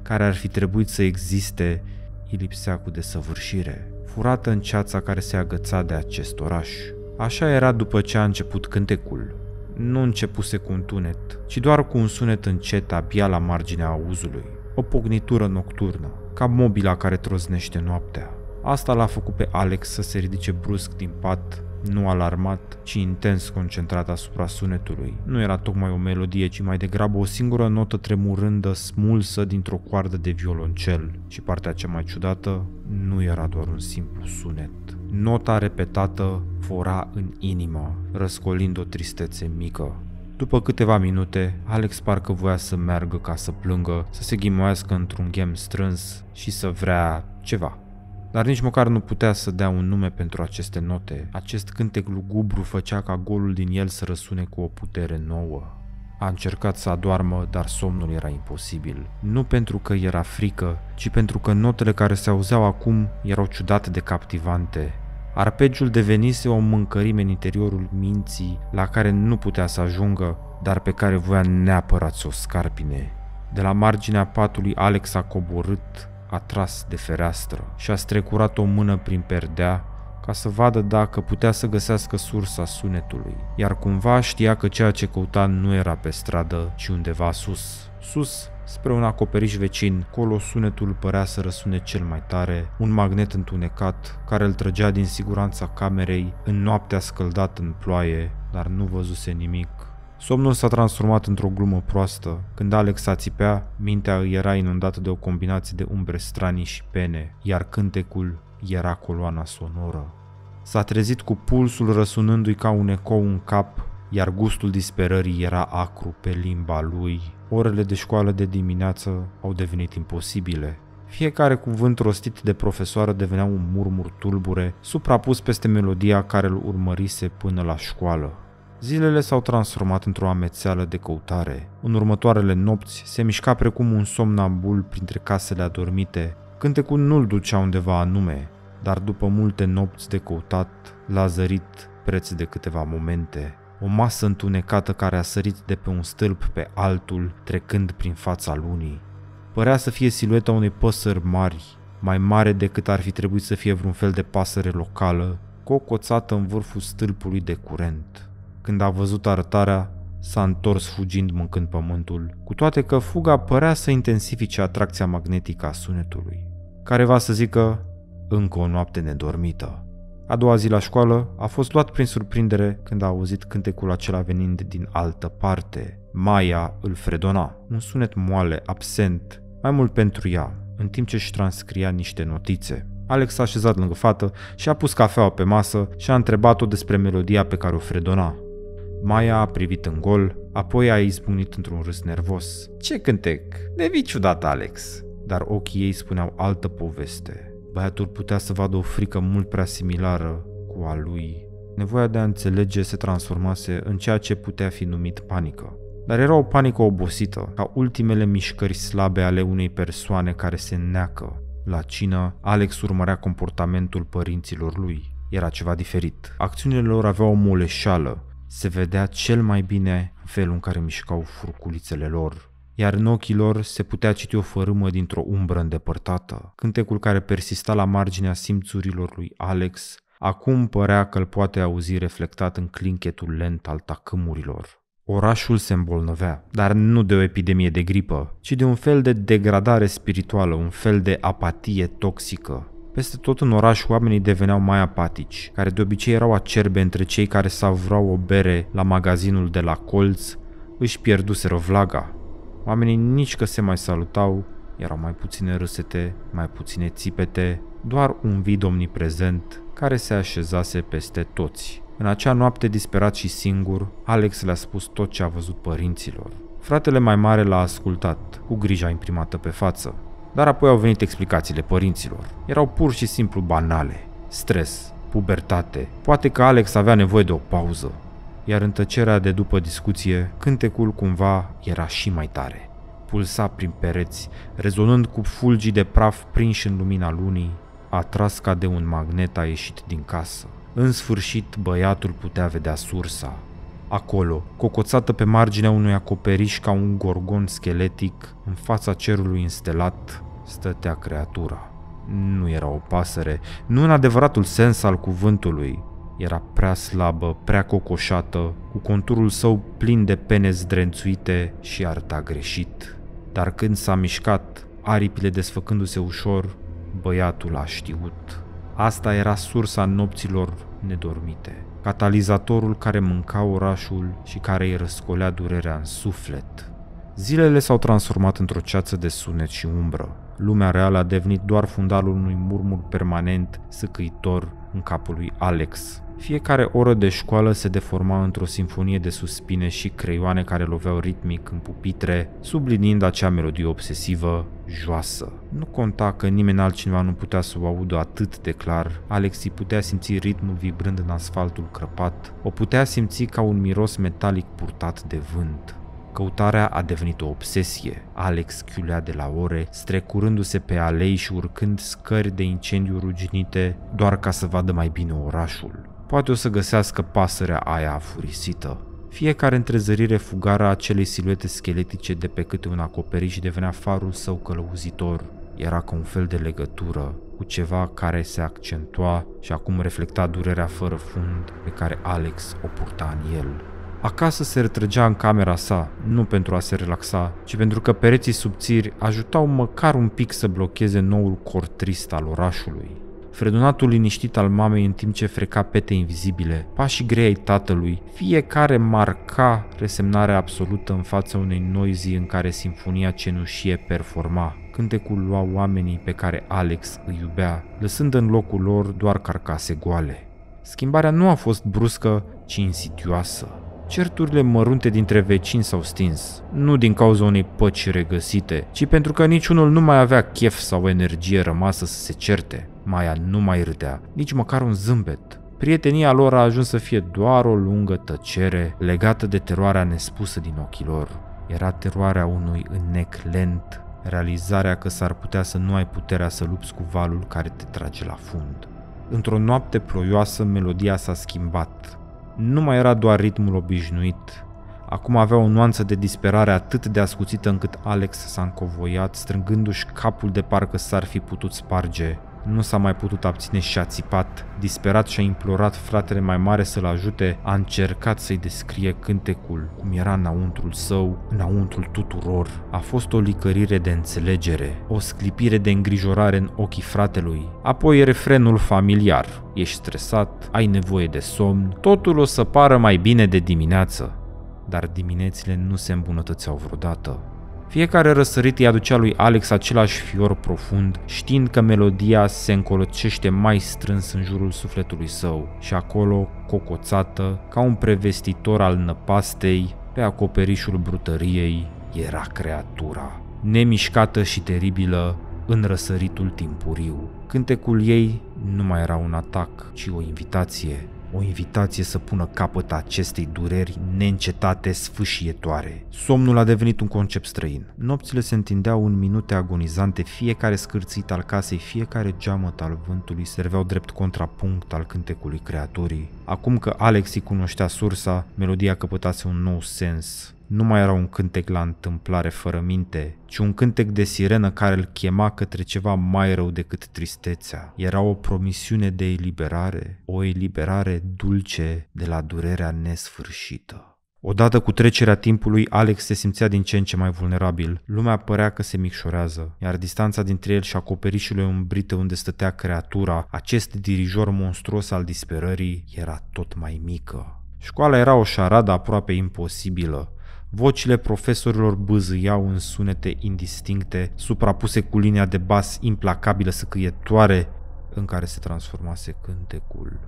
care ar fi trebuit să existe, îi lipsea cu desăvârșire, furată în ceața care se agăța de acest oraș. Așa era după ce a început cântecul. Nu începuse cu un tunet, ci doar cu un sunet încet abia la marginea auzului. O pognitură nocturnă, ca mobila care troznește noaptea. Asta l-a făcut pe Alex să se ridice brusc din pat, nu alarmat, ci intens concentrat asupra sunetului. Nu era tocmai o melodie, ci mai degrabă o singură notă tremurândă smulsă dintr-o coardă de violoncel. Și partea cea mai ciudată, nu era doar un simplu sunet. Nota repetată fora în inimă, răscolind o tristețe mică. După câteva minute, Alex parcă voia să meargă ca să plângă, să se ghimoiască într-un ghem strâns și să vrea ceva. Dar nici măcar nu putea să dea un nume pentru aceste note. Acest cântec lugubru făcea ca golul din el să răsune cu o putere nouă. A încercat să adoarmă, dar somnul era imposibil. Nu pentru că era frică, ci pentru că notele care se auzeau acum erau ciudate de captivante. Arpegiul devenise o mâncărime în interiorul minții la care nu putea să ajungă, dar pe care voia neapărat să o scarpine. De la marginea patului Alex a coborât, a tras de fereastră și a strecurat o mână prin perdea ca să vadă dacă putea să găsească sursa sunetului, iar cumva știa că ceea ce căuta nu era pe stradă, ci undeva sus. Sus, spre un acoperiș vecin, colo sunetul părea să răsune cel mai tare, un magnet întunecat care îl trăgea din siguranța camerei în noaptea scăldată în ploaie, dar nu văzuse nimic. Somnul s-a transformat într-o glumă proastă. Când Alex a țipea, mintea îi era inundată de o combinație de umbre stranii și pene, iar cântecul era coloana sonoră. S-a trezit cu pulsul răsunându-i ca un ecou în cap, iar gustul disperării era acru pe limba lui. Orele de școală de dimineață au devenit imposibile. Fiecare cuvânt rostit de profesoară devenea un murmur tulbure, suprapus peste melodia care îl urmărise până la școală. Zilele s-au transformat într-o amețeală de căutare. În următoarele nopți se mișca precum un somnambul printre casele adormite. Cântecul nu-l ducea undeva anume, dar după multe nopți de căutat, l-a zărit preț de câteva momente. O masă întunecată care a sărit de pe un stâlp pe altul, trecând prin fața lunii. Părea să fie silueta unei păsări mari, mai mare decât ar fi trebuit să fie vreun fel de pasăre locală, cocoțată în vârful stâlpului de curent. Când a văzut arătarea, s-a întors fugind mâncând pământul, cu toate că fuga părea să intensifice atracția magnetică a sunetului. care va să zică, încă o noapte nedormită. A doua zi la școală a fost luat prin surprindere când a auzit cântecul acela venind din altă parte. Maia îl fredona, un sunet moale, absent, mai mult pentru ea, în timp ce își transcria niște notițe. Alex s-a așezat lângă fată și a pus cafeaua pe masă și a întrebat-o despre melodia pe care o fredona. Maia a privit în gol, apoi a izbucnit într-un râs nervos. Ce cântec? Devi ciudat, Alex!" Dar ochii ei spuneau altă poveste. Băiatul putea să vadă o frică mult prea similară cu a lui. Nevoia de a înțelege se transformase în ceea ce putea fi numit panică. Dar era o panică obosită, ca ultimele mișcări slabe ale unei persoane care se neacă. La cină, Alex urmărea comportamentul părinților lui. Era ceva diferit. Acțiunile lor aveau o moleșală. Se vedea cel mai bine felul în care mișcau furculițele lor iar în ochii lor se putea citi o fărâmă dintr-o umbră îndepărtată. Cântecul care persista la marginea simțurilor lui Alex acum părea că îl poate auzi reflectat în clinchetul lent al tacâmurilor. Orașul se îmbolnăvea, dar nu de o epidemie de gripă, ci de un fel de degradare spirituală, un fel de apatie toxică. Peste tot în oraș oamenii deveneau mai apatici, care de obicei erau acerbe între cei care savurau o bere la magazinul de la colț, își pierduseră vlaga, Oamenii nici că se mai salutau, erau mai puține râsete, mai puține țipete, doar un vid omniprezent care se așezase peste toți. În acea noapte disperat și singur, Alex le-a spus tot ce a văzut părinților. Fratele mai mare l-a ascultat, cu grija imprimată pe față. Dar apoi au venit explicațiile părinților. Erau pur și simplu banale. Stres, pubertate, poate că Alex avea nevoie de o pauză, iar în tăcerea de după discuție, cântecul cumva era și mai tare. Pulsa prin pereți, rezonând cu fulgii de praf prinși în lumina lunii, atras ca de un magnet a ieșit din casă. În sfârșit, băiatul putea vedea sursa. Acolo, cocoțată pe marginea unui acoperiș ca un gorgon scheletic, în fața cerului înstelat, stătea creatura. Nu era o pasăre, nu în adevăratul sens al cuvântului, era prea slabă, prea cocoșată, cu conturul său plin de pene zdrențuite și arta greșit. Dar când s-a mișcat, aripile desfăcându-se ușor, băiatul a știut. Asta era sursa nopților nedormite, catalizatorul care mânca orașul și care îi răscolea durerea în suflet. Zilele s-au transformat într-o ceață de sunet și umbră. Lumea reală a devenit doar fundalul unui murmur permanent, săcăitor, în capul lui Alex, fiecare oră de școală se deforma într-o sinfonie de suspine și creioane care loveau ritmic în pupitre, sublinind acea melodie obsesivă, joasă. Nu conta că nimeni altcineva nu putea să o audă atât de clar, Alexi putea simți ritmul vibrând în asfaltul crăpat, o putea simți ca un miros metalic purtat de vânt. Căutarea a devenit o obsesie. Alex chiulea de la ore, strecurându-se pe alei și urcând scări de incendiu ruginite doar ca să vadă mai bine orașul. Poate o să găsească pasărea aia afurisită. Fiecare întrezărire fugara a acelei siluete scheletice de pe câte un acoperiș devenea farul său călăuzitor. Era ca un fel de legătură cu ceva care se accentua și acum reflecta durerea fără fund pe care Alex o purta în el. Acasă se retrăgea în camera sa, nu pentru a se relaxa, ci pentru că pereții subțiri ajutau măcar un pic să blocheze noul cor trist al orașului. Fredonatul liniștit al mamei în timp ce freca pete invizibile, pașii grei ai tatălui, fiecare marca resemnarea absolută în fața unei noizii în care simfonia cenușie performa. Cântecul lua oamenii pe care Alex îi iubea, lăsând în locul lor doar carcase goale. Schimbarea nu a fost bruscă, ci insidioasă. Certurile mărunte dintre vecini s-au stins, nu din cauza unei păci regăsite, ci pentru că niciunul nu mai avea chef sau energie rămasă să se certe. Maia nu mai râdea, nici măcar un zâmbet. Prietenia lor a ajuns să fie doar o lungă tăcere legată de teroarea nespusă din ochii lor. Era teroarea unui înnec lent, realizarea că s-ar putea să nu ai puterea să lupți cu valul care te trage la fund. Într-o noapte ploioasă, melodia s-a schimbat. Nu mai era doar ritmul obișnuit, Acum avea o nuanță de disperare atât de ascuțită încât Alex s-a încovoiat, strângându-și capul de parcă s-ar fi putut sparge. Nu s-a mai putut abține și a țipat. Disperat și-a implorat fratele mai mare să-l ajute, a încercat să-i descrie cântecul, cum era înăuntrul său, înăuntrul tuturor. A fost o licărire de înțelegere, o sclipire de îngrijorare în ochii fratelui, apoi refrenul familiar. Ești stresat, ai nevoie de somn, totul o să pară mai bine de dimineață. Dar diminețile nu se îmbunătățeau vreodată. Fiecare răsărit îi aducea lui Alex același fior profund, știind că melodia se încolocește mai strâns în jurul sufletului său și acolo, cocoțată, ca un prevestitor al năpastei, pe acoperișul brutăriei, era creatura, nemișcată și teribilă, în răsăritul timpuriu. Cântecul ei nu mai era un atac, ci o invitație o invitație să pună capăt acestei dureri neîncetate sfâșietoare. Somnul a devenit un concept străin. Nopțile se întindeau în minute agonizante, fiecare scârțit al casei, fiecare geamăt al vântului serveau drept contrapunct al cântecului creatorii. Acum că Alexi cunoștea sursa, melodia căpătase un nou sens, nu mai era un cântec la întâmplare fără minte, ci un cântec de sirenă care îl chema către ceva mai rău decât tristețea. Era o promisiune de eliberare, o eliberare dulce de la durerea nesfârșită. Odată cu trecerea timpului, Alex se simțea din ce în ce mai vulnerabil. Lumea părea că se micșorează, iar distanța dintre el și acoperișul umbrite unde stătea creatura, acest dirijor monstruos al disperării, era tot mai mică. Școala era o șaradă aproape imposibilă, Vocile profesorilor băzâiau în sunete indistincte, suprapuse cu linia de bas implacabilă săcâietoare în care se transformase cântecul.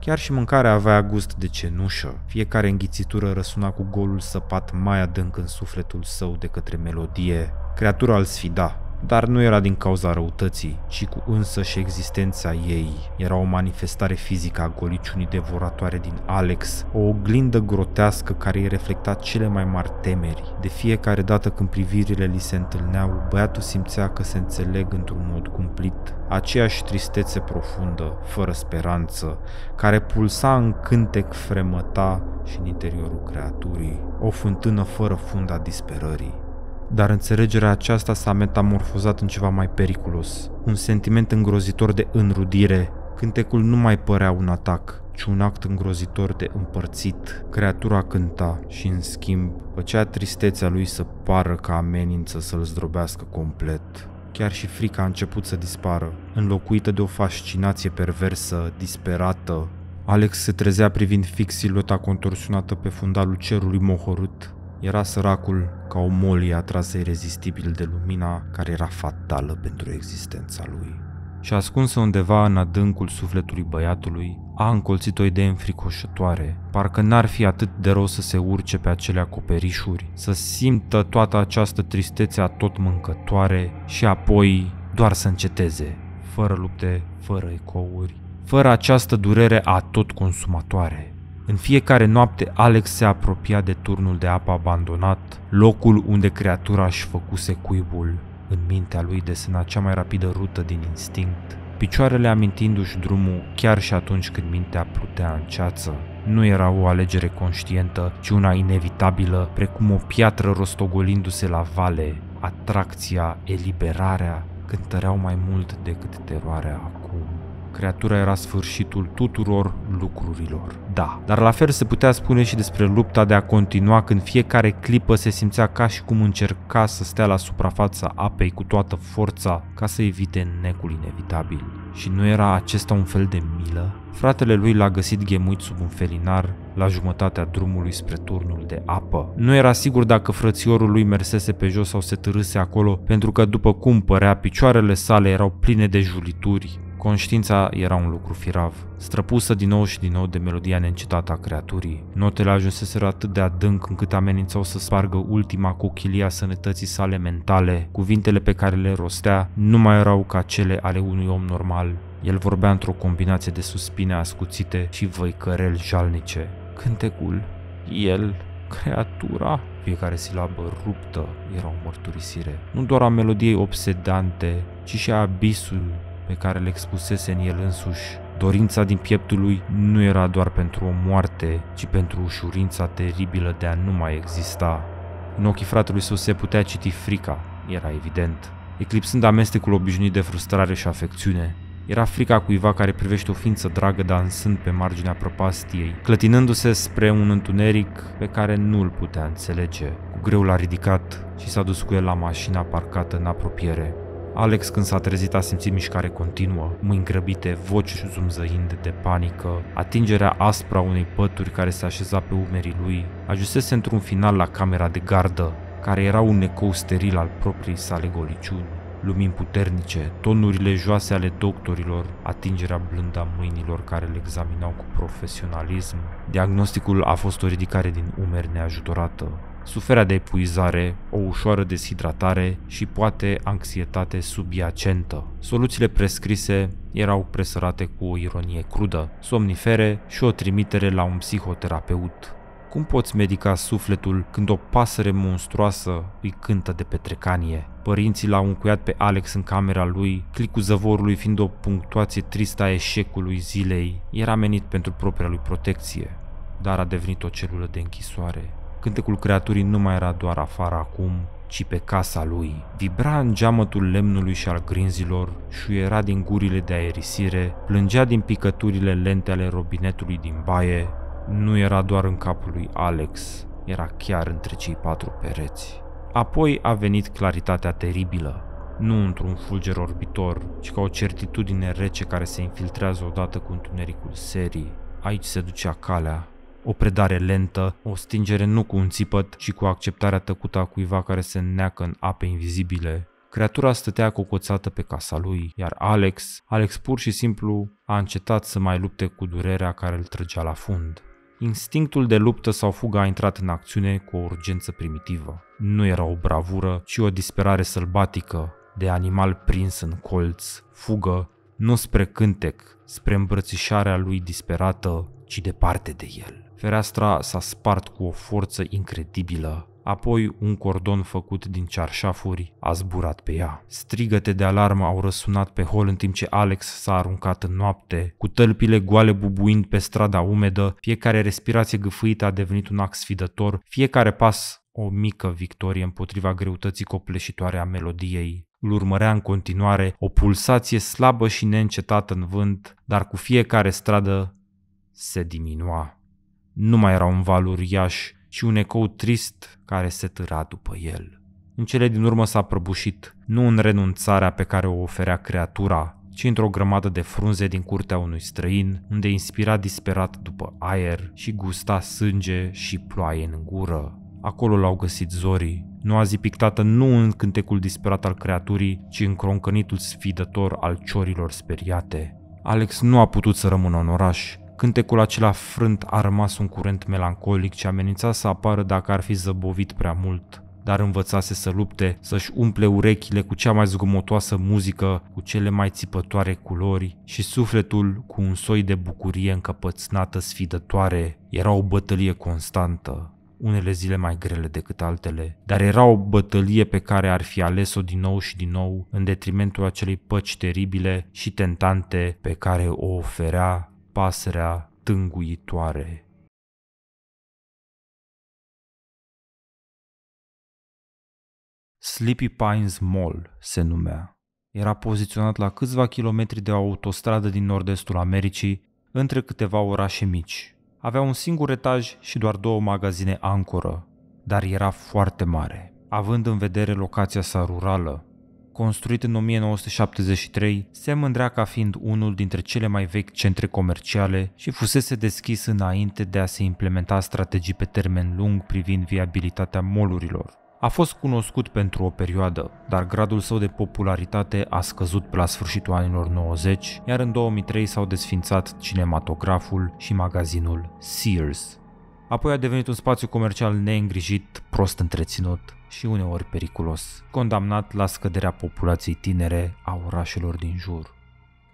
Chiar și mâncarea avea gust de cenușă. Fiecare înghițitură răsuna cu golul săpat mai adânc în sufletul său de către melodie. Creatura îl sfida, dar nu era din cauza răutății, ci cu însă și existența ei. Era o manifestare fizică a goliciunii devoratoare din Alex, o oglindă grotească care îi reflecta cele mai mari temeri. De fiecare dată când privirile li se întâlneau, băiatul simțea că se înțeleg într-un mod cumplit. Aceeași tristețe profundă, fără speranță, care pulsa în cântec fremăta și în interiorul creaturii, o fântână fără fund a disperării. Dar înțelegerea aceasta s-a metamorfozat în ceva mai periculos, un sentiment îngrozitor de înrudire. Cântecul nu mai părea un atac, ci un act îngrozitor de împărțit. Creatura cânta și, în schimb, făcea tristețea lui să pară ca amenință să-l zdrobească complet. Chiar și frica a început să dispară, înlocuită de o fascinație perversă, disperată. Alex se trezea privind fix silueta contorsionată pe fundalul cerului mohorât, era săracul ca o molie atrasă irezistibil de lumina care era fatală pentru existența lui. Și ascunsă undeva în adâncul sufletului băiatului, a încolțit o idee înfricoșătoare. Parcă n-ar fi atât de rău să se urce pe acele acoperișuri, să simtă toată această tristețe tot mâncătoare și apoi doar să înceteze, fără lupte, fără ecouri, fără această durere a tot consumatoare. În fiecare noapte Alex se apropia de turnul de apă abandonat, locul unde creatura își făcuse cuibul. În mintea lui desena cea mai rapidă rută din instinct, picioarele amintindu-și drumul chiar și atunci când mintea plutea în ceață. Nu era o alegere conștientă, ci una inevitabilă, precum o piatră rostogolindu-se la vale. Atracția, eliberarea, cântăreau mai mult decât teroarea acum. Creatura era sfârșitul tuturor lucrurilor. Da, dar la fel se putea spune și despre lupta de a continua când fiecare clipă se simțea ca și cum încerca să stea la suprafața apei cu toată forța ca să evite necul inevitabil. Și nu era acesta un fel de milă? Fratele lui l-a găsit ghemuit sub un felinar la jumătatea drumului spre turnul de apă. Nu era sigur dacă frățiorul lui mersese pe jos sau se târâse acolo, pentru că după cum părea, picioarele sale erau pline de julituri Conștiința era un lucru firav, străpusă din nou și din nou de melodia neîncetată a creaturii. Notele ajunseseră atât de adânc încât amenințau să spargă ultima cochilie a sănătății sale mentale. Cuvintele pe care le rostea nu mai erau ca cele ale unui om normal. El vorbea într-o combinație de suspine ascuțite și văicăreli jalnice. Cântecul, el, creatura, fiecare silabă ruptă era o mărturisire, nu doar a melodiei obsedante, ci și a abisul pe care le expusese în el însuși. Dorința din pieptul lui nu era doar pentru o moarte, ci pentru ușurința teribilă de a nu mai exista. În ochii fratelui său se putea citi frica, era evident, eclipsând amestecul obișnuit de frustrare și afecțiune. Era frica cuiva care privește o ființă dragă dansând pe marginea prăpastiei, clătinându-se spre un întuneric pe care nu îl putea înțelege. Cu greu l-a ridicat și s-a dus cu el la mașina parcată în apropiere. Alex când s-a trezit a simțit mișcare continuă, mâini grăbite, voci zumzăind de panică, atingerea aspra unei pături care se așeza pe umerii lui, ajusese într-un final la camera de gardă, care era un ecou steril al propriei sale goliciuni. Lumini puternice, tonurile joase ale doctorilor, atingerea blândă a mâinilor care le examinau cu profesionalism. Diagnosticul a fost o ridicare din umeri neajutorată, suferea de epuizare, o ușoară deshidratare și poate anxietate subiacentă. Soluțiile prescrise erau presărate cu o ironie crudă, somnifere și o trimitere la un psihoterapeut. Cum poți medica sufletul când o pasăre monstruoasă îi cântă de petrecanie? Părinții l-au încuiat pe Alex în camera lui, clicul zăvorului fiind o punctuație tristă a eșecului zilei, era menit pentru propria lui protecție, dar a devenit o celulă de închisoare. Cântecul creaturii nu mai era doar afară acum, ci pe casa lui. Vibra în geamătul lemnului și al grinzilor, șuiera din gurile de aerisire, plângea din picăturile lente ale robinetului din baie, nu era doar în capul lui Alex, era chiar între cei patru pereți. Apoi a venit claritatea teribilă, nu într-un fulger orbitor, ci ca o certitudine rece care se infiltrează odată cu întunericul serii. Aici se ducea calea, o predare lentă, o stingere nu cu un țipăt, ci cu acceptarea tăcută a cuiva care se neacă în ape invizibile. Creatura stătea cocoțată pe casa lui, iar Alex, Alex pur și simplu a încetat să mai lupte cu durerea care îl trăgea la fund. Instinctul de luptă sau fugă a intrat în acțiune cu o urgență primitivă. Nu era o bravură, ci o disperare sălbatică, de animal prins în colț, fugă, nu spre cântec, spre îmbrățișarea lui disperată, ci departe de el. Fereastra s-a spart cu o forță incredibilă, apoi un cordon făcut din cearșafuri a zburat pe ea. Strigăte de alarmă au răsunat pe hol în timp ce Alex s-a aruncat în noapte, cu tălpile goale bubuind pe strada umedă, fiecare respirație gâfâită a devenit un ax sfidător, fiecare pas o mică victorie împotriva greutății copleșitoare a melodiei. Îl urmărea în continuare o pulsație slabă și neîncetată în vânt, dar cu fiecare stradă se diminua. Nu mai era un val uriaș, ci un ecou trist care se târa după el. În cele din urmă s-a prăbușit, nu în renunțarea pe care o oferea creatura, ci într-o grămadă de frunze din curtea unui străin, unde inspira disperat după aer și gusta sânge și ploaie în gură. Acolo l-au găsit zorii, Nu zi pictată nu în cântecul disperat al creaturii, ci în croncănitul sfidător al ciorilor speriate. Alex nu a putut să rămână în oraș, Cântecul acela frânt a rămas un curent melancolic ce amenința să apară dacă ar fi zăbovit prea mult dar învățase să lupte, să-și umple urechile cu cea mai zgomotoasă muzică, cu cele mai țipătoare culori și sufletul cu un soi de bucurie încăpățnată sfidătoare. Era o bătălie constantă, unele zile mai grele decât altele, dar era o bătălie pe care ar fi ales-o din nou și din nou în detrimentul acelei păci teribile și tentante pe care o oferea pasărea tânguitoare. Sleepy Pines Mall se numea. Era poziționat la câțiva kilometri de o autostradă din nord-estul Americii, între câteva orașe mici. Avea un singur etaj și doar două magazine ancoră, dar era foarte mare, având în vedere locația sa rurală construit în 1973, se mândrea ca fiind unul dintre cele mai vechi centre comerciale și fusese deschis înainte de a se implementa strategii pe termen lung privind viabilitatea molurilor. A fost cunoscut pentru o perioadă, dar gradul său de popularitate a scăzut pe la sfârșitul anilor 90, iar în 2003 s-au desfințat cinematograful și magazinul Sears. Apoi a devenit un spațiu comercial neîngrijit, prost întreținut, și uneori periculos, condamnat la scăderea populației tinere a orașelor din jur.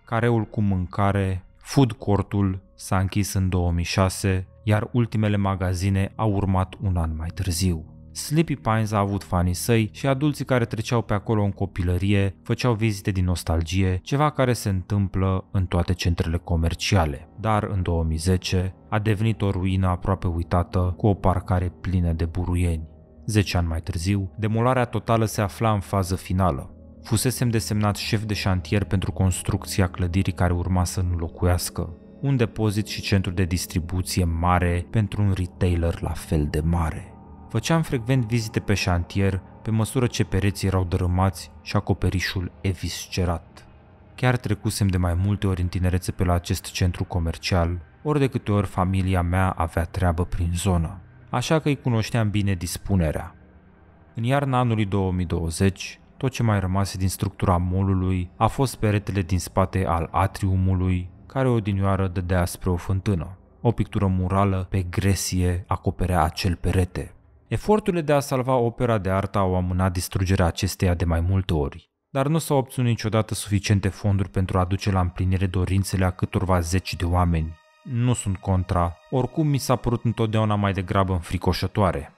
Careul cu mâncare, food courtul s-a închis în 2006, iar ultimele magazine au urmat un an mai târziu. Sleepy Pines a avut fanii săi și adulții care treceau pe acolo în copilărie făceau vizite din nostalgie, ceva care se întâmplă în toate centrele comerciale. Dar în 2010 a devenit o ruină aproape uitată cu o parcare plină de buruieni. Zece ani mai târziu, demolarea totală se afla în fază finală. Fusesem desemnat șef de șantier pentru construcția clădirii care urma să nu locuiască, un depozit și centru de distribuție mare pentru un retailer la fel de mare. Făceam frecvent vizite pe șantier pe măsură ce pereții erau dărâmați și acoperișul eviscerat. Chiar trecusem de mai multe ori în tinerețe pe la acest centru comercial, ori de câte ori familia mea avea treabă prin zonă așa că îi cunoșteam bine dispunerea. În iarna anului 2020, tot ce mai rămase din structura molului a fost peretele din spate al atriumului, care odinioară dădea spre o fântână. O pictură murală pe gresie acoperea acel perete. Eforturile de a salva opera de artă au amânat distrugerea acesteia de mai multe ori, dar nu s-au obținut niciodată suficiente fonduri pentru a duce la împlinire dorințele a câtorva zeci de oameni nu sunt contra, oricum mi s-a părut întotdeauna mai degrabă înfricoșătoare.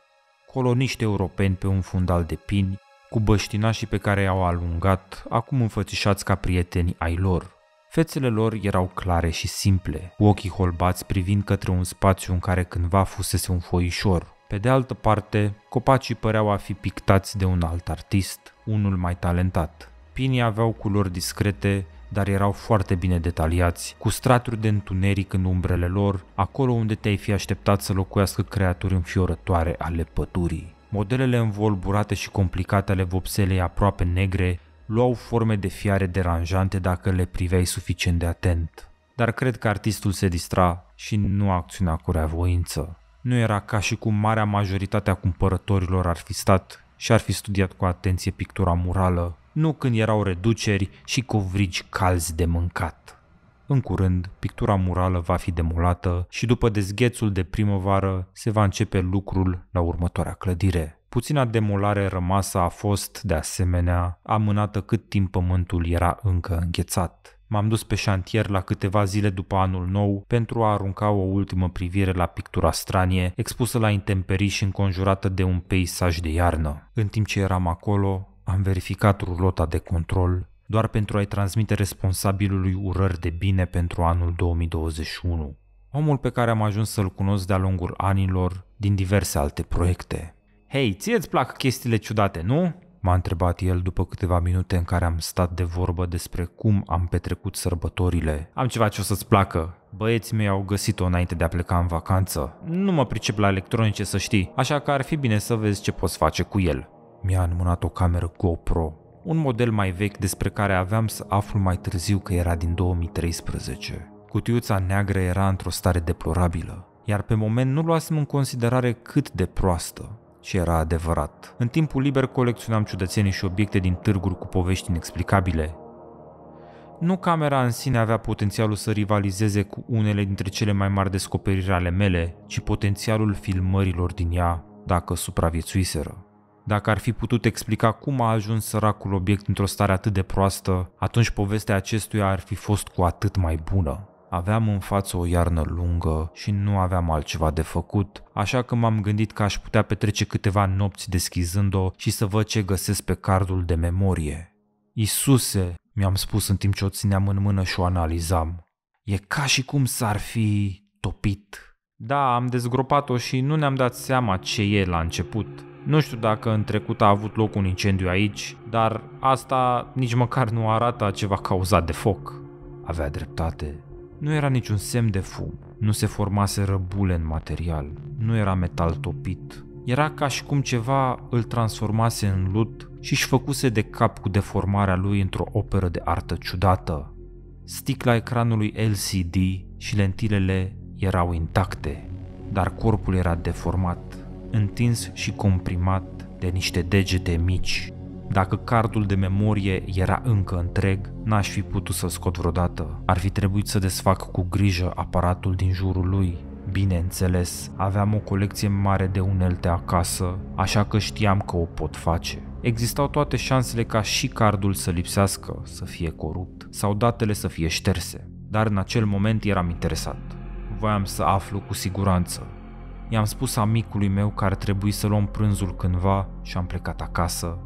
Coloniști europeni pe un fundal de pini, cu băștinașii pe care i-au alungat, acum înfățișați ca prieteni ai lor. Fețele lor erau clare și simple, cu ochii holbați privind către un spațiu în care cândva fusese un foișor. Pe de altă parte, copacii păreau a fi pictați de un alt artist, unul mai talentat. Pinii aveau culori discrete, dar erau foarte bine detaliați, cu straturi de întuneric în umbrele lor, acolo unde te-ai fi așteptat să locuiască creaturi înfiorătoare ale păturii. Modelele învolburate și complicate ale vopselei aproape negre luau forme de fiare deranjante dacă le priveai suficient de atent. Dar cred că artistul se distra și nu acționa cu voință. Nu era ca și cum marea majoritate a cumpărătorilor ar fi stat și ar fi studiat cu atenție pictura murală, nu când erau reduceri și covrigi calzi de mâncat. În curând, pictura murală va fi demolată și după dezghețul de primăvară se va începe lucrul la următoarea clădire. Puțina demolare rămasă a fost, de asemenea, amânată cât timp pământul era încă înghețat. M-am dus pe șantier la câteva zile după anul nou pentru a arunca o ultimă privire la pictura stranie, expusă la intemperii și înconjurată de un peisaj de iarnă. În timp ce eram acolo, am verificat rulota de control doar pentru a-i transmite responsabilului urări de bine pentru anul 2021. Omul pe care am ajuns să-l cunosc de-a lungul anilor din diverse alte proiecte. Hei, ție-ți plac chestiile ciudate, nu? M-a întrebat el după câteva minute în care am stat de vorbă despre cum am petrecut sărbătorile. Am ceva ce o să-ți placă. Băieții mei au găsit-o înainte de a pleca în vacanță. Nu mă pricep la electronice să știi, așa că ar fi bine să vezi ce poți face cu el mi-a înmânat o cameră GoPro, un model mai vechi despre care aveam să aflu mai târziu că era din 2013. Cutiuța neagră era într-o stare deplorabilă, iar pe moment nu luasem în considerare cât de proastă și era adevărat. În timpul liber colecționam ciudățenii și obiecte din târguri cu povești inexplicabile. Nu camera în sine avea potențialul să rivalizeze cu unele dintre cele mai mari descoperiri ale mele, ci potențialul filmărilor din ea, dacă supraviețuiseră. Dacă ar fi putut explica cum a ajuns săracul obiect într-o stare atât de proastă, atunci povestea acestuia ar fi fost cu atât mai bună. Aveam în față o iarnă lungă și nu aveam altceva de făcut, așa că m-am gândit că aș putea petrece câteva nopți deschizând-o și să văd ce găsesc pe cardul de memorie. Isuse, mi-am spus în timp ce o țineam în mână și o analizam. E ca și cum s-ar fi topit. Da, am dezgropat-o și nu ne-am dat seama ce e la început. Nu știu dacă în trecut a avut loc un incendiu aici, dar asta nici măcar nu arată ceva cauzat de foc. Avea dreptate. Nu era niciun semn de fum, nu se formase răbule în material, nu era metal topit. Era ca și cum ceva îl transformase în lut și își făcuse de cap cu deformarea lui într-o operă de artă ciudată. Sticla ecranului LCD și lentilele erau intacte, dar corpul era deformat întins și comprimat de niște degete mici. Dacă cardul de memorie era încă întreg, n-aș fi putut să-l scot vreodată. Ar fi trebuit să desfac cu grijă aparatul din jurul lui. Bineînțeles, aveam o colecție mare de unelte acasă, așa că știam că o pot face. Existau toate șansele ca și cardul să lipsească, să fie corupt, sau datele să fie șterse. Dar în acel moment eram interesat. Voiam să aflu cu siguranță I-am spus amicului meu că ar trebui să luăm prânzul cândva și am plecat acasă.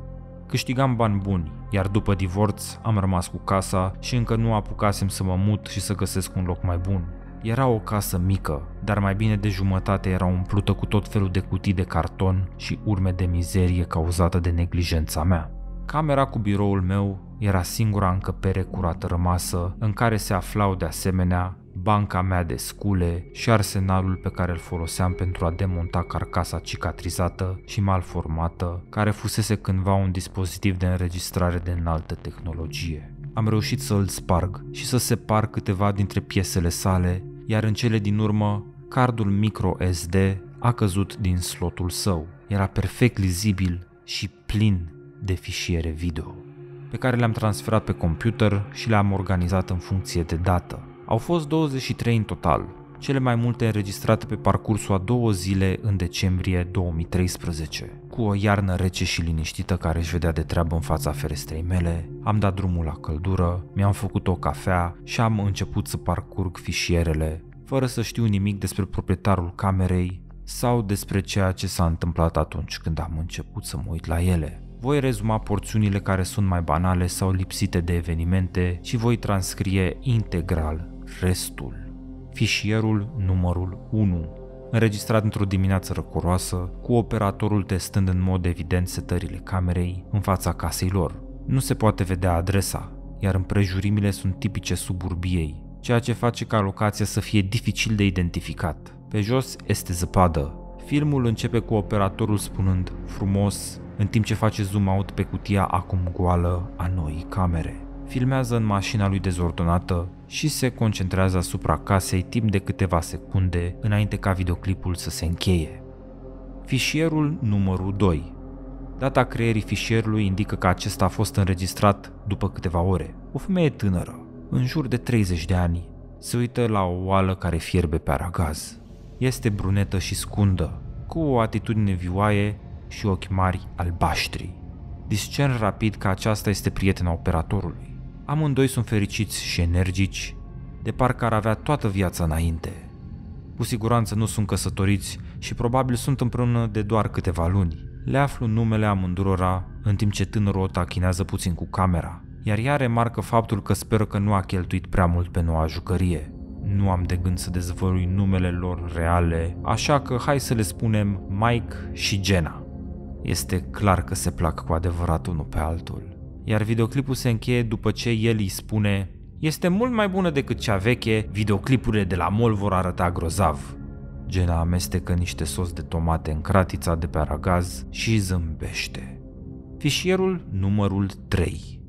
Câștigam bani buni, iar după divorț am rămas cu casa și încă nu apucasem să mă mut și să găsesc un loc mai bun. Era o casă mică, dar mai bine de jumătate era umplută cu tot felul de cutii de carton și urme de mizerie cauzată de neglijența mea. Camera cu biroul meu era singura încăpere curată rămasă, în care se aflau de asemenea banca mea de scule și arsenalul pe care îl foloseam pentru a demonta carcasa cicatrizată și malformată, care fusese cândva un dispozitiv de înregistrare de înaltă tehnologie. Am reușit să îl sparg și să separ câteva dintre piesele sale, iar în cele din urmă, cardul micro SD a căzut din slotul său. Era perfect lizibil și plin de fișiere video, pe care le-am transferat pe computer și le-am organizat în funcție de dată. Au fost 23 în total, cele mai multe înregistrate pe parcursul a două zile în decembrie 2013. Cu o iarnă rece și liniștită care își vedea de treabă în fața ferestrei mele, am dat drumul la căldură, mi-am făcut o cafea și am început să parcurg fișierele, fără să știu nimic despre proprietarul camerei sau despre ceea ce s-a întâmplat atunci când am început să mă uit la ele. Voi rezuma porțiunile care sunt mai banale sau lipsite de evenimente și voi transcrie integral restul. Fișierul numărul 1, înregistrat într-o dimineață răcoroasă, cu operatorul testând în mod evident setările camerei în fața casei lor. Nu se poate vedea adresa, iar împrejurimile sunt tipice suburbiei, ceea ce face ca locația să fie dificil de identificat. Pe jos este zăpadă. Filmul începe cu operatorul spunând frumos, în timp ce face zoom out pe cutia acum goală a noii camere. Filmează în mașina lui dezordonată, și se concentrează asupra casei timp de câteva secunde înainte ca videoclipul să se încheie. Fișierul numărul 2 Data creierii fișierului indică că acesta a fost înregistrat după câteva ore. O femeie tânără, în jur de 30 de ani, se uită la o oală care fierbe pe aragaz. Este brunetă și scundă, cu o atitudine vioaie și ochi mari albaștri. Discern rapid că aceasta este prietena operatorului. Amândoi sunt fericiți și energici, de parcă ar avea toată viața înainte. Cu siguranță nu sunt căsătoriți și probabil sunt împreună de doar câteva luni. Le aflu numele amândurora în timp ce tânărul o tachinează puțin cu camera, iar ea remarcă faptul că speră că nu a cheltuit prea mult pe noua jucărie. Nu am de gând să dezvălui numele lor reale, așa că hai să le spunem Mike și Jenna. Este clar că se plac cu adevărat unul pe altul iar videoclipul se încheie după ce el îi spune Este mult mai bună decât cea veche, videoclipurile de la mol vor arăta grozav. Gena amestecă niște sos de tomate în cratița de pe aragaz și zâmbește. Fișierul numărul 3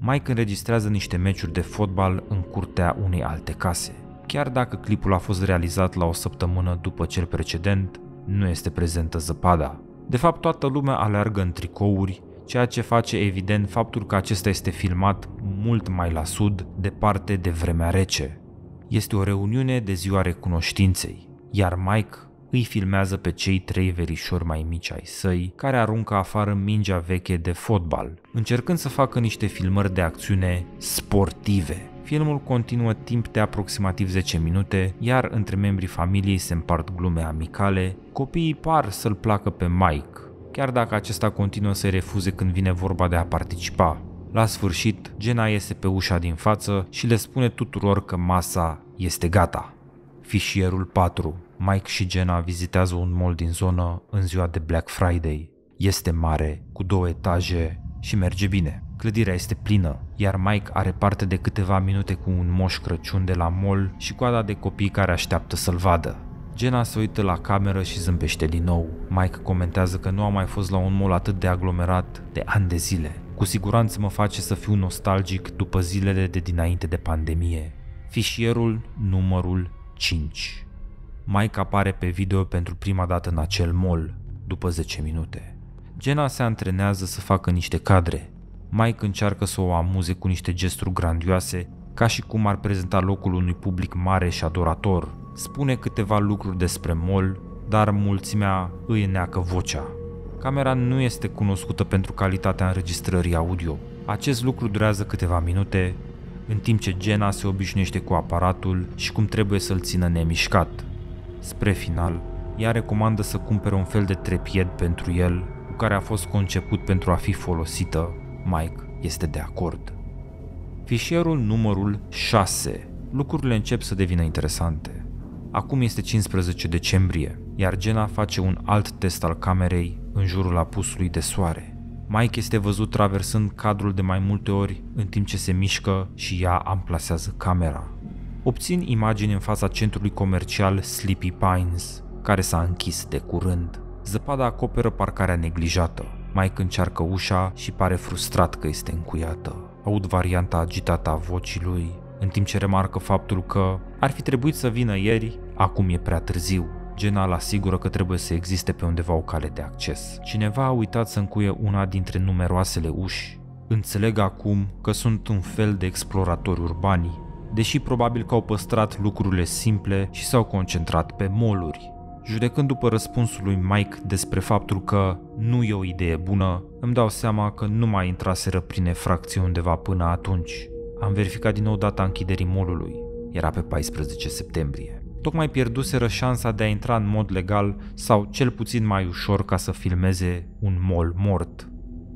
Mike înregistrează niște meciuri de fotbal în curtea unei alte case. Chiar dacă clipul a fost realizat la o săptămână după cel precedent, nu este prezentă zăpada. De fapt, toată lumea aleargă în tricouri, ceea ce face evident faptul că acesta este filmat mult mai la sud, departe de vremea rece. Este o reuniune de ziua recunoștinței, iar Mike îi filmează pe cei trei verișori mai mici ai săi, care aruncă afară mingea veche de fotbal, încercând să facă niște filmări de acțiune sportive. Filmul continuă timp de aproximativ 10 minute, iar între membrii familiei se împart glume amicale, copiii par să-l placă pe Mike, chiar dacă acesta continuă să refuze când vine vorba de a participa. La sfârșit, Jenna iese pe ușa din față și le spune tuturor că masa este gata. Fișierul 4. Mike și Jenna vizitează un mall din zonă în ziua de Black Friday. Este mare, cu două etaje și merge bine. Clădirea este plină, iar Mike are parte de câteva minute cu un moș Crăciun de la mall și coada de copii care așteaptă să-l vadă. Gena se uită la cameră și zâmbește din nou. Mike comentează că nu a mai fost la un mall atât de aglomerat de ani de zile. Cu siguranță mă face să fiu nostalgic după zilele de dinainte de pandemie. Fișierul numărul 5 Mike apare pe video pentru prima dată în acel mall, după 10 minute. Gena se antrenează să facă niște cadre. Mike încearcă să o amuze cu niște gesturi grandioase, ca și cum ar prezenta locul unui public mare și adorator, spune câteva lucruri despre mol, dar mulțimea îi neacă vocea. Camera nu este cunoscută pentru calitatea înregistrării audio. Acest lucru durează câteva minute, în timp ce Gena se obișnuiește cu aparatul și cum trebuie să-l țină nemișcat. Spre final, ea recomandă să cumpere un fel de trepied pentru el, cu care a fost conceput pentru a fi folosită. Mike este de acord. Fișierul numărul 6. Lucrurile încep să devină interesante. Acum este 15 decembrie, iar Gena face un alt test al camerei în jurul apusului de soare. Mike este văzut traversând cadrul de mai multe ori în timp ce se mișcă și ea amplasează camera. Obțin imagini în fața centrului comercial Sleepy Pines, care s-a închis de curând. Zăpada acoperă parcarea neglijată. Mike încearcă ușa și pare frustrat că este încuiată. Aud varianta agitată a vocii lui în timp ce remarcă faptul că ar fi trebuit să vină ieri, acum e prea târziu. Gena îl asigură că trebuie să existe pe undeva o cale de acces. Cineva a uitat să încuie una dintre numeroasele uși. Înțeleg acum că sunt un fel de exploratori urbani, deși probabil că au păstrat lucrurile simple și s-au concentrat pe moluri. Judecând după răspunsul lui Mike despre faptul că nu e o idee bună, îmi dau seama că nu mai intraseră prin efracție undeva până atunci. Am verificat din nou data închiderii molului. Era pe 14 septembrie. Tocmai pierduseră șansa de a intra în mod legal sau cel puțin mai ușor ca să filmeze un mol mort.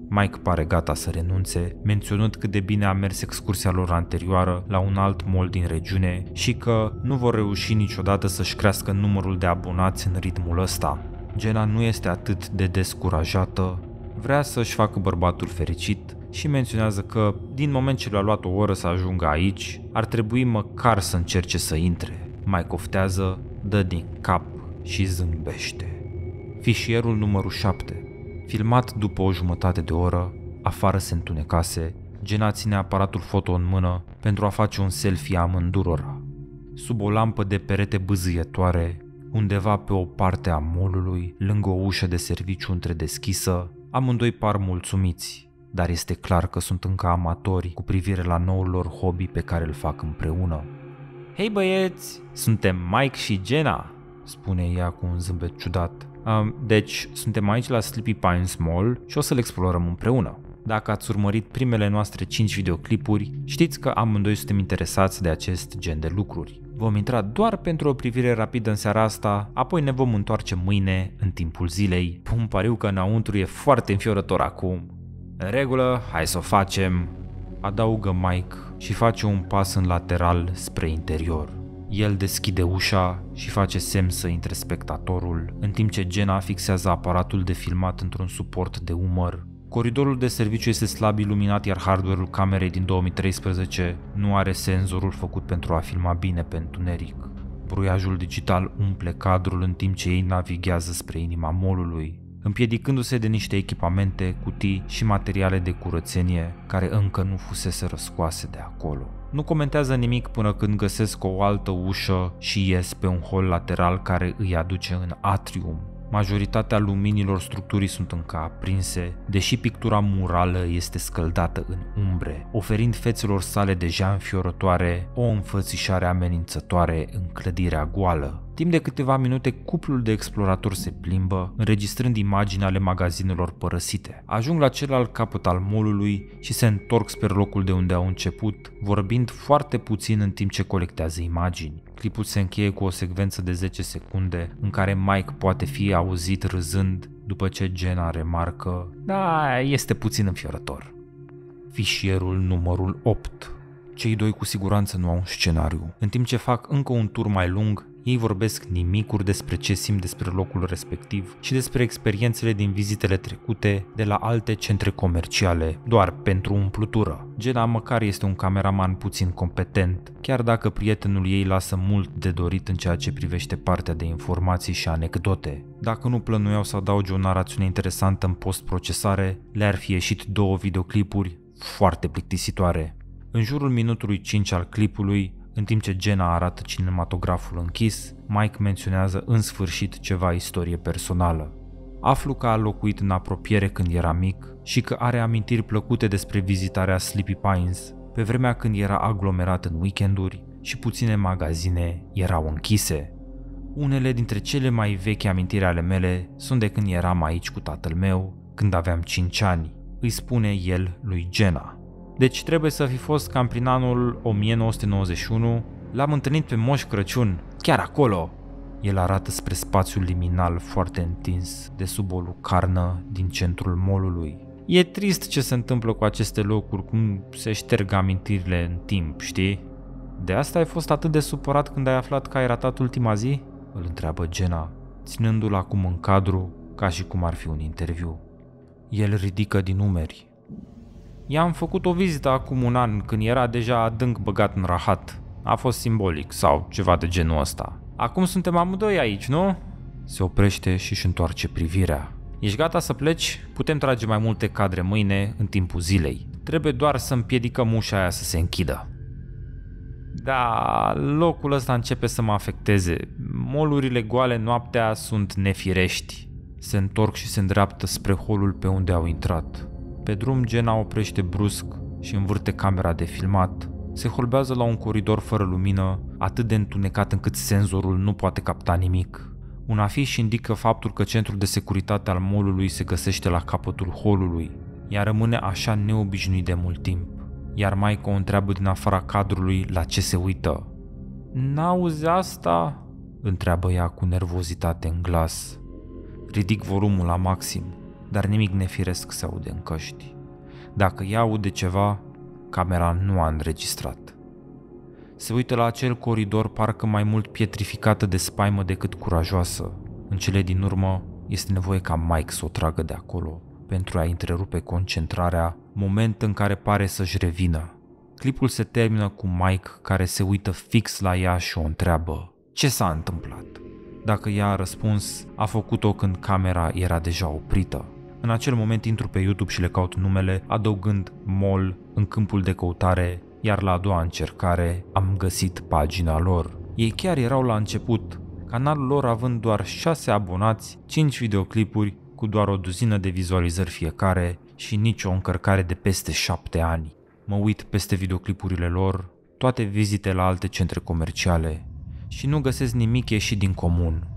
Mike pare gata să renunțe, menționând cât de bine a mers excursia lor anterioară la un alt mol din regiune și că nu vor reuși niciodată să-și crească numărul de abonați în ritmul ăsta. Jenna nu este atât de descurajată, vrea să-și facă bărbatul fericit și menționează că, din moment ce le-a luat o oră să ajungă aici, ar trebui măcar să încerce să intre. Mai coftează, dă din cap și zâmbește. Fișierul numărul 7. Filmat după o jumătate de oră, afară se întunecase, Gena ține aparatul foto în mână pentru a face un selfie amândurora. Sub o lampă de perete bâzâietoare, undeva pe o parte a molului, lângă o ușă de serviciu întredeschisă, amândoi par mulțumiți dar este clar că sunt încă amatori cu privire la noul lor hobby pe care îl fac împreună. Hei băieți, suntem Mike și Jenna, spune ea cu un zâmbet ciudat. Deci, suntem aici la Sleepy Pines Mall și o să-l explorăm împreună. Dacă ați urmărit primele noastre 5 videoclipuri, știți că amândoi suntem interesați de acest gen de lucruri. Vom intra doar pentru o privire rapidă în seara asta, apoi ne vom întoarce mâine, în timpul zilei. Pum, pariu că înăuntru e foarte înfiorător acum. În regulă, hai să o facem, adaugă Mike și face un pas în lateral spre interior. El deschide ușa și face semn să intre spectatorul, în timp ce Jenna fixează aparatul de filmat într-un suport de umăr. Coridorul de serviciu este slab iluminat, iar hardware-ul camerei din 2013 nu are senzorul făcut pentru a filma bine pe întuneric. Bruiajul digital umple cadrul în timp ce ei navighează spre inima molului împiedicându-se de niște echipamente, cutii și materiale de curățenie care încă nu fusese răscoase de acolo. Nu comentează nimic până când găsesc o altă ușă și ies pe un hol lateral care îi aduce în atrium, Majoritatea luminilor structurii sunt încă aprinse, deși pictura murală este scăldată în umbre, oferind fețelor sale deja înfiorătoare o înfățișare amenințătoare în clădirea goală. Timp de câteva minute, cuplul de exploratori se plimbă, înregistrând imagini ale magazinelor părăsite. Ajung la celălalt capăt al molului și se întorc spre locul de unde au început, vorbind foarte puțin în timp ce colectează imagini. Clipul se încheie cu o secvență de 10 secunde în care Mike poate fi auzit râzând după ce Jenna remarcă Da, este puțin înfiorător. Fișierul numărul 8 cei doi cu siguranță nu au un scenariu. În timp ce fac încă un tur mai lung, ei vorbesc nimicuri despre ce simt despre locul respectiv și despre experiențele din vizitele trecute de la alte centre comerciale, doar pentru umplutură. Gena măcar este un cameraman puțin competent, chiar dacă prietenul ei lasă mult de dorit în ceea ce privește partea de informații și anecdote. Dacă nu plănuiau să adauge o narațiune interesantă în post-procesare, le-ar fi ieșit două videoclipuri foarte plictisitoare. În jurul minutului 5 al clipului, în timp ce Jenna arată cinematograful închis, Mike menționează în sfârșit ceva istorie personală. Aflu că a locuit în apropiere când era mic și că are amintiri plăcute despre vizitarea Sleepy Pines, pe vremea când era aglomerat în weekenduri și puține magazine erau închise. Unele dintre cele mai vechi amintiri ale mele sunt de când eram aici cu tatăl meu, când aveam 5 ani, îi spune el lui Jenna. Deci trebuie să fi fost cam prin anul 1991, l-am întâlnit pe Moș Crăciun, chiar acolo. El arată spre spațiul liminal foarte întins de sub o lucarnă din centrul molului. E trist ce se întâmplă cu aceste locuri, cum se șterg amintirile în timp, știi? De asta ai fost atât de supărat când ai aflat că ai ratat ultima zi? Îl întreabă Gena, ținându-l acum în cadru ca și cum ar fi un interviu. El ridică din umeri, I-am făcut o vizită acum un an, când era deja adânc băgat în rahat. A fost simbolic sau ceva de genul ăsta. Acum suntem amândoi aici, nu? Se oprește și își întoarce privirea. Ești gata să pleci? Putem trage mai multe cadre mâine, în timpul zilei. Trebuie doar să împiedicăm ușa aia să se închidă. Da, locul ăsta începe să mă afecteze. Molurile goale noaptea sunt nefirești. Se întorc și se îndreaptă spre holul pe unde au intrat. Pe drum, Gena oprește brusc și învârte camera de filmat. Se holbează la un coridor fără lumină, atât de întunecat încât senzorul nu poate capta nimic. Un afiș indică faptul că centrul de securitate al molului se găsește la capătul holului. Ea rămâne așa neobișnuit de mult timp. Iar Maico o întreabă din afara cadrului la ce se uită. N-auzi asta?" întreabă ea cu nervozitate în glas. Ridic volumul la maxim dar nimic nefiresc se aude în căști. Dacă ea aude ceva, camera nu a înregistrat. Se uită la acel coridor parcă mai mult pietrificată de spaimă decât curajoasă. În cele din urmă, este nevoie ca Mike să o tragă de acolo pentru a întrerupe concentrarea, moment în care pare să-și revină. Clipul se termină cu Mike care se uită fix la ea și o întreabă ce s-a întâmplat. Dacă ea a răspuns, a făcut-o când camera era deja oprită. În acel moment intru pe YouTube și le caut numele, adăugând mol în câmpul de căutare, iar la a doua încercare am găsit pagina lor. Ei chiar erau la început, canalul lor având doar 6 abonați, 5 videoclipuri cu doar o duzină de vizualizări fiecare și nicio încărcare de peste 7 ani. Mă uit peste videoclipurile lor, toate vizite la alte centre comerciale și nu găsesc nimic ieșit din comun.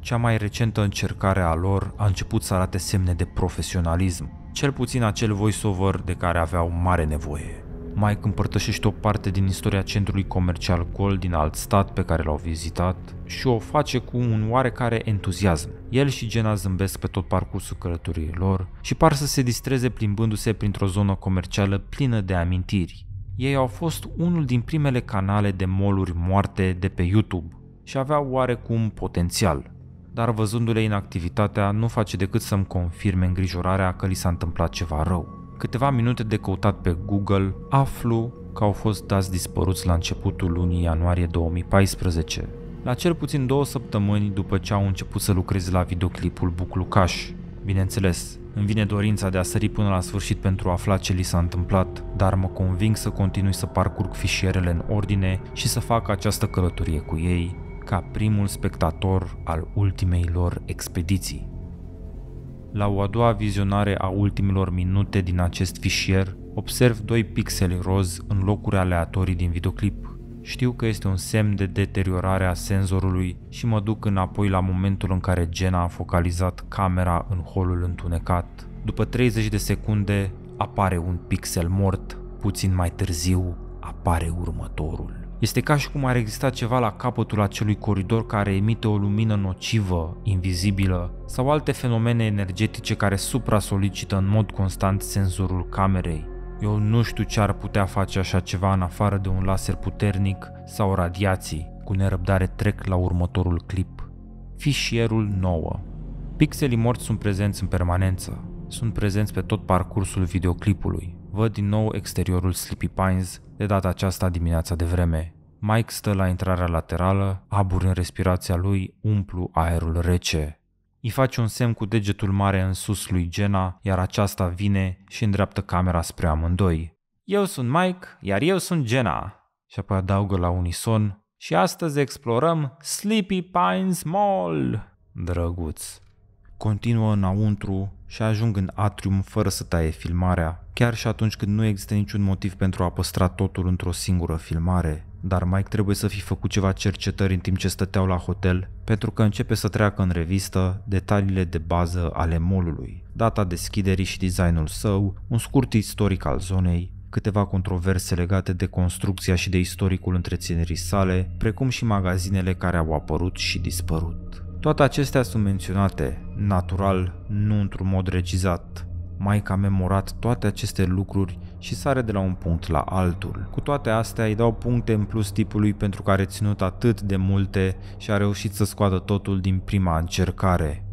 Cea mai recentă încercare a lor a început să arate semne de profesionalism, cel puțin acel voiceover de care aveau mare nevoie. Mike împărtășește o parte din istoria centrului comercial Gold din alt stat pe care l-au vizitat și o face cu un oarecare entuziasm. El și Gena zâmbesc pe tot parcursul călătoriei lor și par să se distreze plimbându-se printr-o zonă comercială plină de amintiri. Ei au fost unul din primele canale de moluri moarte de pe YouTube și aveau oarecum potențial dar văzându-le inactivitatea, nu face decât să-mi confirme îngrijorarea că li s-a întâmplat ceva rău. Câteva minute de căutat pe Google, aflu că au fost dați dispăruți la începutul lunii ianuarie 2014, la cel puțin două săptămâni după ce au început să lucreze la videoclipul Buclucaș. Bineînțeles, îmi vine dorința de a sări până la sfârșit pentru a afla ce li s-a întâmplat, dar mă conving să continui să parcurg fișierele în ordine și să fac această călătorie cu ei, ca primul spectator al ultimei lor expediții. La o a doua vizionare a ultimilor minute din acest fișier, observ doi pixeli roz în locuri aleatorii din videoclip. Știu că este un semn de deteriorare a senzorului și mă duc înapoi la momentul în care Gena a focalizat camera în holul întunecat. După 30 de secunde apare un pixel mort, puțin mai târziu apare următorul. Este ca și cum ar exista ceva la capătul acelui coridor care emite o lumină nocivă, invizibilă, sau alte fenomene energetice care supra-solicită în mod constant senzorul camerei. Eu nu știu ce ar putea face așa ceva în afară de un laser puternic sau radiații. Cu nerăbdare trec la următorul clip. Fișierul 9 Pixelii morți sunt prezenți în permanență. Sunt prezenți pe tot parcursul videoclipului. Văd din nou exteriorul Sleepy Pines, de data aceasta dimineața de vreme, Mike stă la intrarea laterală, abur în respirația lui, umplu aerul rece. Îi face un semn cu degetul mare în sus lui Jenna, iar aceasta vine și îndreaptă camera spre amândoi. Eu sunt Mike, iar eu sunt Jenna. Și apoi adaugă la unison și astăzi explorăm Sleepy Pines Mall. Drăguț. Continuă înăuntru și ajung în atrium fără să taie filmarea chiar și atunci când nu există niciun motiv pentru a păstra totul într-o singură filmare. Dar Mike trebuie să fi făcut ceva cercetări în timp ce stăteau la hotel, pentru că începe să treacă în revistă detaliile de bază ale molului, data deschiderii și designul său, un scurt istoric al zonei, câteva controverse legate de construcția și de istoricul întreținerii sale, precum și magazinele care au apărut și dispărut. Toate acestea sunt menționate, natural, nu într-un mod regizat, Maica a memorat toate aceste lucruri și sare de la un punct la altul. Cu toate astea îi dau puncte în plus tipului pentru că a reținut atât de multe și a reușit să scoată totul din prima încercare.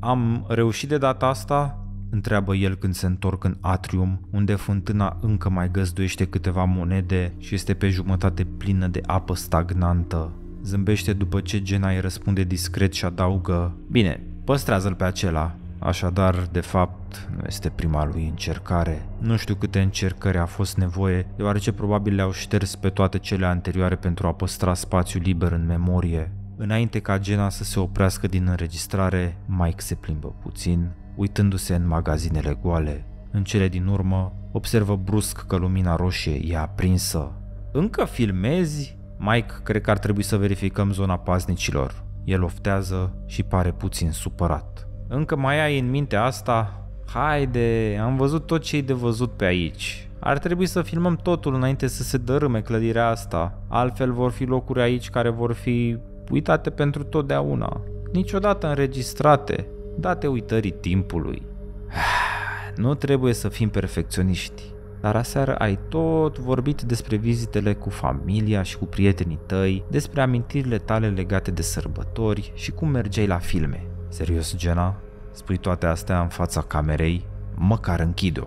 Am reușit de data asta? întreabă el când se întorc în atrium, unde fântâna încă mai găzduiește câteva monede și este pe jumătate plină de apă stagnantă. Zâmbește după ce Gena îi răspunde discret și adaugă, Bine, păstrează-l pe acela, Așadar, de fapt, nu este prima lui încercare. Nu știu câte încercări a fost nevoie, deoarece probabil le-au șters pe toate cele anterioare pentru a păstra spațiu liber în memorie. Înainte ca Gena să se oprească din înregistrare, Mike se plimbă puțin, uitându-se în magazinele goale. În cele din urmă, observă brusc că lumina roșie e aprinsă. Încă filmezi? Mike, cred că ar trebui să verificăm zona paznicilor. El oftează și pare puțin supărat. Încă mai ai în minte asta? Haide, am văzut tot ce i de văzut pe aici. Ar trebui să filmăm totul înainte să se dărâme clădirea asta, altfel vor fi locuri aici care vor fi uitate pentru totdeauna, niciodată înregistrate, date uitării timpului. *sighs* Nu trebuie să fim perfecționiști, dar aseară ai tot vorbit despre vizitele cu familia și cu prietenii tăi, despre amintirile tale legate de sărbători și cum mergeai la filme. Serios, Gena? Spui toate astea în fața camerei, măcar închid-o.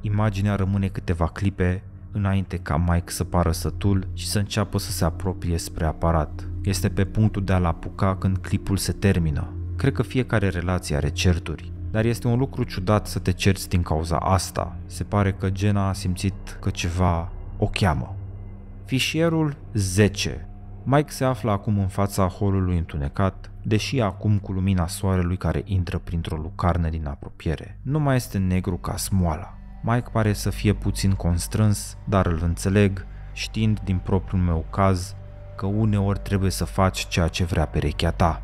Imaginea rămâne câteva clipe înainte ca Mike să pară sătul și să înceapă să se apropie spre aparat. Este pe punctul de a-l apuca când clipul se termină. Cred că fiecare relație are certuri, dar este un lucru ciudat să te cerți din cauza asta. Se pare că Gena a simțit că ceva o cheamă. Fișierul 10 Mike se află acum în fața holului întunecat, deși acum cu lumina soarelui care intră printr-o lucarnă din apropiere, nu mai este negru ca smoala. Mike pare să fie puțin constrâns, dar îl înțeleg, știind din propriul meu caz că uneori trebuie să faci ceea ce vrea perechea ta.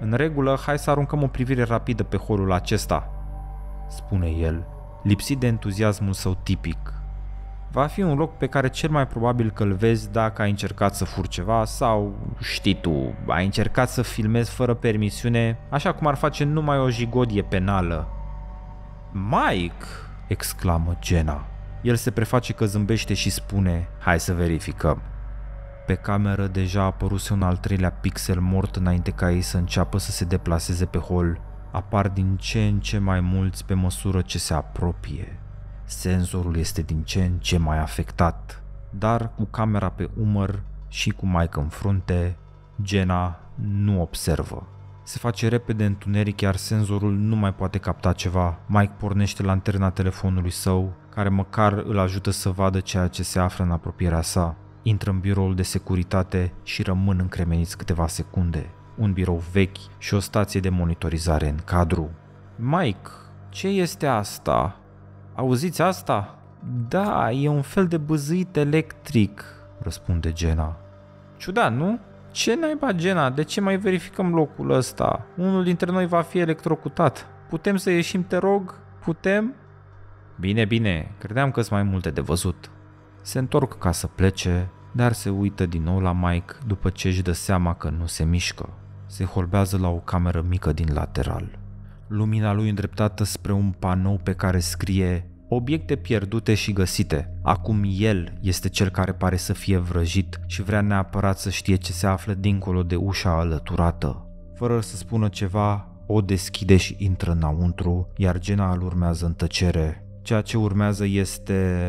În regulă, hai să aruncăm o privire rapidă pe holul acesta, spune el, lipsit de entuziasmul său tipic, va fi un loc pe care cel mai probabil că l vezi dacă ai încercat să furi ceva sau, știi tu, ai încercat să filmezi fără permisiune, așa cum ar face numai o jigodie penală. Mike! exclamă Jenna. El se preface că zâmbește și spune, hai să verificăm. Pe cameră deja apăruse un al treilea pixel mort înainte ca ei să înceapă să se deplaseze pe hol. Apar din ce în ce mai mulți pe măsură ce se apropie senzorul este din ce în ce mai afectat, dar cu camera pe umăr și cu Mike în frunte, Jenna nu observă. Se face repede întuneric, iar senzorul nu mai poate capta ceva. Mike pornește lanterna telefonului său, care măcar îl ajută să vadă ceea ce se află în apropierea sa. Intră în biroul de securitate și rămân încremeniți câteva secunde. Un birou vechi și o stație de monitorizare în cadru. Mike, ce este asta? Auziți asta? Da, e un fel de bâzâit electric, răspunde Gena. Ciudat, nu? Ce naiba, Gena? De ce mai verificăm locul ăsta? Unul dintre noi va fi electrocutat. Putem să ieșim, te rog? Putem? Bine, bine, credeam că sunt mai multe de văzut. Se întorc ca să plece, dar se uită din nou la Mike după ce își dă seama că nu se mișcă. Se holbează la o cameră mică din lateral lumina lui îndreptată spre un panou pe care scrie Obiecte pierdute și găsite. Acum el este cel care pare să fie vrăjit și vrea neapărat să știe ce se află dincolo de ușa alăturată. Fără să spună ceva, o deschide și intră înăuntru, iar Gena îl urmează în tăcere. Ceea ce urmează este...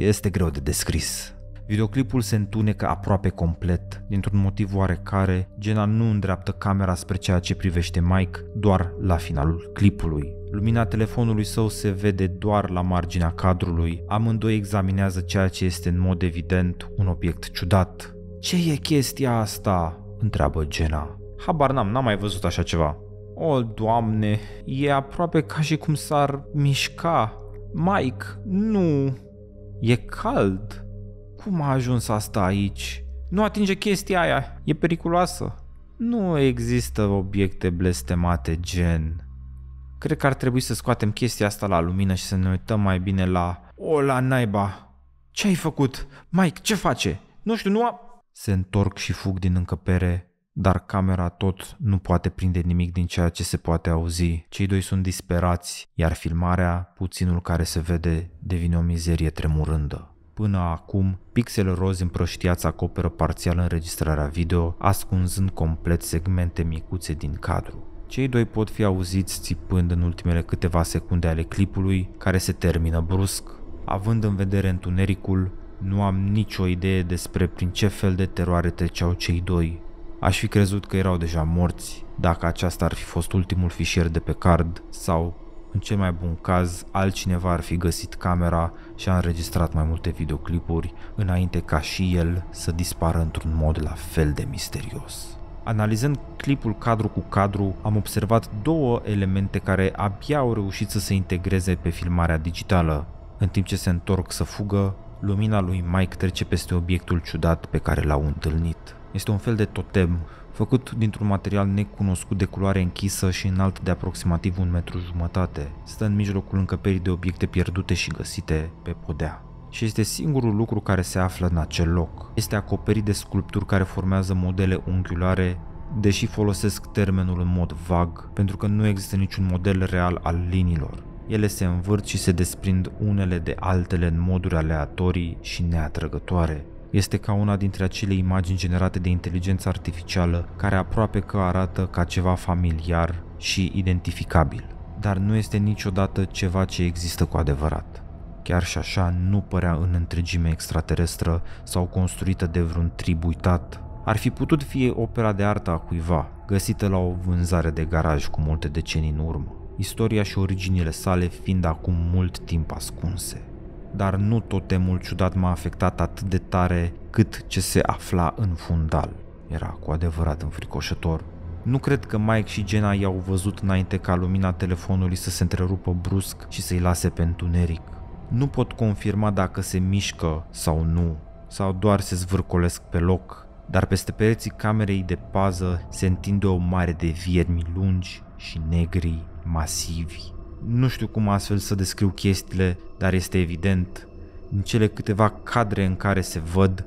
este greu de descris. Videoclipul se întunecă aproape complet, dintr-un motiv oarecare, Gena nu îndreaptă camera spre ceea ce privește Mike, doar la finalul clipului. Lumina telefonului său se vede doar la marginea cadrului, amândoi examinează ceea ce este în mod evident un obiect ciudat. Ce e chestia asta?" întreabă Gena. Habar n-am, n-am mai văzut așa ceva. O, doamne, e aproape ca și cum s-ar mișca. Mike, nu, e cald. Cum a ajuns asta aici? Nu atinge chestia aia, e periculoasă. Nu există obiecte blestemate gen. Cred că ar trebui să scoatem chestia asta la lumină și să ne uităm mai bine la... O, la naiba! Ce ai făcut? Mike, ce face? Nu știu, nu am... Se întorc și fug din încăpere, dar camera tot nu poate prinde nimic din ceea ce se poate auzi. Cei doi sunt disperați, iar filmarea, puținul care se vede, devine o mizerie tremurândă. Până acum, Pixel roz împrăștiați acoperă parțial înregistrarea video, ascunzând complet segmente micuțe din cadru. Cei doi pot fi auziți țipând în ultimele câteva secunde ale clipului, care se termină brusc. Având în vedere întunericul, nu am nicio idee despre prin ce fel de teroare treceau cei doi. Aș fi crezut că erau deja morți, dacă aceasta ar fi fost ultimul fișier de pe card sau în cel mai bun caz, altcineva ar fi găsit camera și a înregistrat mai multe videoclipuri înainte ca și el să dispară într-un mod la fel de misterios. Analizând clipul cadru cu cadru, am observat două elemente care abia au reușit să se integreze pe filmarea digitală. În timp ce se întorc să fugă, lumina lui Mike trece peste obiectul ciudat pe care l-au întâlnit. Este un fel de totem făcut dintr-un material necunoscut de culoare închisă și înalt de aproximativ un metru jumătate. Stă în mijlocul încăperii de obiecte pierdute și găsite pe podea. Și este singurul lucru care se află în acel loc. Este acoperit de sculpturi care formează modele unghiulare deși folosesc termenul în mod vag, pentru că nu există niciun model real al liniilor. Ele se învârt și se desprind unele de altele în moduri aleatorii și neatrăgătoare. Este ca una dintre acele imagini generate de inteligență artificială care aproape că arată ca ceva familiar și identificabil, dar nu este niciodată ceva ce există cu adevărat. Chiar și așa nu părea în întregime extraterestră sau construită de vreun trib uitat. Ar fi putut fi opera de artă a cuiva, găsită la o vânzare de garaj cu multe decenii în urmă, istoria și originile sale fiind acum mult timp ascunse dar nu totemul ciudat m-a afectat atât de tare cât ce se afla în fundal. Era cu adevărat înfricoșător. Nu cred că Mike și Jenna i-au văzut înainte ca lumina telefonului să se întrerupă brusc și să-i lase pe întuneric. Nu pot confirma dacă se mișcă sau nu, sau doar se zvârcolesc pe loc, dar peste pereții camerei de pază se întinde o mare de viermi lungi și negri, masivi. Nu știu cum astfel să descriu chestiile, dar este evident, în cele câteva cadre în care se văd,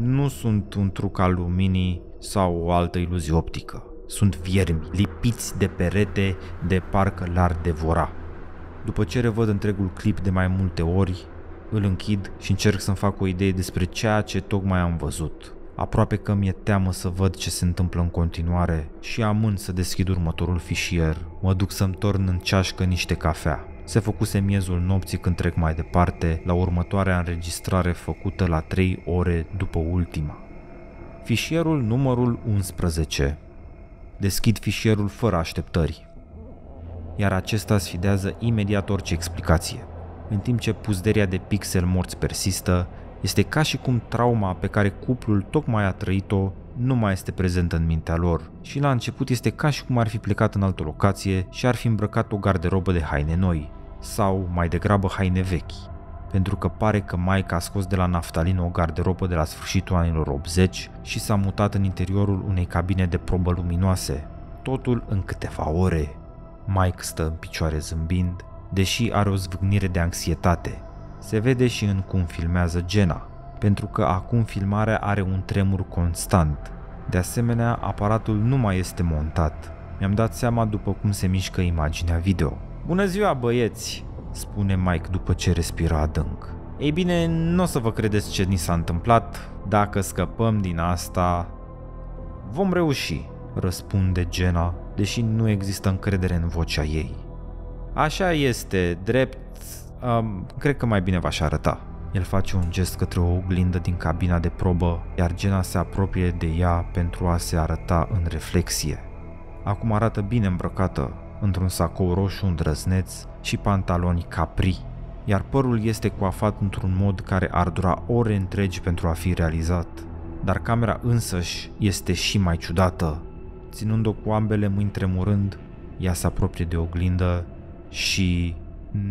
nu sunt un truc al luminii sau o altă iluzie optică. Sunt viermi, lipiți de perete, de parcă l-ar devora. După ce revăd întregul clip de mai multe ori, îl închid și încerc să-mi fac o idee despre ceea ce tocmai am văzut. Aproape că mi-e teamă să văd ce se întâmplă în continuare și amând să deschid următorul fișier. Mă duc să-mi torn în ceașcă niște cafea. Se făcuse miezul nopții când trec mai departe la următoarea înregistrare făcută la 3 ore după ultima. Fișierul numărul 11. Deschid fișierul fără așteptări, iar acesta sfidează imediat orice explicație. În timp ce puzderia de pixel morți persistă, este ca și cum trauma pe care cuplul tocmai a trăit-o nu mai este prezentă în mintea lor și la început este ca și cum ar fi plecat în altă locație și ar fi îmbrăcat o garderobă de haine noi, sau mai degrabă haine vechi, pentru că pare că Mike a scos de la naftalin o garderobă de la sfârșitul anilor 80 și s-a mutat în interiorul unei cabine de probă luminoase, totul în câteva ore. Mike stă în picioare zâmbind, deși are o zvâgnire de anxietate. Se vede și în cum filmează Jenna, pentru că acum filmarea are un tremur constant. De asemenea, aparatul nu mai este montat. Mi-am dat seama după cum se mișcă imaginea video. Bună ziua, băieți! spune Mike după ce respiră adânc. Ei bine, nu o să vă credeți ce ni s-a întâmplat. Dacă scăpăm din asta, vom reuși, răspunde Jenna, deși nu există încredere în vocea ei. Așa este, drept, um, cred că mai bine v-aș arăta. El face un gest către o oglindă din cabina de probă, iar Gena se apropie de ea pentru a se arăta în reflexie. Acum arată bine îmbrăcată, într-un sacou roșu îndrăzneț și pantaloni capri, iar părul este coafat într-un mod care ar dura ore întregi pentru a fi realizat. Dar camera însăși este și mai ciudată. Ținând-o cu ambele mâini tremurând, ea se apropie de oglindă și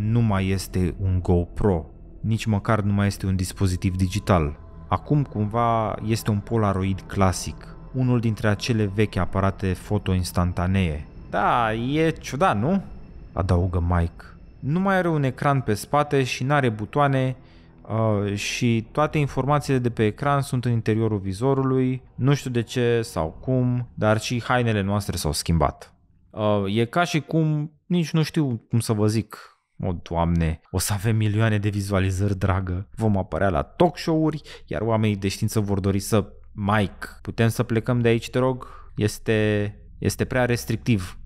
nu mai este un GoPro, nici măcar nu mai este un dispozitiv digital. Acum cumva este un Polaroid clasic, unul dintre acele vechi aparate foto instantanee. Da, e ciudat, nu? Adaugă Mike. Nu mai are un ecran pe spate și n-are butoane, Uh, și toate informațiile de pe ecran sunt în interiorul vizorului, nu știu de ce sau cum, dar și hainele noastre s-au schimbat. Uh, e ca și cum, nici nu știu cum să vă zic, o, Doamne, o să avem milioane de vizualizări, dragă. Vom apărea la talk show-uri, iar oamenii de știință vor dori să... Mike, putem să plecăm de aici, te rog? Este, este prea restrictiv.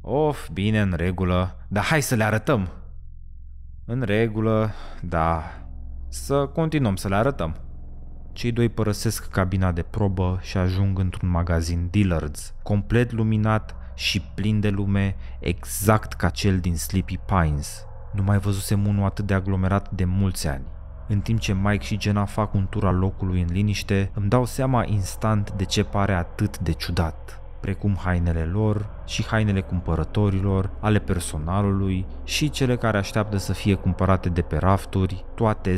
Of, bine, în regulă, dar hai să le arătăm. În regulă, da, să continuăm să le arătăm. Cei doi părăsesc cabina de probă și ajung într-un magazin Dillard's, complet luminat, și plin de lume, exact ca cel din Sleepy Pines. Nu mai văzusem unul atât de aglomerat de mulți ani. În timp ce Mike și Jenna fac un tur al locului în liniște, îmi dau seama instant de ce pare atât de ciudat, precum hainele lor și hainele cumpărătorilor, ale personalului și cele care așteaptă să fie cumpărate de pe rafturi, toate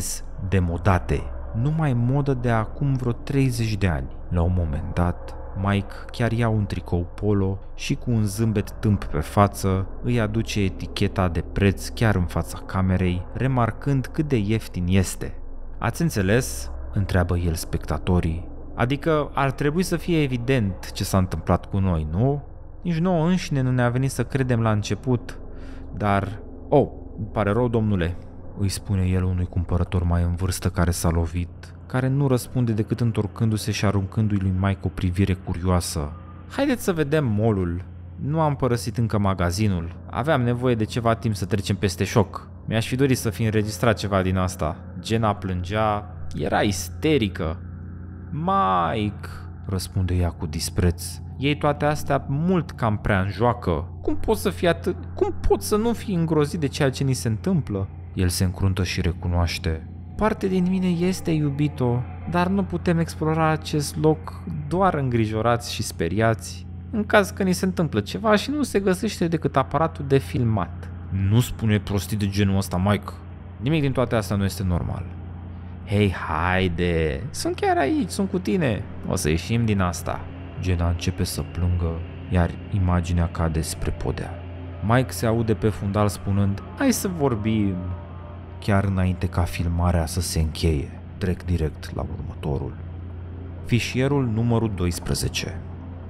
demodate. Numai modă de acum vreo 30 de ani. La un moment dat, Mike chiar ia un tricou polo și cu un zâmbet tâmp pe față îi aduce eticheta de preț chiar în fața camerei, remarcând cât de ieftin este. Ați înțeles? întreabă el spectatorii. Adică ar trebui să fie evident ce s-a întâmplat cu noi, nu? Nici nouă înșine nu ne-a venit să credem la început, dar... Oh, pare rău, domnule, îi spune el unui cumpărător mai în vârstă care s-a lovit care nu răspunde decât întorcându-se și aruncându-i lui Mike o privire curioasă. Haideți să vedem molul. Nu am părăsit încă magazinul. Aveam nevoie de ceva timp să trecem peste șoc. Mi-aș fi dorit să fi înregistrat ceva din asta. Gena plângea, era isterică. Mike, răspunde ea cu dispreț. Ei toate astea mult cam prea în joacă. Cum pot să fii atât... Cum pot să nu fi îngrozit de ceea ce ni se întâmplă? El se încruntă și recunoaște parte din mine este iubito, dar nu putem explora acest loc doar îngrijorați și speriați, în caz că ni se întâmplă ceva și nu se găsește decât aparatul de filmat. Nu spune prostii de genul ăsta, Mike. Nimic din toate astea nu este normal. Hei, haide! Sunt chiar aici, sunt cu tine. O să ieșim din asta. Gena începe să plângă, iar imaginea cade spre podea. Mike se aude pe fundal spunând, hai să vorbim, chiar înainte ca filmarea să se încheie. Trec direct la următorul. Fișierul numărul 12.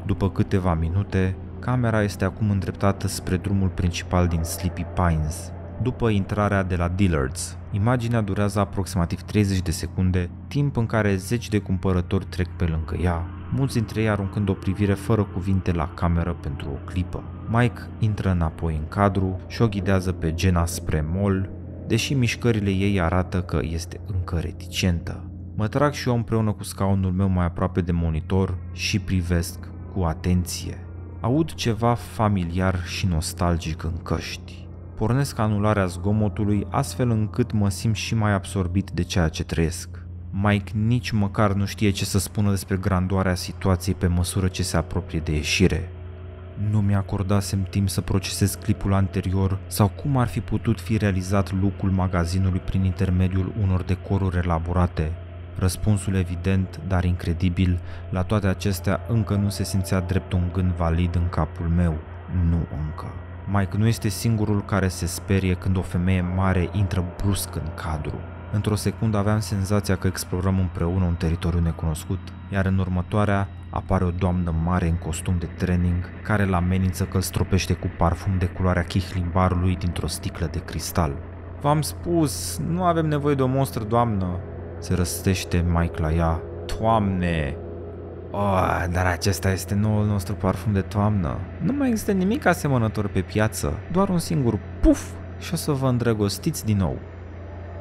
După câteva minute, camera este acum îndreptată spre drumul principal din Sleepy Pines, după intrarea de la Dillard's. Imaginea durează aproximativ 30 de secunde, timp în care zeci de cumpărători trec pe lângă ea, mulți dintre ei aruncând o privire fără cuvinte la cameră pentru o clipă. Mike intră înapoi în cadru și o ghidează pe Jenna spre mall, deși mișcările ei arată că este încă reticentă. Mă trag și eu împreună cu scaunul meu mai aproape de monitor și privesc cu atenție. Aud ceva familiar și nostalgic în căști. Pornesc anularea zgomotului astfel încât mă simt și mai absorbit de ceea ce trăiesc. Mike nici măcar nu știe ce să spună despre grandoarea situației pe măsură ce se apropie de ieșire. Nu mi-acordasem timp să procesez clipul anterior sau cum ar fi putut fi realizat lucrul magazinului prin intermediul unor decoruri elaborate. Răspunsul evident, dar incredibil, la toate acestea încă nu se simțea drept un gând valid în capul meu. Nu încă. Mike nu este singurul care se sperie când o femeie mare intră brusc în cadru. Într-o secundă aveam senzația că explorăm împreună un teritoriu necunoscut, iar în următoarea apare o doamnă mare în costum de training care îl amenință că îl stropește cu parfum de culoarea chihlimbarului dintr-o sticlă de cristal. V-am spus, nu avem nevoie de o monstră, doamnă, se răstește Mike la ea. Toamne! Oh, dar acesta este noul nostru parfum de toamnă. Nu mai există nimic asemănător pe piață, doar un singur puf și o să vă îndrăgostiți din nou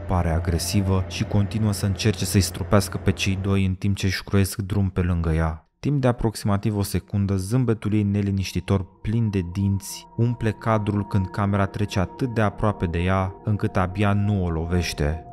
pare agresivă și continuă să încerce să-i strupească pe cei doi în timp ce își croiesc drum pe lângă ea. Timp de aproximativ o secundă, zâmbetul ei neliniștitor, plin de dinți, umple cadrul când camera trece atât de aproape de ea, încât abia nu o lovește.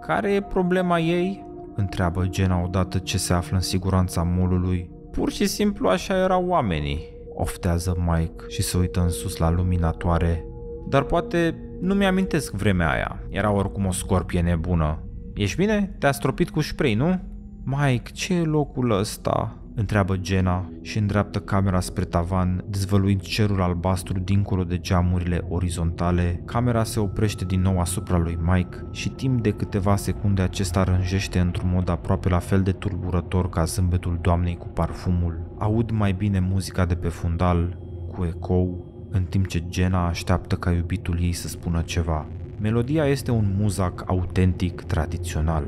Care e problema ei? întreabă Gena odată ce se află în siguranța molului. Pur și simplu așa erau oamenii, oftează Mike și se uită în sus la luminatoare. Dar poate nu mi-amintesc vremea aia. Era oricum o scorpie nebună. Ești bine? Te-a stropit cu spray, nu? Mike, ce e locul ăsta? Întreabă Jenna și îndreaptă camera spre tavan, dezvăluind cerul albastru dincolo de geamurile orizontale. Camera se oprește din nou asupra lui Mike și timp de câteva secunde acesta rânjește într-un mod aproape la fel de tulburător ca zâmbetul doamnei cu parfumul. Aud mai bine muzica de pe fundal, cu ecou în timp ce Jenna așteaptă ca iubitul ei să spună ceva. Melodia este un muzac autentic, tradițional.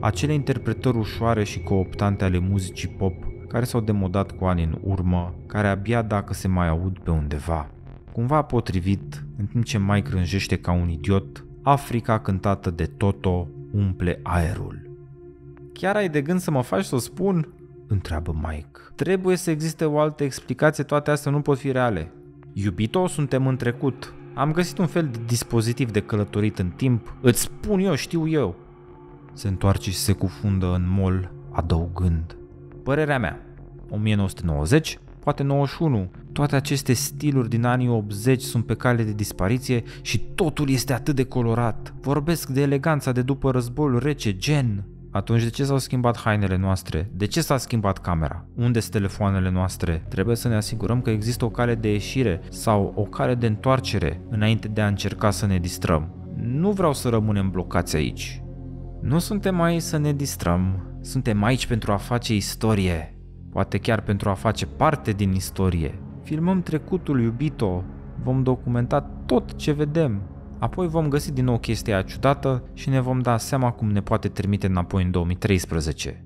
Acele interpretări ușoare și cooptante ale muzicii pop care s-au demodat cu ani în urmă, care abia dacă se mai aud pe undeva. Cumva potrivit, în timp ce Mike crânjește ca un idiot, Africa cântată de Toto umple aerul. Chiar ai de gând să mă faci să spun? Întreabă Mike. Trebuie să existe o altă explicație, toate astea nu pot fi reale. Iubito, suntem în trecut. Am găsit un fel de dispozitiv de călătorit în timp. Îți spun eu, știu eu. Se întoarce și se cufundă în mol, adăugând. Părerea mea, 1990, poate 91, toate aceste stiluri din anii 80 sunt pe cale de dispariție și totul este atât de colorat. Vorbesc de eleganța de după războiul rece, gen, atunci de ce s-au schimbat hainele noastre? De ce s-a schimbat camera? Unde sunt telefoanele noastre? Trebuie să ne asigurăm că există o cale de ieșire sau o cale de întoarcere înainte de a încerca să ne distrăm. Nu vreau să rămânem blocați aici. Nu suntem aici să ne distrăm, suntem aici pentru a face istorie. Poate chiar pentru a face parte din istorie. Filmăm trecutul iubito, vom documenta tot ce vedem, Apoi vom găsi din nou chestia ciudată și ne vom da seama cum ne poate trimite înapoi în 2013.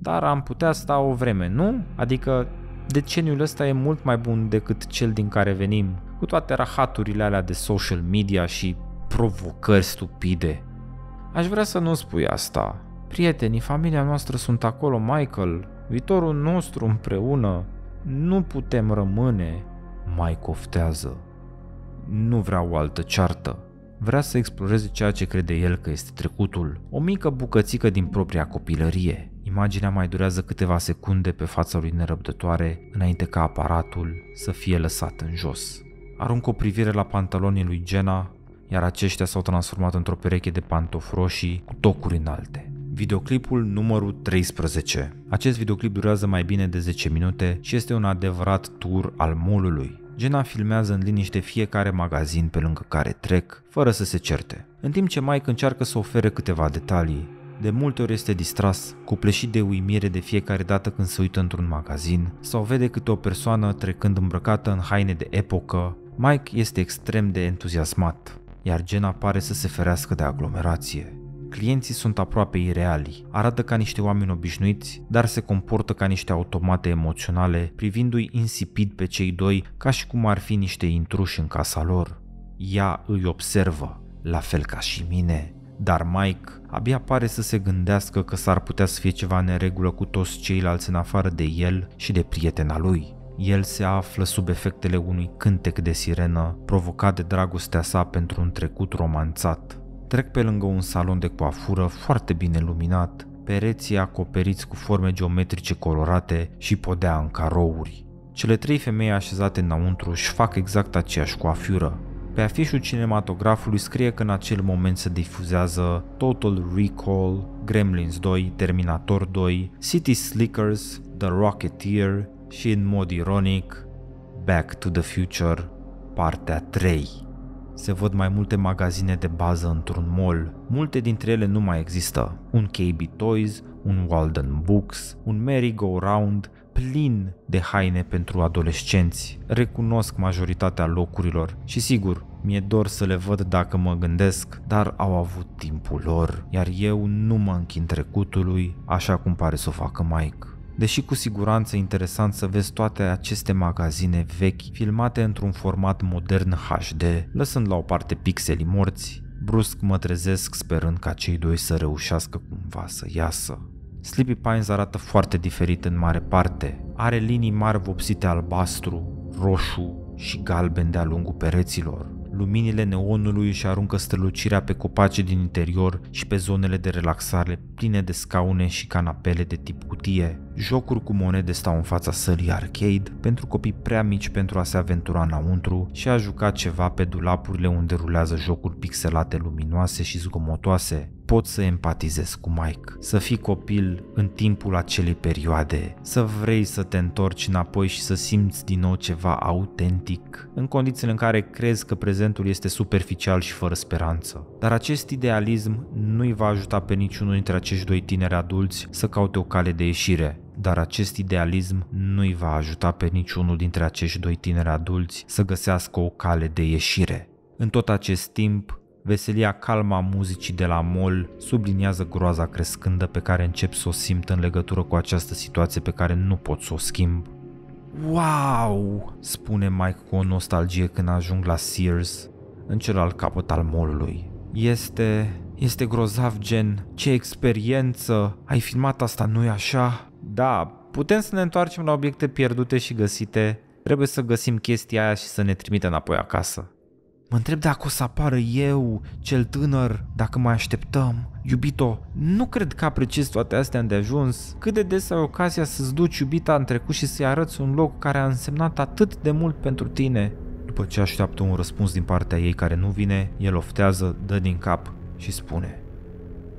Dar am putea sta o vreme, nu? Adică deceniul ăsta e mult mai bun decât cel din care venim, cu toate rahaturile alea de social media și provocări stupide. Aș vrea să nu spui asta. Prietenii, familia noastră sunt acolo, Michael, viitorul nostru împreună. Nu putem rămâne, mai coftează. Nu vreau altă ceartă. Vrea să exploreze ceea ce crede el că este trecutul, o mică bucățică din propria copilărie. Imaginea mai durează câteva secunde pe fața lui nerăbdătoare înainte ca aparatul să fie lăsat în jos. Aruncă o privire la pantalonii lui Jenna, iar aceștia s-au transformat într-o pereche de pantofi roșii cu tocuri înalte. Videoclipul numărul 13. Acest videoclip durează mai bine de 10 minute și este un adevărat tur al molului. Gena filmează în liniște fiecare magazin pe lângă care trec, fără să se certe, în timp ce Mike încearcă să ofere câteva detalii. De multe ori este distras, cupleșit de uimire de fiecare dată când se uită într-un magazin sau vede câte o persoană trecând îmbrăcată în haine de epocă. Mike este extrem de entuziasmat, iar Gena pare să se ferească de aglomerație clienții sunt aproape ireali, arată ca niște oameni obișnuiți, dar se comportă ca niște automate emoționale, privindu-i insipid pe cei doi ca și cum ar fi niște intruși în casa lor. Ea îi observă, la fel ca și mine, dar Mike abia pare să se gândească că s-ar putea să fie ceva neregulă cu toți ceilalți în afară de el și de prietena lui. El se află sub efectele unui cântec de sirenă provocat de dragostea sa pentru un trecut romanțat. Trec pe lângă un salon de coafură foarte bine luminat, pereții acoperiți cu forme geometrice colorate și podea în carouri. Cele trei femei așezate înăuntru își fac exact aceeași coafură. Pe afișul cinematografului scrie că în acel moment se difuzează Total Recall, Gremlins 2, Terminator 2, City Slickers, The Rocketeer și, în mod ironic, Back to the Future, partea 3. Se văd mai multe magazine de bază într-un mall, multe dintre ele nu mai există. Un KB Toys, un Walden Books, un Merry Go Round, plin de haine pentru adolescenți. Recunosc majoritatea locurilor și sigur, mi-e dor să le văd dacă mă gândesc, dar au avut timpul lor, iar eu nu mă închin trecutului așa cum pare să o facă Mike. Deși cu siguranță interesant să vezi toate aceste magazine vechi filmate într-un format modern HD, lăsând la o parte pixelii morți, brusc mă trezesc sperând ca cei doi să reușească cumva să iasă. Sleepy Pines arată foarte diferit în mare parte. Are linii mari vopsite albastru, roșu și galben de-a lungul pereților. Luminile neonului își aruncă strălucirea pe copaci din interior și pe zonele de relaxare pline de scaune și canapele de tip cutie. Jocuri cu monede stau în fața sălii arcade pentru copii prea mici pentru a se aventura înăuntru și a juca ceva pe dulapurile unde rulează jocuri pixelate luminoase și zgomotoase pot să empatizez cu Mike. Să fii copil în timpul acelei perioade, să vrei să te întorci înapoi și să simți din nou ceva autentic, în condițiile în care crezi că prezentul este superficial și fără speranță. Dar acest idealism nu îi va ajuta pe niciunul dintre acești doi tineri adulți să caute o cale de ieșire, dar acest idealism nu îi va ajuta pe niciunul dintre acești doi tineri adulți să găsească o cale de ieșire. În tot acest timp, Veselia calma muzicii de la mol subliniază groaza crescândă pe care încep să o simt în legătură cu această situație pe care nu pot să o schimb. Wow, spune Mike cu o nostalgie când ajung la Sears, în celălalt capăt al molului. Este... este grozav, gen, ce experiență, ai filmat asta, nu-i așa? Da, putem să ne întoarcem la obiecte pierdute și găsite, trebuie să găsim chestia aia și să ne trimitem înapoi acasă. Mă întreb dacă o să apară eu, cel tânăr, dacă mai așteptăm. Iubito, nu cred că apreciez toate astea de ajuns. Cât de des ai ocazia să-ți duci iubita în trecut și să-i arăți un loc care a însemnat atât de mult pentru tine? După ce așteaptă un răspuns din partea ei care nu vine, el oftează, dă din cap și spune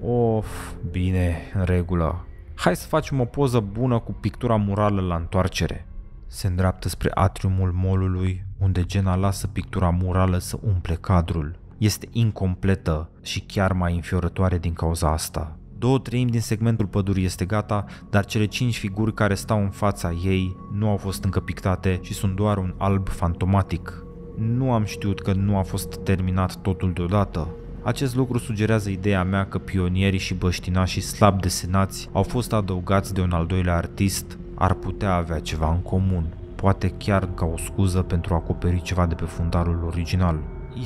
Of, bine, în regulă. Hai să facem o poză bună cu pictura murală la întoarcere. Se îndreaptă spre atriumul molului, unde Gena lasă pictura murală să umple cadrul. Este incompletă și chiar mai înfiorătoare din cauza asta. Două treimi din segmentul pădurii este gata, dar cele cinci figuri care stau în fața ei nu au fost încă pictate și sunt doar un alb fantomatic. Nu am știut că nu a fost terminat totul deodată. Acest lucru sugerează ideea mea că pionierii și băștinașii slab desenați au fost adăugați de un al doilea artist ar putea avea ceva în comun poate chiar ca o scuză pentru a acoperi ceva de pe fundalul original.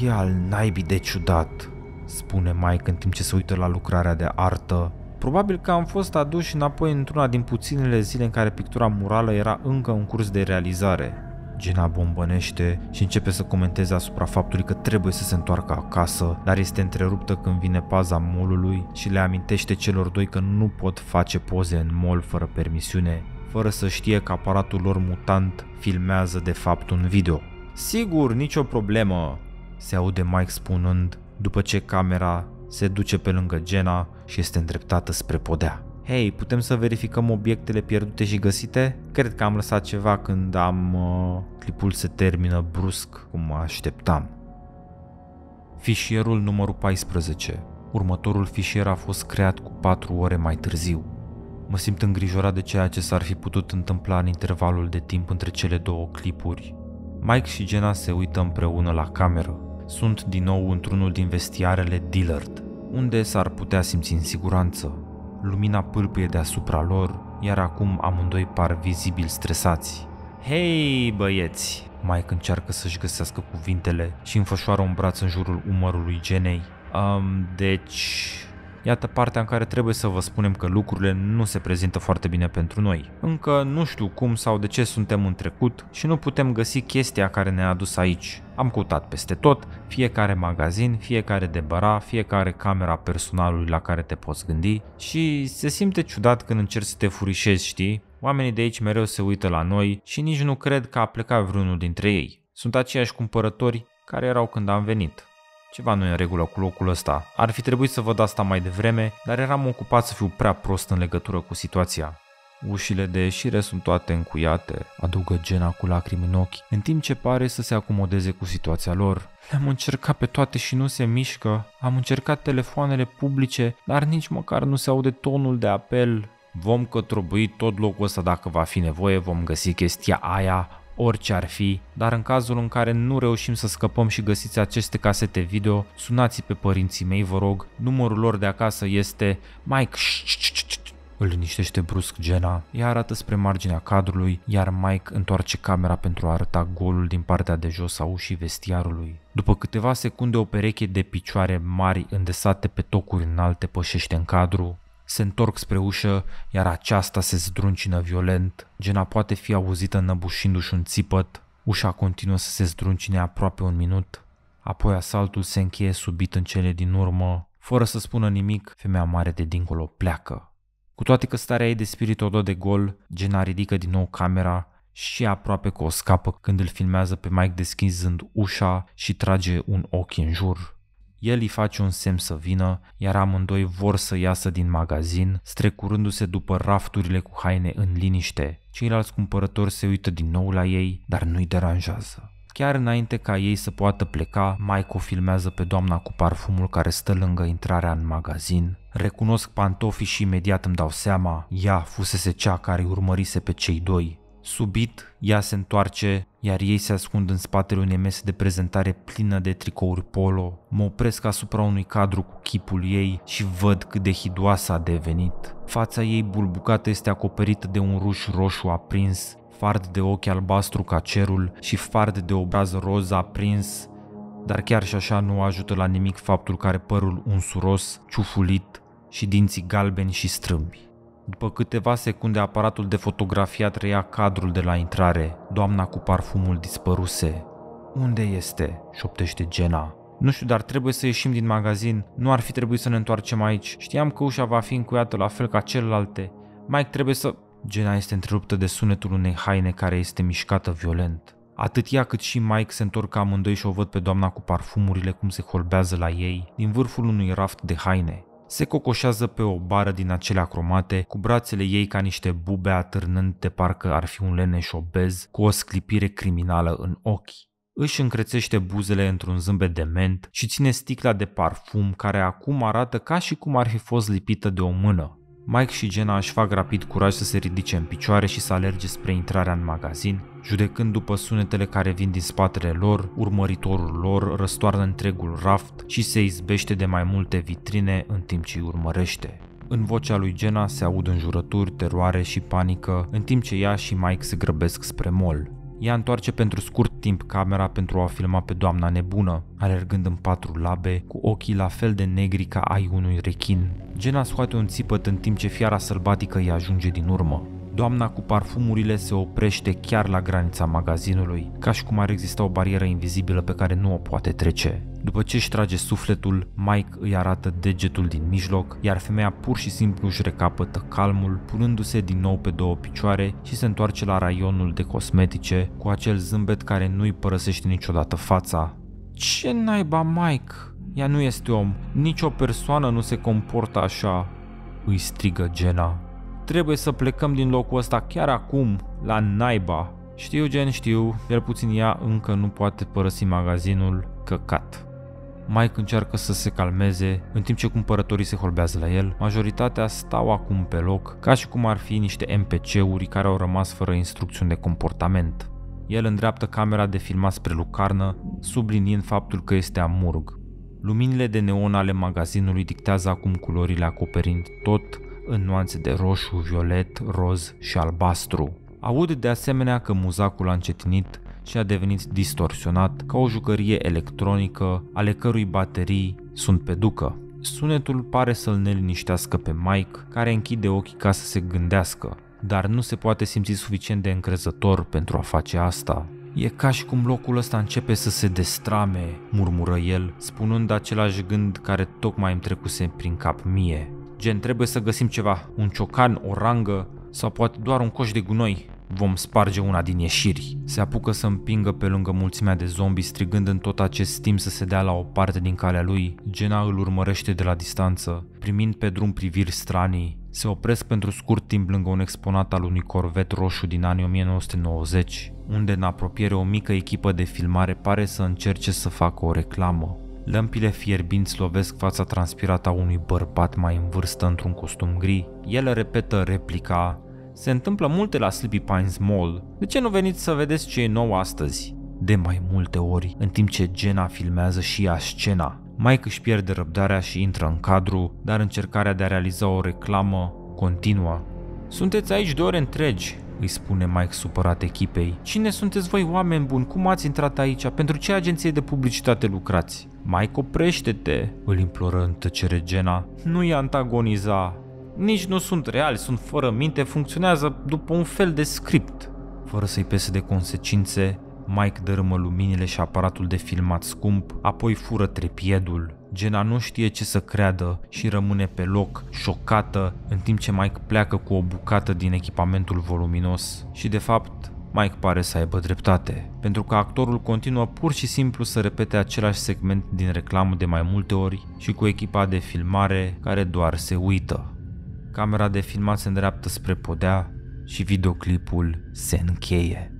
E al naibii de ciudat, spune Mike în timp ce se uită la lucrarea de artă. Probabil că am fost aduși înapoi într-una din puținele zile în care pictura murală era încă în curs de realizare. Gina bombănește și începe să comenteze asupra faptului că trebuie să se întoarcă acasă, dar este întreruptă când vine paza molului și le amintește celor doi că nu pot face poze în mol fără permisiune fără să știe că aparatul lor mutant filmează de fapt un video. Sigur, nicio problemă, se aude Mike spunând după ce camera se duce pe lângă Jenna și este îndreptată spre podea. Hei, putem să verificăm obiectele pierdute și găsite? Cred că am lăsat ceva când am... Uh, clipul se termină brusc, cum mă așteptam. Fișierul numărul 14. Următorul fișier a fost creat cu 4 ore mai târziu. Mă simt îngrijorat de ceea ce s-ar fi putut întâmpla în intervalul de timp între cele două clipuri. Mike și Jenna se uită împreună la cameră. Sunt din nou într-unul din vestiarele Dillard, unde s-ar putea simți în siguranță. Lumina pâlpâie deasupra lor, iar acum amândoi par vizibil stresați. Hei, băieți! Mike încearcă să-și găsească cuvintele și înfășoară un braț în jurul umărului genei. Um, deci, Iată partea în care trebuie să vă spunem că lucrurile nu se prezintă foarte bine pentru noi. Încă nu știu cum sau de ce suntem în trecut și nu putem găsi chestia care ne-a adus aici. Am căutat peste tot, fiecare magazin, fiecare debăra, fiecare camera personalului la care te poți gândi și se simte ciudat când încerci să te furișezi, știi? Oamenii de aici mereu se uită la noi și nici nu cred că a plecat vreunul dintre ei. Sunt aceiași cumpărători care erau când am venit. Ceva nu e în regulă cu locul ăsta. Ar fi trebuit să văd asta mai devreme, dar eram ocupat să fiu prea prost în legătură cu situația. Ușile de ieșire sunt toate încuiate, adugă Gena cu lacrimi în ochi, în timp ce pare să se acomodeze cu situația lor. Le-am încercat pe toate și nu se mișcă, am încercat telefoanele publice, dar nici măcar nu se aude tonul de apel. Vom cătrobui tot locul ăsta dacă va fi nevoie, vom găsi chestia aia, orice ar fi, dar în cazul în care nu reușim să scăpăm și găsiți aceste casete video, sunați pe părinții mei, vă rog, numărul lor de acasă este Mike îl liniștește brusc Jenna, ea arată spre marginea cadrului, iar Mike întoarce camera pentru a arăta golul din partea de jos a ușii vestiarului. După câteva secunde, o pereche de picioare mari îndesate pe tocuri înalte pășește în cadru se întorc spre ușă, iar aceasta se zdruncină violent. Gena poate fi auzită înăbușindu-și un țipăt. Ușa continuă să se zdruncine aproape un minut. Apoi asaltul se încheie subit în cele din urmă. Fără să spună nimic, femeia mare de dincolo pleacă. Cu toate că starea ei de spirit o dă de gol, Gena ridică din nou camera și aproape că o scapă când îl filmează pe Mike deschizând ușa și trage un ochi în jur. El îi face un semn să vină, iar amândoi vor să iasă din magazin, strecurându-se după rafturile cu haine în liniște. Ceilalți cumpărători se uită din nou la ei, dar nu-i deranjează. Chiar înainte ca ei să poată pleca, Maico filmează pe doamna cu parfumul care stă lângă intrarea în magazin. Recunosc pantofii și imediat îmi dau seama, ea fusese cea care urmărise pe cei doi. Subit, ea se întoarce, iar ei se ascund în spatele unei mese de prezentare plină de tricouri polo. Mă opresc asupra unui cadru cu chipul ei și văd cât de hidoasă a devenit. Fața ei bulbucată este acoperită de un ruș roșu aprins, fard de ochi albastru ca cerul și fard de obraz roz aprins, dar chiar și așa nu ajută la nimic faptul că are părul unsuros, ciufulit și dinții galbeni și strâmbi. După câteva secunde, aparatul de fotografiat trăia cadrul de la intrare. Doamna cu parfumul dispăruse. Unde este?" șoptește Gena. Nu știu, dar trebuie să ieșim din magazin. Nu ar fi trebuit să ne întoarcem aici. Știam că ușa va fi încuiată la fel ca celelalte. Mike trebuie să... Gena este întreruptă de sunetul unei haine care este mișcată violent. Atât ea cât și Mike se întorc amândoi și o văd pe doamna cu parfumurile cum se holbează la ei, din vârful unui raft de haine se cocoșează pe o bară din acelea cromate, cu brațele ei ca niște bube atârnând de parcă ar fi un leneș obez, cu o sclipire criminală în ochi. Își încrețește buzele într-un zâmbet dement și ține sticla de parfum care acum arată ca și cum ar fi fost lipită de o mână. Mike și Jenna își fac rapid curaj să se ridice în picioare și să alerge spre intrarea în magazin, judecând după sunetele care vin din spatele lor, urmăritorul lor răstoarnă întregul raft și se izbește de mai multe vitrine în timp ce îi urmărește. În vocea lui Jenna se aud înjurături, teroare și panică, în timp ce ea și Mike se grăbesc spre mall. Ea întoarce pentru scurt timp camera pentru a filma pe doamna nebună, alergând în patru labe, cu ochii la fel de negri ca ai unui rechin. Gena scoate un țipăt în timp ce fiara sălbatică îi ajunge din urmă. Doamna cu parfumurile se oprește chiar la granița magazinului, ca și cum ar exista o barieră invizibilă pe care nu o poate trece. După ce își trage sufletul, Mike îi arată degetul din mijloc, iar femeia pur și simplu își recapătă calmul, punându-se din nou pe două picioare și se întoarce la raionul de cosmetice cu acel zâmbet care nu-i părăsește niciodată fața. Ce naiba, Mike? Ea nu este om, nici o persoană nu se comportă așa, îi strigă Jenna trebuie să plecăm din locul ăsta chiar acum, la naiba. Știu, gen, știu, el puțin ea încă nu poate părăsi magazinul căcat. Mike încearcă să se calmeze, în timp ce cumpărătorii se holbează la el, majoritatea stau acum pe loc, ca și cum ar fi niște NPC-uri care au rămas fără instrucțiuni de comportament. El îndreaptă camera de filmat spre lucarnă, subliniind faptul că este amurg. Luminile de neon ale magazinului dictează acum culorile acoperind tot, în nuanțe de roșu, violet, roz și albastru. Aud de asemenea că muzacul a încetinit și a devenit distorsionat ca o jucărie electronică ale cărui baterii sunt pe ducă. Sunetul pare să-l neliniștească pe Mike, care închide ochii ca să se gândească, dar nu se poate simți suficient de încrezător pentru a face asta. E ca și cum locul ăsta începe să se destrame, murmură el, spunând același gând care tocmai îmi trecuse prin cap mie. Gen, trebuie să găsim ceva, un ciocan, o rangă sau poate doar un coș de gunoi. Vom sparge una din ieșiri. Se apucă să împingă pe lângă mulțimea de zombi, strigând în tot acest timp să se dea la o parte din calea lui. Gena îl urmărește de la distanță, primind pe drum priviri stranii. Se opresc pentru scurt timp lângă un exponat al unui corvet roșu din anii 1990, unde în apropiere o mică echipă de filmare pare să încerce să facă o reclamă. Lămpile fierbinți lovesc fața transpirată a unui bărbat mai în vârstă într-un costum gri. El repetă replica Se întâmplă multe la Sleepy Pines Mall. De ce nu veniți să vedeți ce e nou astăzi? De mai multe ori, în timp ce Jenna filmează și ea scena. Mike își pierde răbdarea și intră în cadru, dar încercarea de a realiza o reclamă continuă. Sunteți aici de ore întregi, îi spune Mike supărat echipei. Cine sunteți voi oameni buni? Cum ați intrat aici? Pentru ce agenție de publicitate lucrați? Mike oprește-te, îl imploră în tăcere Gena. Nu-i antagoniza. Nici nu sunt reali, sunt fără minte, funcționează după un fel de script. Fără să-i pese de consecințe, Mike dărâmă luminile și aparatul de filmat scump, apoi fură trepiedul, Gena nu știe ce să creadă și rămâne pe loc, șocată, în timp ce Mike pleacă cu o bucată din echipamentul voluminos. Și de fapt, Mike pare să aibă dreptate, pentru că actorul continuă pur și simplu să repete același segment din reclamă de mai multe ori și cu echipa de filmare care doar se uită. Camera de filmat se îndreaptă spre podea și videoclipul se încheie.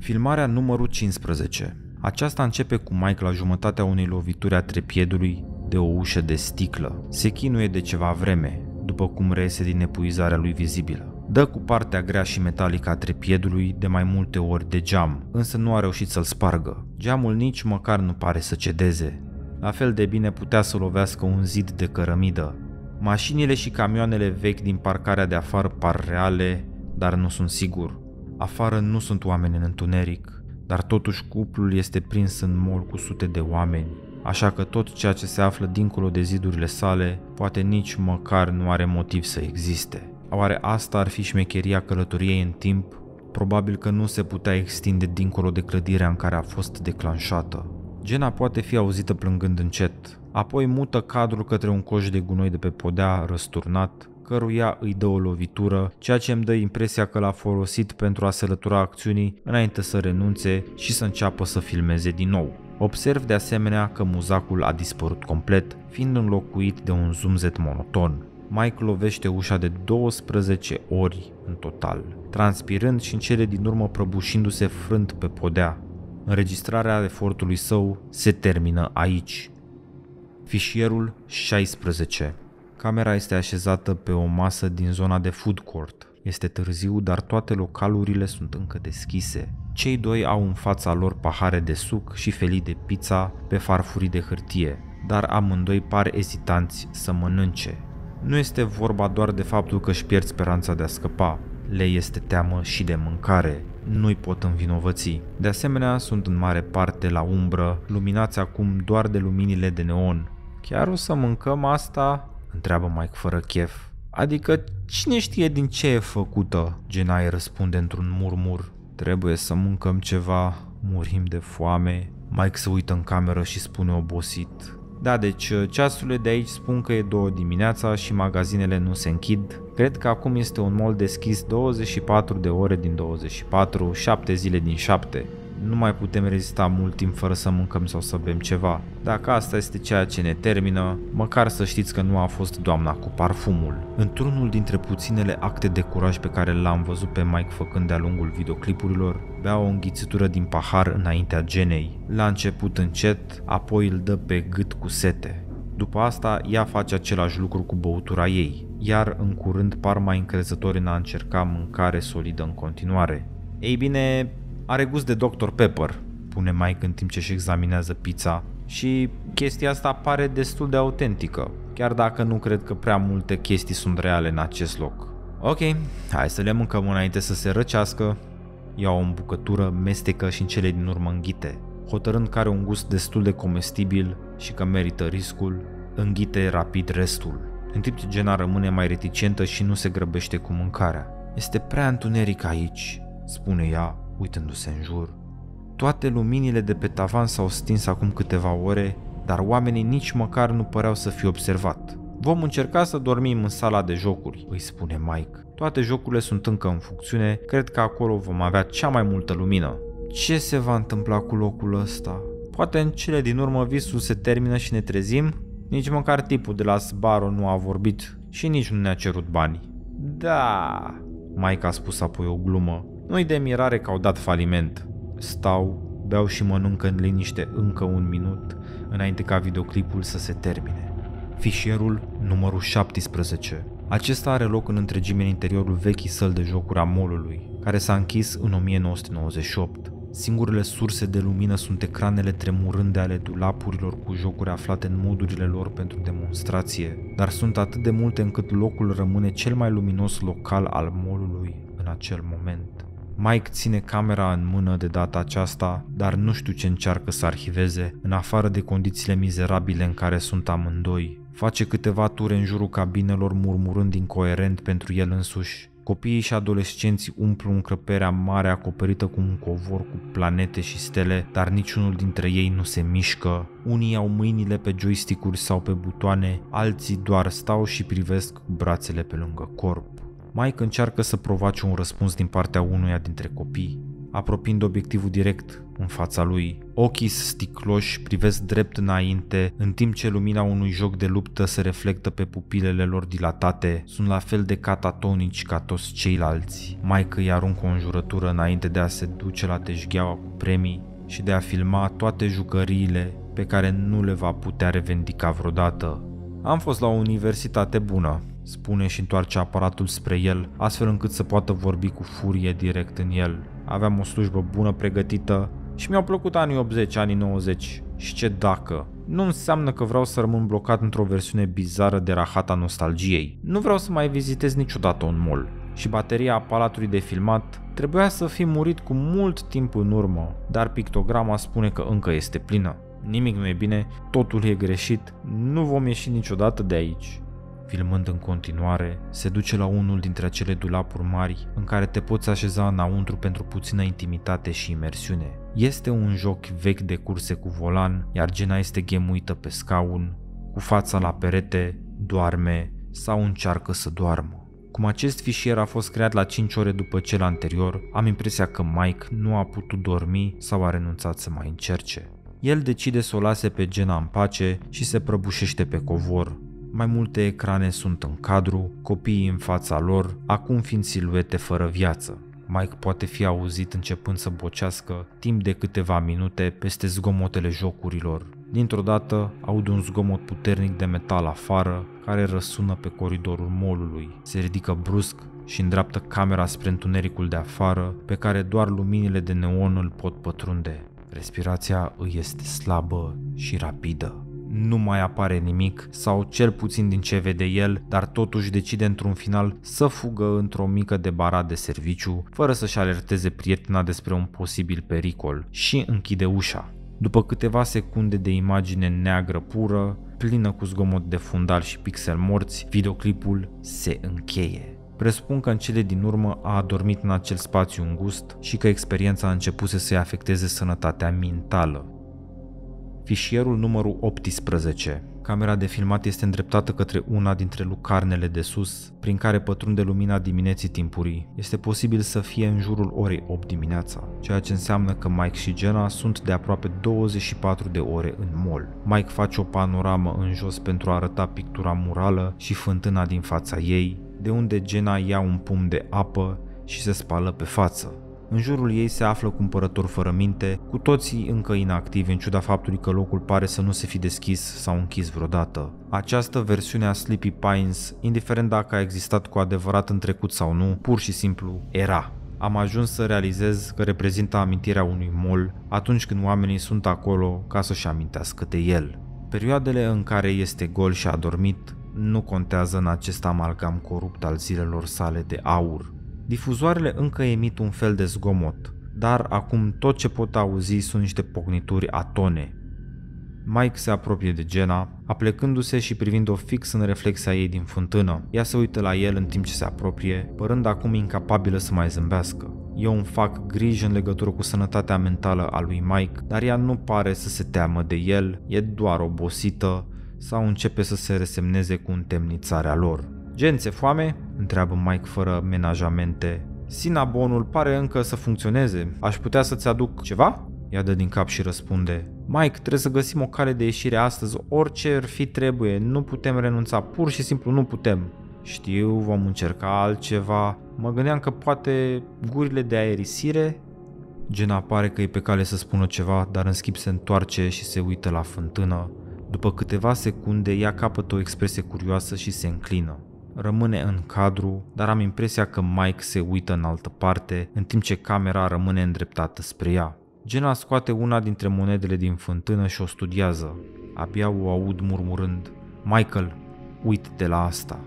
Filmarea numărul 15 aceasta începe cu Mike la jumătatea unei lovituri a trepiedului de o ușă de sticlă. Se chinuie de ceva vreme, după cum reiese din epuizarea lui vizibilă. Dă cu partea grea și metalică a trepiedului de mai multe ori de geam, însă nu a reușit să-l spargă. Geamul nici măcar nu pare să cedeze. La fel de bine putea să lovească un zid de cărămidă. Mașinile și camioanele vechi din parcarea de afară par reale, dar nu sunt sigur. Afară nu sunt oameni în întuneric dar totuși cuplul este prins în mol cu sute de oameni, așa că tot ceea ce se află dincolo de zidurile sale poate nici măcar nu are motiv să existe. Oare asta ar fi șmecheria călătoriei în timp? Probabil că nu se putea extinde dincolo de clădirea în care a fost declanșată. Gena poate fi auzită plângând încet, apoi mută cadrul către un coș de gunoi de pe podea răsturnat, căruia îi dă o lovitură, ceea ce îmi dă impresia că l-a folosit pentru a se lătura acțiunii înainte să renunțe și să înceapă să filmeze din nou. Observ de asemenea că muzacul a dispărut complet, fiind înlocuit de un zumzet monoton. Mike lovește ușa de 12 ori în total, transpirând și în cele din urmă prăbușindu-se frânt pe podea. Înregistrarea efortului său se termină aici. Fișierul 16 Camera este așezată pe o masă din zona de food court. Este târziu, dar toate localurile sunt încă deschise. Cei doi au în fața lor pahare de suc și felii de pizza pe farfurii de hârtie, dar amândoi par ezitanți să mănânce. Nu este vorba doar de faptul că își pierd speranța de a scăpa, le este teamă și de mâncare, nu-i pot învinovăți. De asemenea, sunt în mare parte la umbră, luminați acum doar de luminile de neon. Chiar o să mâncăm asta? Întreabă Mike fără chef. Adică cine știe din ce e făcută? Genai răspunde într-un murmur. Trebuie să mâncăm ceva, murim de foame. Mike se uită în cameră și spune obosit. Da, deci ceasurile de aici spun că e două dimineața și magazinele nu se închid. Cred că acum este un mall deschis 24 de ore din 24, 7 zile din 7 nu mai putem rezista mult timp fără să mâncăm sau să bem ceva. Dacă asta este ceea ce ne termină, măcar să știți că nu a fost doamna cu parfumul. Într-unul dintre puținele acte de curaj pe care l-am văzut pe Mike făcând de-a lungul videoclipurilor, bea o înghițitură din pahar înaintea genei. La început încet, apoi îl dă pe gât cu sete. După asta, ea face același lucru cu băutura ei, iar în curând par mai încrezători în a încerca mâncare solidă în continuare. Ei bine, are gust de Dr. Pepper, pune Mike în timp ce își examinează pizza și chestia asta pare destul de autentică, chiar dacă nu cred că prea multe chestii sunt reale în acest loc. Ok, hai să le mâncăm înainte să se răcească. Iau o bucătură, mestecă și în cele din urmă înghite, hotărând că are un gust destul de comestibil și că merită riscul, înghite rapid restul, în timp ce Gena rămâne mai reticentă și nu se grăbește cu mâncarea. Este prea întuneric aici, spune ea, uitându-se în jur. Toate luminile de pe tavan s-au stins acum câteva ore, dar oamenii nici măcar nu păreau să fie observat. Vom încerca să dormim în sala de jocuri, îi spune Mike. Toate jocurile sunt încă în funcțiune, cred că acolo vom avea cea mai multă lumină. Ce se va întâmpla cu locul ăsta? Poate în cele din urmă visul se termină și ne trezim? Nici măcar tipul de la Sbaro nu a vorbit și nici nu ne-a cerut bani. Da, Mike a spus apoi o glumă. Nu-i de mirare că au dat faliment. Stau, beau și mănâncă în liniște încă un minut înainte ca videoclipul să se termine. Fișierul numărul 17. Acesta are loc în întregime în interiorul vechii săl de jocuri a molului, care s-a închis în 1998. Singurele surse de lumină sunt ecranele tremurânde ale dulapurilor cu jocuri aflate în modurile lor pentru demonstrație, dar sunt atât de multe încât locul rămâne cel mai luminos local al molului în acel moment. Mike ține camera în mână de data aceasta, dar nu știu ce încearcă să arhiveze, în afară de condițiile mizerabile în care sunt amândoi. Face câteva ture în jurul cabinelor murmurând incoerent pentru el însuși. Copiii și adolescenții umplu încăperea mare acoperită cu un covor cu planete și stele, dar niciunul dintre ei nu se mișcă. Unii au mâinile pe joystick-uri sau pe butoane, alții doar stau și privesc cu brațele pe lângă corp. Mike încearcă să provoace un răspuns din partea unuia dintre copii, apropiind obiectivul direct în fața lui. Ochii sticloși privesc drept înainte, în timp ce lumina unui joc de luptă se reflectă pe pupilele lor dilatate. Sunt la fel de catatonici ca toți ceilalți. Mike îi aruncă o înjurătură înainte de a se duce la teșgheaua cu premii și de a filma toate jucăriile pe care nu le va putea revendica vreodată. Am fost la o universitate bună, spune și întoarce aparatul spre el, astfel încât să poată vorbi cu furie direct în el. Aveam o slujbă bună pregătită și mi-au plăcut anii 80, anii 90 și ce dacă. Nu înseamnă că vreau să rămân blocat într-o versiune bizară de rahata nostalgiei. Nu vreau să mai vizitez niciodată un mall. Și bateria aparatului de filmat trebuia să fi murit cu mult timp în urmă, dar pictograma spune că încă este plină nimic nu e bine, totul e greșit, nu vom ieși niciodată de aici filmând în continuare, se duce la unul dintre acele dulapuri mari în care te poți așeza înăuntru pentru puțină intimitate și imersiune. Este un joc vechi de curse cu volan, iar Gena este ghemuită pe scaun, cu fața la perete, doarme sau încearcă să doarmă. Cum acest fișier a fost creat la 5 ore după cel anterior, am impresia că Mike nu a putut dormi sau a renunțat să mai încerce. El decide să o lase pe Gena în pace și se prăbușește pe covor, mai multe ecrane sunt în cadru, copiii în fața lor, acum fiind siluete fără viață. Mike poate fi auzit începând să bocească timp de câteva minute peste zgomotele jocurilor. Dintr-o dată aud un zgomot puternic de metal afară care răsună pe coridorul molului. Se ridică brusc și îndreaptă camera spre întunericul de afară pe care doar luminile de neon îl pot pătrunde. Respirația îi este slabă și rapidă nu mai apare nimic sau cel puțin din ce vede el, dar totuși decide într-un final să fugă într-o mică debara de serviciu, fără să-și alerteze prietena despre un posibil pericol și închide ușa. După câteva secunde de imagine neagră pură, plină cu zgomot de fundal și pixel morți, videoclipul se încheie. Presupun că în cele din urmă a adormit în acel spațiu îngust și că experiența a început să se afecteze sănătatea mentală fișierul numărul 18. Camera de filmat este îndreptată către una dintre lucarnele de sus, prin care pătrunde lumina dimineții timpurii. Este posibil să fie în jurul orei 8 dimineața, ceea ce înseamnă că Mike și Jenna sunt de aproape 24 de ore în mall. Mike face o panoramă în jos pentru a arăta pictura murală și fântâna din fața ei, de unde Jenna ia un pumn de apă și se spală pe față. În jurul ei se află cumpărători fără minte, cu toții încă inactivi în ciuda faptului că locul pare să nu se fi deschis sau închis vreodată. Această versiune a Sleepy Pines, indiferent dacă a existat cu adevărat în trecut sau nu, pur și simplu era am ajuns să realizez că reprezintă amintirea unui mol atunci când oamenii sunt acolo ca să-și amintească de el. Perioadele în care este gol și adormit nu contează în acest amalgam corupt al zilelor sale de aur. Difuzoarele încă emit un fel de zgomot, dar acum tot ce pot auzi sunt niște pocnituri atone. Mike se apropie de Jenna, aplecându-se și privind-o fix în reflexia ei din fântână. Ea se uită la el în timp ce se apropie, părând acum incapabilă să mai zâmbească. Eu îmi fac griji în legătură cu sănătatea mentală a lui Mike, dar ea nu pare să se teamă de el, e doar obosită sau începe să se resemneze cu întemnițarea lor. Gențe foame? Întreabă Mike fără menajamente. Sinabonul pare încă să funcționeze. Aș putea să-ți aduc ceva? Ea dă din cap și răspunde. Mike, trebuie să găsim o cale de ieșire astăzi, orice ar fi trebuie, nu putem renunța, pur și simplu nu putem. Știu, vom încerca altceva. Mă gândeam că poate gurile de aerisire? Gena pare că e pe cale să spună ceva, dar în schimb se întoarce și se uită la fântână. După câteva secunde, ea capătă o expresie curioasă și se înclină rămâne în cadru, dar am impresia că Mike se uită în altă parte, în timp ce camera rămâne îndreptată spre ea. Gena scoate una dintre monedele din fântână și o studiază. Abia o aud murmurând, Michael, uite-te la asta.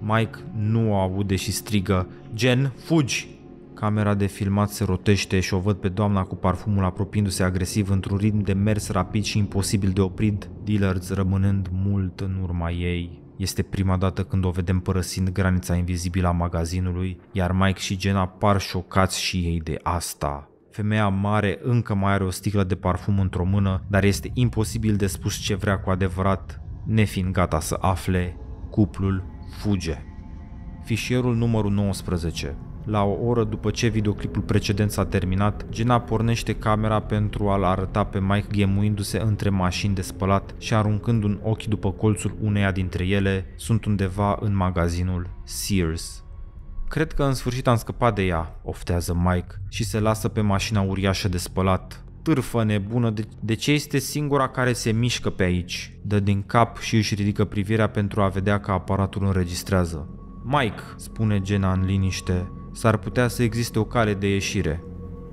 Mike nu o aude și strigă, Gen, fugi! Camera de filmat se rotește și o văd pe doamna cu parfumul apropiindu-se agresiv într-un ritm de mers rapid și imposibil de oprit, Dillards rămânând mult în urma ei. Este prima dată când o vedem părăsind granița invizibilă a magazinului, iar Mike și Jenna par șocați și ei de asta. Femeia mare încă mai are o sticlă de parfum într-o mână, dar este imposibil de spus ce vrea cu adevărat, nefiind gata să afle, cuplul fuge. Fișierul numărul 19 la o oră după ce videoclipul precedent s-a terminat, Gina pornește camera pentru a-l arăta pe Mike ghemuindu-se între mașini de spălat și aruncând un ochi după colțul uneia dintre ele, sunt undeva în magazinul Sears. Cred că în sfârșit am scăpat de ea, oftează Mike și se lasă pe mașina uriașă de spălat. Târfă nebună, de, de ce este singura care se mișcă pe aici? Dă din cap și își ridică privirea pentru a vedea că aparatul înregistrează. Mike, spune Gena în liniște, S-ar putea să existe o cale de ieșire.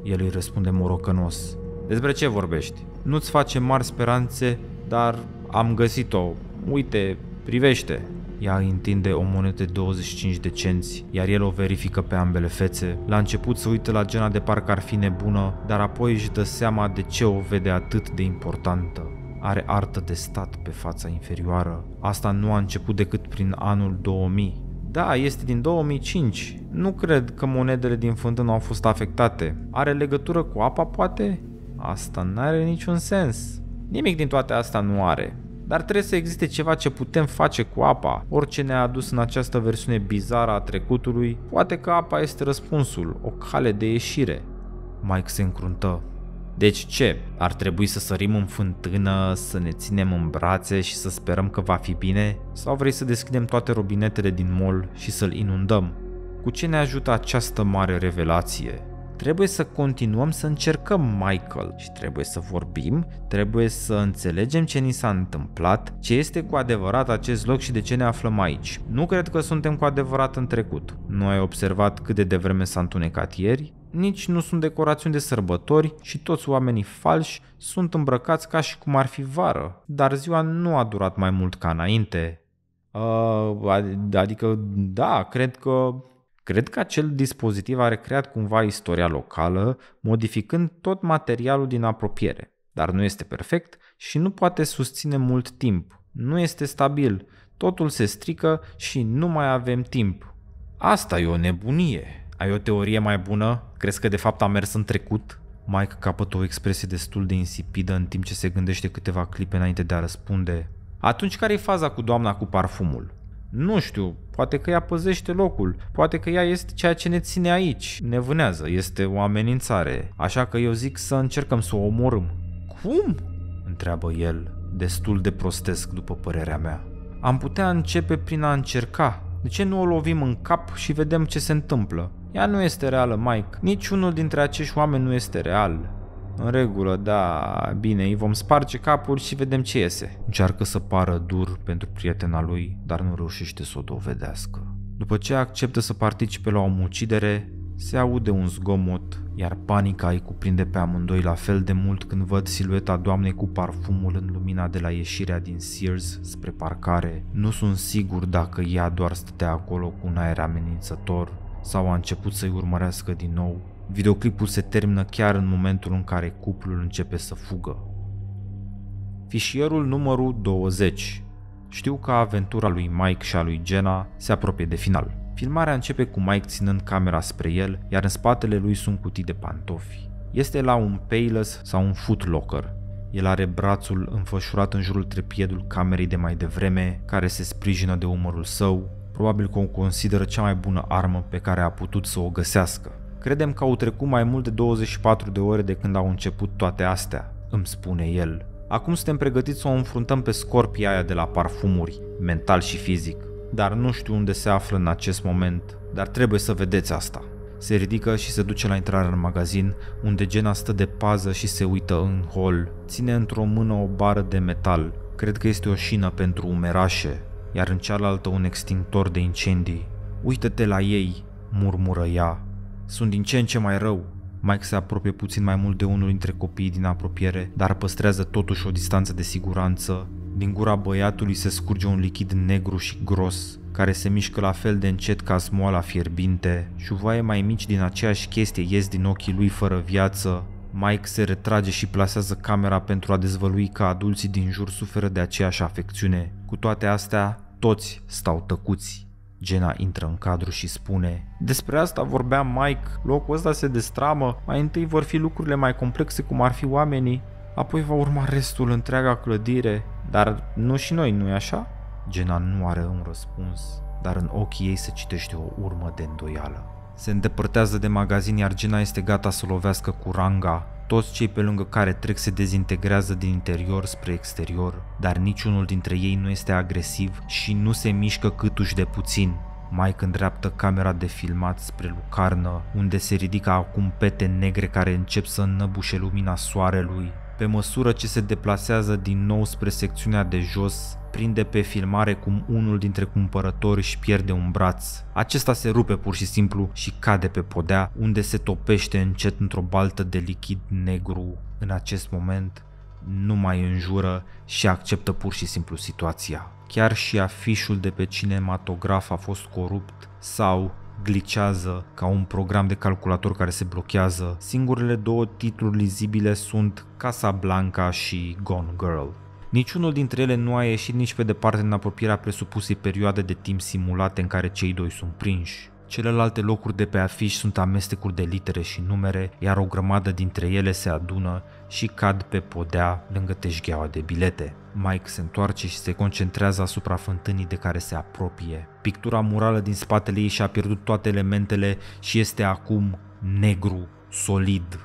El îi răspunde morocănos. Despre ce vorbești? Nu-ți face mari speranțe, dar am găsit-o. Uite, privește. Ea îi întinde o monedă de 25 de cenți, iar el o verifică pe ambele fețe. La început se uită la Gena de parcă ar fi nebună, dar apoi își dă seama de ce o vede atât de importantă. Are artă de stat pe fața inferioară. Asta nu a început decât prin anul 2000. Da, este din 2005. Nu cred că monedele din fântână au fost afectate. Are legătură cu apa, poate? Asta n-are niciun sens. Nimic din toate asta nu are. Dar trebuie să existe ceva ce putem face cu apa. Orice ne-a adus în această versiune bizară a trecutului, poate că apa este răspunsul, o cale de ieșire. Mike se încruntă. Deci ce? Ar trebui să sărim în fântână, să ne ținem în brațe și să sperăm că va fi bine? Sau vrei să deschidem toate robinetele din mol și să-l inundăm? Cu ce ne ajută această mare revelație? Trebuie să continuăm să încercăm Michael și trebuie să vorbim, trebuie să înțelegem ce ni s-a întâmplat, ce este cu adevărat acest loc și de ce ne aflăm aici. Nu cred că suntem cu adevărat în trecut. Nu ai observat cât de devreme s-a întunecat ieri? nici nu sunt decorațiuni de sărbători și toți oamenii falși sunt îmbrăcați ca și cum ar fi vară, dar ziua nu a durat mai mult ca înainte. Uh, adică, da, cred că Cred că acel dispozitiv a recreat cumva istoria locală, modificând tot materialul din apropiere, dar nu este perfect și nu poate susține mult timp. Nu este stabil, totul se strică și nu mai avem timp. Asta e o nebunie, ai o teorie mai bună? Crezi că de fapt a mers în trecut? Mike capătă o expresie destul de insipidă în timp ce se gândește câteva clipe înainte de a răspunde. Atunci care e faza cu doamna cu parfumul? Nu știu, poate că ea păzește locul, poate că ea este ceea ce ne ține aici, ne vânează, este o amenințare, așa că eu zic să încercăm să o omorâm. Cum? întreabă el, destul de prostesc după părerea mea. Am putea începe prin a încerca. De ce nu o lovim în cap și vedem ce se întâmplă? Ea nu este reală, Mike. Niciunul dintre acești oameni nu este real. În regulă, da, bine, îi vom sparge capul și vedem ce iese. Încearcă să pară dur pentru prietena lui, dar nu reușește să o dovedească. După ce acceptă să participe la o mucidere, se aude un zgomot, iar panica îi cuprinde pe amândoi la fel de mult când văd silueta doamnei cu parfumul în lumina de la ieșirea din Sears spre parcare. Nu sunt sigur dacă ea doar stătea acolo cu un aer amenințător sau a început să-i urmărească din nou. Videoclipul se termină chiar în momentul în care cuplul începe să fugă. Fișierul numărul 20. Știu că aventura lui Mike și a lui Jenna se apropie de final. Filmarea începe cu Mike ținând camera spre el, iar în spatele lui sunt cutii de pantofi. Este la un payless sau un foot locker. El are brațul înfășurat în jurul trepiedul camerei de mai devreme, care se sprijină de umărul său, probabil că o consideră cea mai bună armă pe care a putut să o găsească. Credem că au trecut mai mult de 24 de ore de când au început toate astea, îmi spune el. Acum suntem pregătiți să o înfruntăm pe scorpia aia de la parfumuri, mental și fizic. Dar nu știu unde se află în acest moment, dar trebuie să vedeți asta. Se ridică și se duce la intrare în magazin, unde Gena stă de pază și se uită în hol. Ține într-o mână o bară de metal, cred că este o șină pentru umerașe, iar în cealaltă un extintor de incendii. Uită-te la ei, murmură ea. Sunt din ce în ce mai rău. Mike se apropie puțin mai mult de unul dintre copiii din apropiere, dar păstrează totuși o distanță de siguranță. Din gura băiatului se scurge un lichid negru și gros, care se mișcă la fel de încet ca smoala fierbinte. Șuvaie mai mici din aceeași chestie ies din ochii lui fără viață, Mike se retrage și plasează camera pentru a dezvălui că adulții din jur suferă de aceeași afecțiune. Cu toate astea, toți stau tăcuți. Gena intră în cadru și spune Despre asta vorbea Mike, locul ăsta se destramă, mai întâi vor fi lucrurile mai complexe cum ar fi oamenii, apoi va urma restul întreaga clădire, dar nu și noi, nu-i așa? Gena nu are un răspuns, dar în ochii ei se citește o urmă de îndoială. Se îndepărtează de magazin iar Gina este gata să lovească cu ranga. Toți cei pe lângă care trec se dezintegrează din interior spre exterior, dar niciunul dintre ei nu este agresiv și nu se mișcă câtuși de puțin. Mike îndreaptă camera de filmat spre lucarnă, unde se ridică acum pete negre care încep să înnăbușe lumina soarelui. Pe măsură ce se deplasează din nou spre secțiunea de jos, prinde pe filmare cum unul dintre cumpărători își pierde un braț. Acesta se rupe pur și simplu și cade pe podea, unde se topește încet într-o baltă de lichid negru. În acest moment, nu mai înjură și acceptă pur și simplu situația. Chiar și afișul de pe cinematograf a fost corupt sau glicează ca un program de calculator care se blochează. Singurele două titluri lizibile sunt Casa Blanca și Gone Girl. Niciunul dintre ele nu a ieșit nici pe departe în apropierea presupusei perioade de timp simulate în care cei doi sunt prinși. Celelalte locuri de pe afiș sunt amestecuri de litere și numere, iar o grămadă dintre ele se adună și cad pe podea lângă teșgheaua de bilete. Mike se întoarce și se concentrează asupra fântânii de care se apropie. Pictura murală din spatele ei și-a pierdut toate elementele și este acum negru, solid.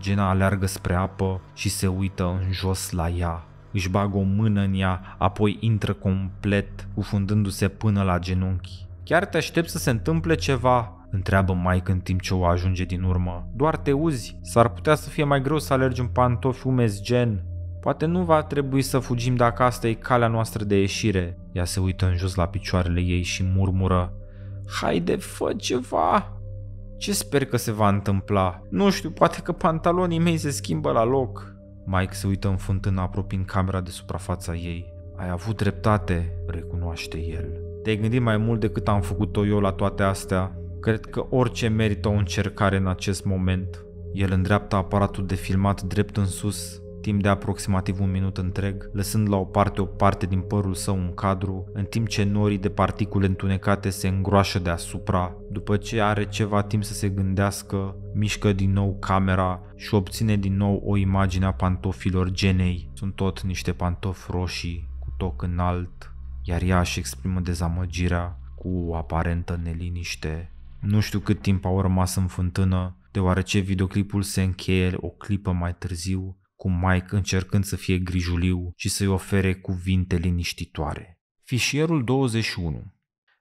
Gena aleargă spre apă și se uită în jos la ea. Își bagă o mână în ea, apoi intră complet, ufundându se până la genunchi. Chiar te aștept să se întâmple ceva, Întreabă Mike în timp ce o ajunge din urmă. Doar te uzi, s-ar putea să fie mai greu să alergi în pantofi umezi gen. Poate nu va trebui să fugim dacă asta e calea noastră de ieșire. Ea se uită în jos la picioarele ei și murmură. Haide, fă ceva! Ce sper că se va întâmpla? Nu știu, poate că pantalonii mei se schimbă la loc. Mike se uită în fântână apropiind camera de suprafața ei. Ai avut dreptate, recunoaște el. Te-ai gândit mai mult decât am făcut-o eu la toate astea? Cred că orice merită o încercare în acest moment. El îndreaptă aparatul de filmat drept în sus, timp de aproximativ un minut întreg, lăsând la o parte o parte din părul său un cadru, în timp ce norii de particule întunecate se îngroașă deasupra. După ce are ceva timp să se gândească, mișcă din nou camera și obține din nou o imagine a pantofilor genei. Sunt tot niște pantofi roșii, cu toc înalt, iar ea își exprimă dezamăgirea cu o aparentă neliniște. Nu știu cât timp au rămas în fântână, deoarece videoclipul se încheie o clipă mai târziu, cu Mike încercând să fie grijuliu și să-i ofere cuvinte liniștitoare. Fișierul 21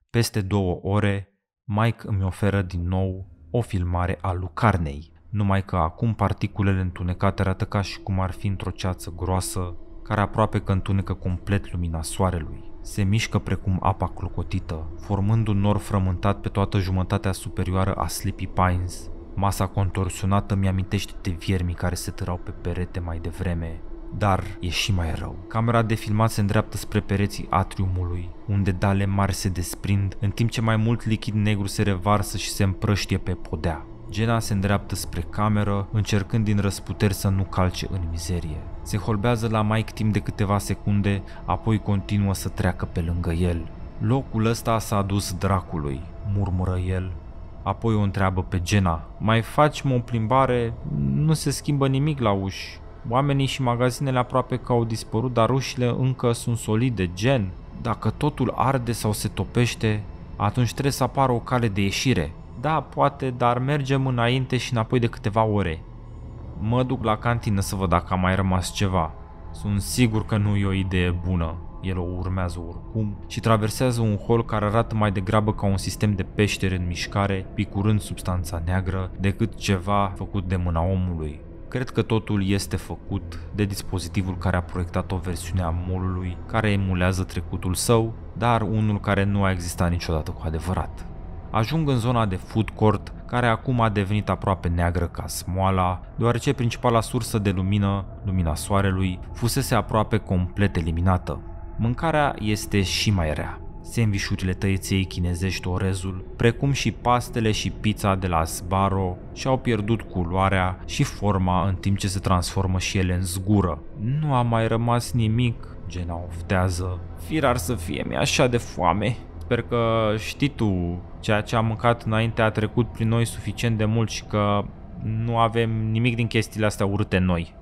Peste două ore, Mike îmi oferă din nou o filmare a lucarnei, numai că acum particulele întunecate arată ca și cum ar fi într-o ceață groasă, care aproape că întunecă complet lumina soarelui. Se mișcă precum apa clocotită, formând un nor frământat pe toată jumătatea superioară a Sleepy Pines. Masa contorsionată mi-amintește de viermii care se târau pe perete mai devreme, dar e și mai rău. Camera de filmat se îndreaptă spre pereții atriumului, unde dale mari se desprind, în timp ce mai mult lichid negru se revarsă și se împrăștie pe podea. Gena se îndreaptă spre cameră, încercând din răsputeri să nu calce în mizerie. Se holbează la Mike timp de câteva secunde, apoi continuă să treacă pe lângă el. Locul ăsta s-a dus dracului, murmură el. Apoi o întreabă pe Gena. Mai facem o plimbare? Nu se schimbă nimic la uși. Oamenii și magazinele aproape că au dispărut, dar ușile încă sunt solide, gen. Dacă totul arde sau se topește, atunci trebuie să apară o cale de ieșire. Da, poate, dar mergem înainte și înapoi de câteva ore. Mă duc la cantină să văd dacă a mai rămas ceva. Sunt sigur că nu e o idee bună. El o urmează oricum și traversează un hol care arată mai degrabă ca un sistem de peșteri în mișcare, picurând substanța neagră, decât ceva făcut de mâna omului. Cred că totul este făcut de dispozitivul care a proiectat o versiune a molului care emulează trecutul său, dar unul care nu a existat niciodată cu adevărat. Ajung în zona de food court, care acum a devenit aproape neagră ca smoala, deoarece principala sursă de lumină, lumina soarelui, fusese aproape complet eliminată. Mâncarea este și mai rea. Sandvișurile tăieței chinezești orezul, precum și pastele și pizza de la Sbaro și-au pierdut culoarea și forma în timp ce se transformă și ele în zgură. Nu a mai rămas nimic, gena oftează. Firar să fie mi așa de foame. Sper că știi tu, ceea ce am mâncat înainte a trecut prin noi suficient de mult și că nu avem nimic din chestiile astea urâte noi.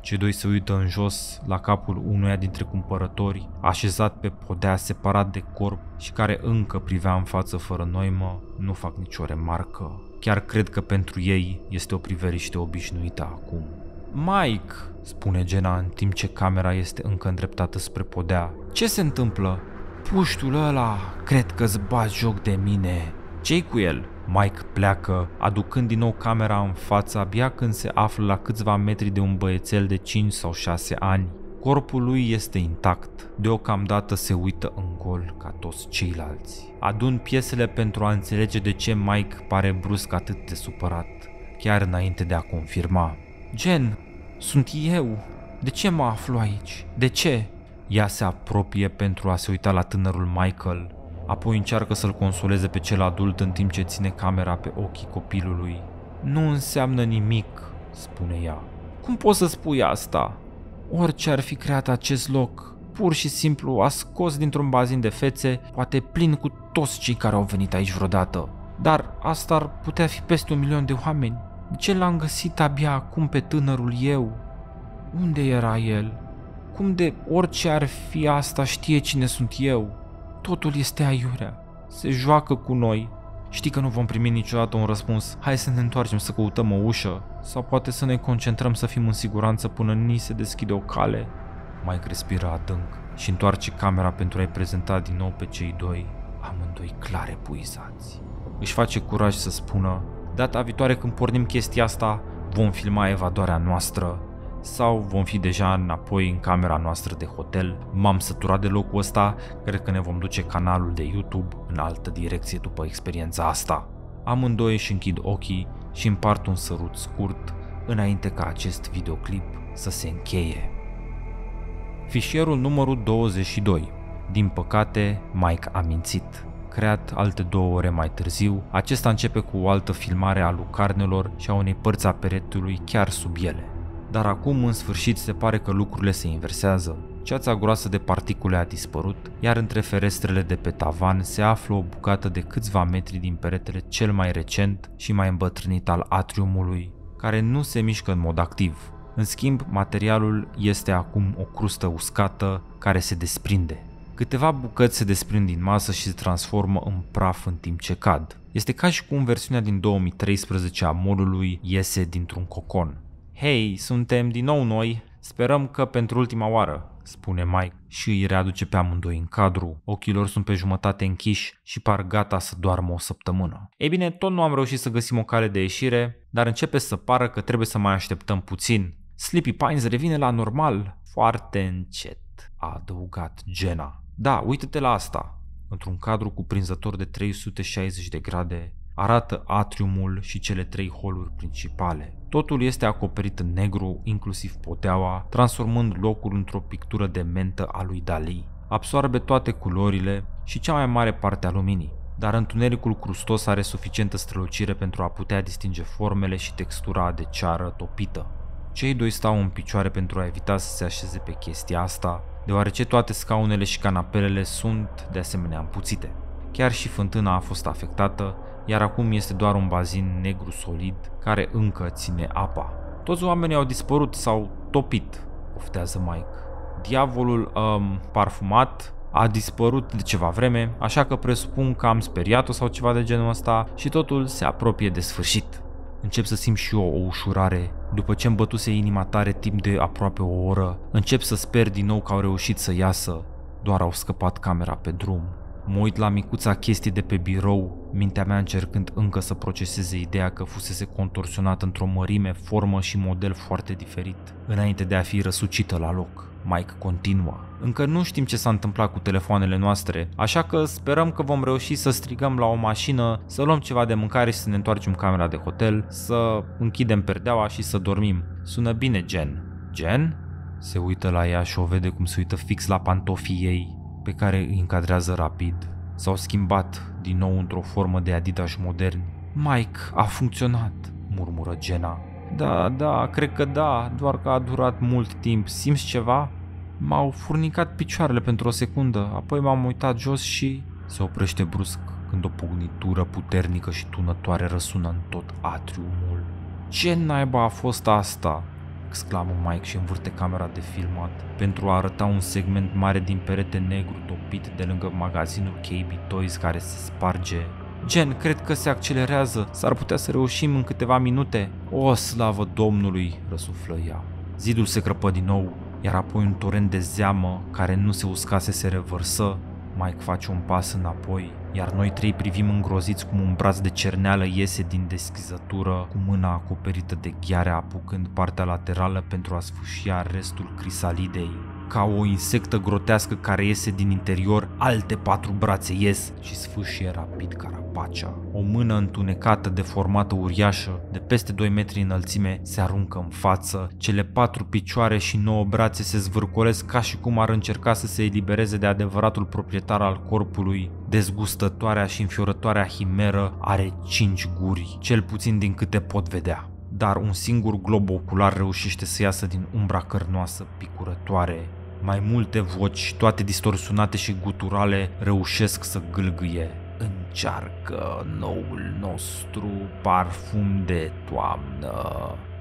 Cei doi se uită în jos la capul unuia dintre cumpărători, așezat pe podea separat de corp și care încă privea în față fără noimă, nu fac nicio remarcă. Chiar cred că pentru ei este o priveliște obișnuită acum. Mike, spune Gena în timp ce camera este încă îndreptată spre podea. Ce se întâmplă? Puștul ăla, cred că-ți bați joc de mine. ce cu el? Mike pleacă, aducând din nou camera în fața abia când se află la câțiva metri de un băiețel de 5 sau 6 ani. Corpul lui este intact, deocamdată se uită în gol ca toți ceilalți. Adun piesele pentru a înțelege de ce Mike pare brusc atât de supărat, chiar înainte de a confirma. Gen, sunt eu. De ce mă aflu aici? De ce? Ea se apropie pentru a se uita la tânărul Michael, apoi încearcă să-l consoleze pe cel adult în timp ce ține camera pe ochii copilului. Nu înseamnă nimic, spune ea. Cum poți să spui asta? Orice ar fi creat acest loc, pur și simplu a scos dintr-un bazin de fețe, poate plin cu toți cei care au venit aici vreodată. Dar asta ar putea fi peste un milion de oameni. ce l-am găsit abia acum pe tânărul eu? Unde era el? Cum de orice ar fi asta știe cine sunt eu? Totul este aiurea. Se joacă cu noi. Știi că nu vom primi niciodată un răspuns. Hai să ne întoarcem să căutăm o ușă. Sau poate să ne concentrăm să fim în siguranță până ni se deschide o cale. Mai respiră adânc și întoarce camera pentru a-i prezenta din nou pe cei doi, amândoi clar epuizați. Își face curaj să spună, data viitoare când pornim chestia asta, vom filma evadoarea noastră sau vom fi deja înapoi în camera noastră de hotel. M-am săturat de locul ăsta, cred că ne vom duce canalul de YouTube în altă direcție după experiența asta. Amândoi își închid ochii și împart un sărut scurt înainte ca acest videoclip să se încheie. Fișierul numărul 22. Din păcate, Mike a mințit creat alte două ore mai târziu, acesta începe cu o altă filmare a lucarnelor și a unei părți a peretului chiar sub ele dar acum în sfârșit se pare că lucrurile se inversează. Ceața groasă de particule a dispărut, iar între ferestrele de pe tavan se află o bucată de câțiva metri din peretele cel mai recent și mai îmbătrânit al atriumului, care nu se mișcă în mod activ. În schimb, materialul este acum o crustă uscată care se desprinde. Câteva bucăți se desprind din masă și se transformă în praf în timp ce cad. Este ca și cum versiunea din 2013 a molului iese dintr-un cocon. Hei, suntem din nou noi, sperăm că pentru ultima oară, spune Mike și îi readuce pe amândoi în cadru. Ochii lor sunt pe jumătate închiși și par gata să doarmă o săptămână. Ei bine, tot nu am reușit să găsim o cale de ieșire, dar începe să pară că trebuie să mai așteptăm puțin. Sleepy Pines revine la normal, foarte încet, a adăugat Jenna. Da, uite-te la asta. Într-un cadru cuprinzător de 360 de grade, arată atriumul și cele trei holuri principale. Totul este acoperit în negru, inclusiv poteaua, transformând locul într-o pictură de mentă a lui Dali. Absorbe toate culorile și cea mai mare parte a luminii, dar întunericul crustos are suficientă strălucire pentru a putea distinge formele și textura de ceară topită. Cei doi stau în picioare pentru a evita să se așeze pe chestia asta, deoarece toate scaunele și canapelele sunt de asemenea împuțite. Chiar și fântâna a fost afectată, iar acum este doar un bazin negru solid care încă ține apa. Toți oamenii au dispărut sau topit, oftează Mike. Diavolul um, parfumat a dispărut de ceva vreme, așa că presupun că am speriat-o sau ceva de genul ăsta și totul se apropie de sfârșit. Încep să simt și eu o ușurare. După ce îmi bătuse inima tare timp de aproape o oră, încep să sper din nou că au reușit să iasă, doar au scăpat camera pe drum. Mă uit la micuța chestie de pe birou, mintea mea încercând încă să proceseze ideea că fusese contorsionată într-o mărime, formă și model foarte diferit, înainte de a fi răsucită la loc. Mike continua. Încă nu știm ce s-a întâmplat cu telefoanele noastre, așa că sperăm că vom reuși să strigăm la o mașină, să luăm ceva de mâncare și să ne întoarcem camera de hotel, să închidem perdeaua și să dormim. Sună bine, Jen. Jen? Se uită la ea și o vede cum se uită fix la pantofii ei pe care îi încadrează rapid, s-au schimbat din nou într-o formă de Adidas modern. Mike a funcționat, murmură Jenna. Da, da, cred că da, doar că a durat mult timp. Simți ceva? M-au furnicat picioarele pentru o secundă, apoi m-am uitat jos și... Se oprește brusc când o pugnitură puternică și tunătoare răsună în tot atriumul. Ce naiba a fost asta? exclamă Mike și învârte camera de filmat, pentru a arăta un segment mare din perete negru topit de lângă magazinul KB Toys care se sparge. Gen, cred că se accelerează, s-ar putea să reușim în câteva minute. O, slavă Domnului, răsuflă ea. Zidul se crăpă din nou, iar apoi un torent de zeamă care nu se uscase se revărsă. Mike face un pas înapoi, iar noi trei privim îngroziți cum un braț de cerneală iese din deschizătură, cu mâna acoperită de gheare apucând partea laterală pentru a sfâșia restul crisalidei ca o insectă grotească care iese din interior, alte patru brațe ies și sfâșie rapid carapacea. O mână întunecată, deformată, uriașă, de peste 2 metri înălțime, se aruncă în față. Cele patru picioare și nouă brațe se zvârcolesc ca și cum ar încerca să se elibereze de adevăratul proprietar al corpului. Dezgustătoarea și înfiorătoarea himeră are cinci guri, cel puțin din câte pot vedea dar un singur glob ocular reușește să iasă din umbra cărnoasă picurătoare mai multe voci, toate distorsionate și guturale, reușesc să gâlgâie. Încearcă noul nostru parfum de toamnă.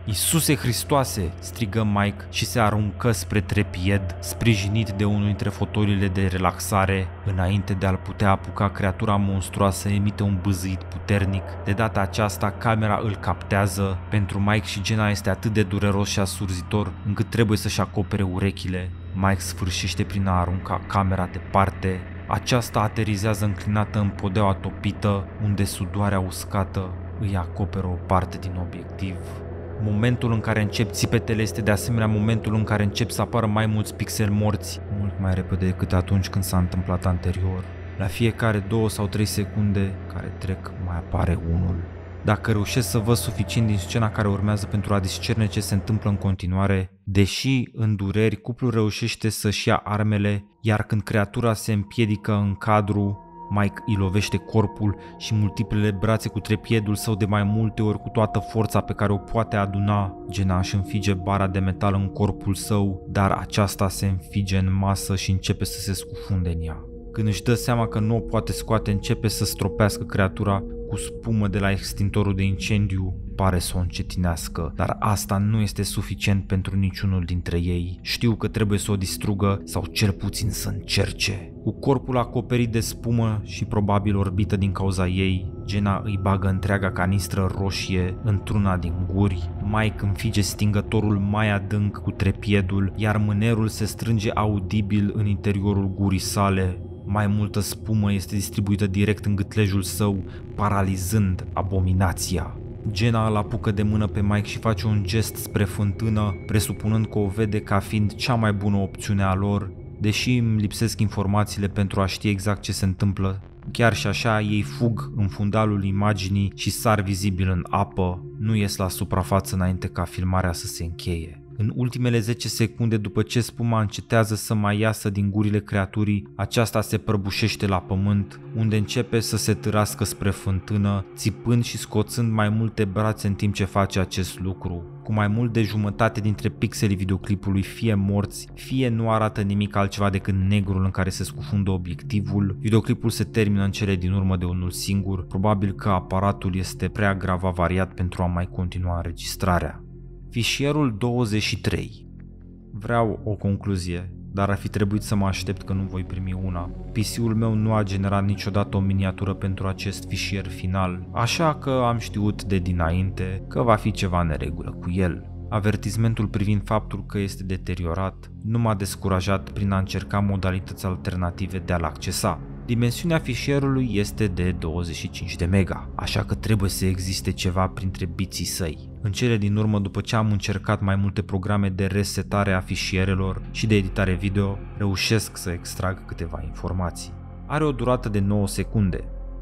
Isuse Hristoase, strigă Mike și se aruncă spre trepied, sprijinit de unul dintre fotolile de relaxare. Înainte de a-l putea apuca, creatura monstruoasă emite un bâzâit puternic. De data aceasta, camera îl captează. Pentru Mike și Jenna este atât de dureros și asurzitor, încât trebuie să-și acopere urechile. Mike sfârșește prin a arunca camera departe. Aceasta aterizează înclinată în podeaua topită, unde sudoarea uscată îi acoperă o parte din obiectiv. Momentul în care încep țipetele este de asemenea momentul în care încep să apară mai mulți pixeli morți, mult mai repede decât atunci când s-a întâmplat anterior. La fiecare două sau trei secunde care trec mai apare unul dacă reușesc să văd suficient din scena care urmează pentru a discerne ce se întâmplă în continuare, deși în dureri cuplul reușește să-și ia armele, iar când creatura se împiedică în cadru, Mike îi lovește corpul și multiplele brațe cu trepiedul său de mai multe ori cu toată forța pe care o poate aduna. Gena își înfige bara de metal în corpul său, dar aceasta se înfige în masă și începe să se scufunde în ea. Când își dă seama că nu o poate scoate, începe să stropească creatura, cu spumă de la extintorul de incendiu pare să o încetinească, dar asta nu este suficient pentru niciunul dintre ei. Știu că trebuie să o distrugă sau cel puțin să încerce. Cu corpul acoperit de spumă și probabil orbită din cauza ei, Gena îi bagă întreaga canistră roșie într-una din guri. Mike înfige stingătorul mai adânc cu trepiedul, iar mânerul se strânge audibil în interiorul gurii sale. Mai multă spumă este distribuită direct în gâtlejul său, para analizând abominația. Gena îl apucă de mână pe Mike și face un gest spre fântână, presupunând că o vede ca fiind cea mai bună opțiune a lor, deși îmi lipsesc informațiile pentru a ști exact ce se întâmplă. Chiar și așa, ei fug în fundalul imaginii și sar vizibil în apă, nu ies la suprafață înainte ca filmarea să se încheie. În ultimele 10 secunde după ce spuma încetează să mai iasă din gurile creaturii, aceasta se prăbușește la pământ, unde începe să se târască spre fântână, țipând și scoțând mai multe brațe în timp ce face acest lucru cu mai mult de jumătate dintre pixelii videoclipului fie morți, fie nu arată nimic altceva decât negrul în care se scufundă obiectivul. Videoclipul se termină în cele din urmă de unul singur, probabil că aparatul este prea grav avariat pentru a mai continua înregistrarea. Fișierul 23. Vreau o concluzie, dar ar fi trebuit să mă aștept că nu voi primi una. PC-ul meu nu a generat niciodată o miniatură pentru acest fișier final, așa că am știut de dinainte că va fi ceva neregulă cu el. Avertismentul privind faptul că este deteriorat nu m-a descurajat prin a încerca modalități alternative de a-l accesa dimensiunea fișierului este de 25 de mega, așa că trebuie să existe ceva printre biții săi. În cele din urmă, după ce am încercat mai multe programe de resetare a fișierelor și de editare video, reușesc să extrag câteva informații. Are o durată de 9 secunde,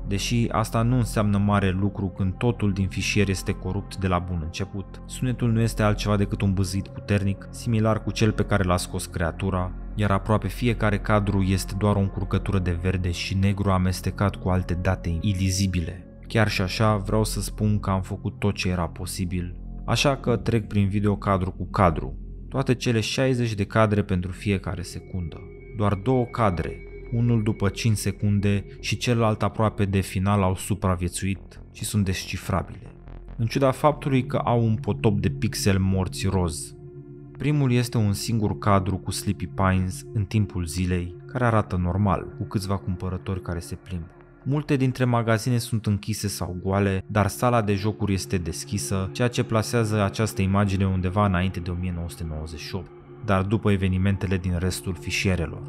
deși asta nu înseamnă mare lucru când totul din fișier este corupt de la bun început. Sunetul nu este altceva decât un băzit puternic, similar cu cel pe care l-a scos creatura, iar aproape fiecare cadru este doar o încurcătură de verde și negru amestecat cu alte date ilizibile. Chiar și așa, vreau să spun că am făcut tot ce era posibil, așa că trec prin video cadru cu cadru, toate cele 60 de cadre pentru fiecare secundă. Doar două cadre, unul după 5 secunde și celălalt aproape de final au supraviețuit și sunt descifrabile. În ciuda faptului că au un potop de pixel morți roz. Primul este un singur cadru cu Sleepy Pines în timpul zilei, care arată normal, cu câțiva cumpărători care se plimbă. Multe dintre magazine sunt închise sau goale, dar sala de jocuri este deschisă, ceea ce plasează această imagine undeva înainte de 1998, dar după evenimentele din restul fișierelor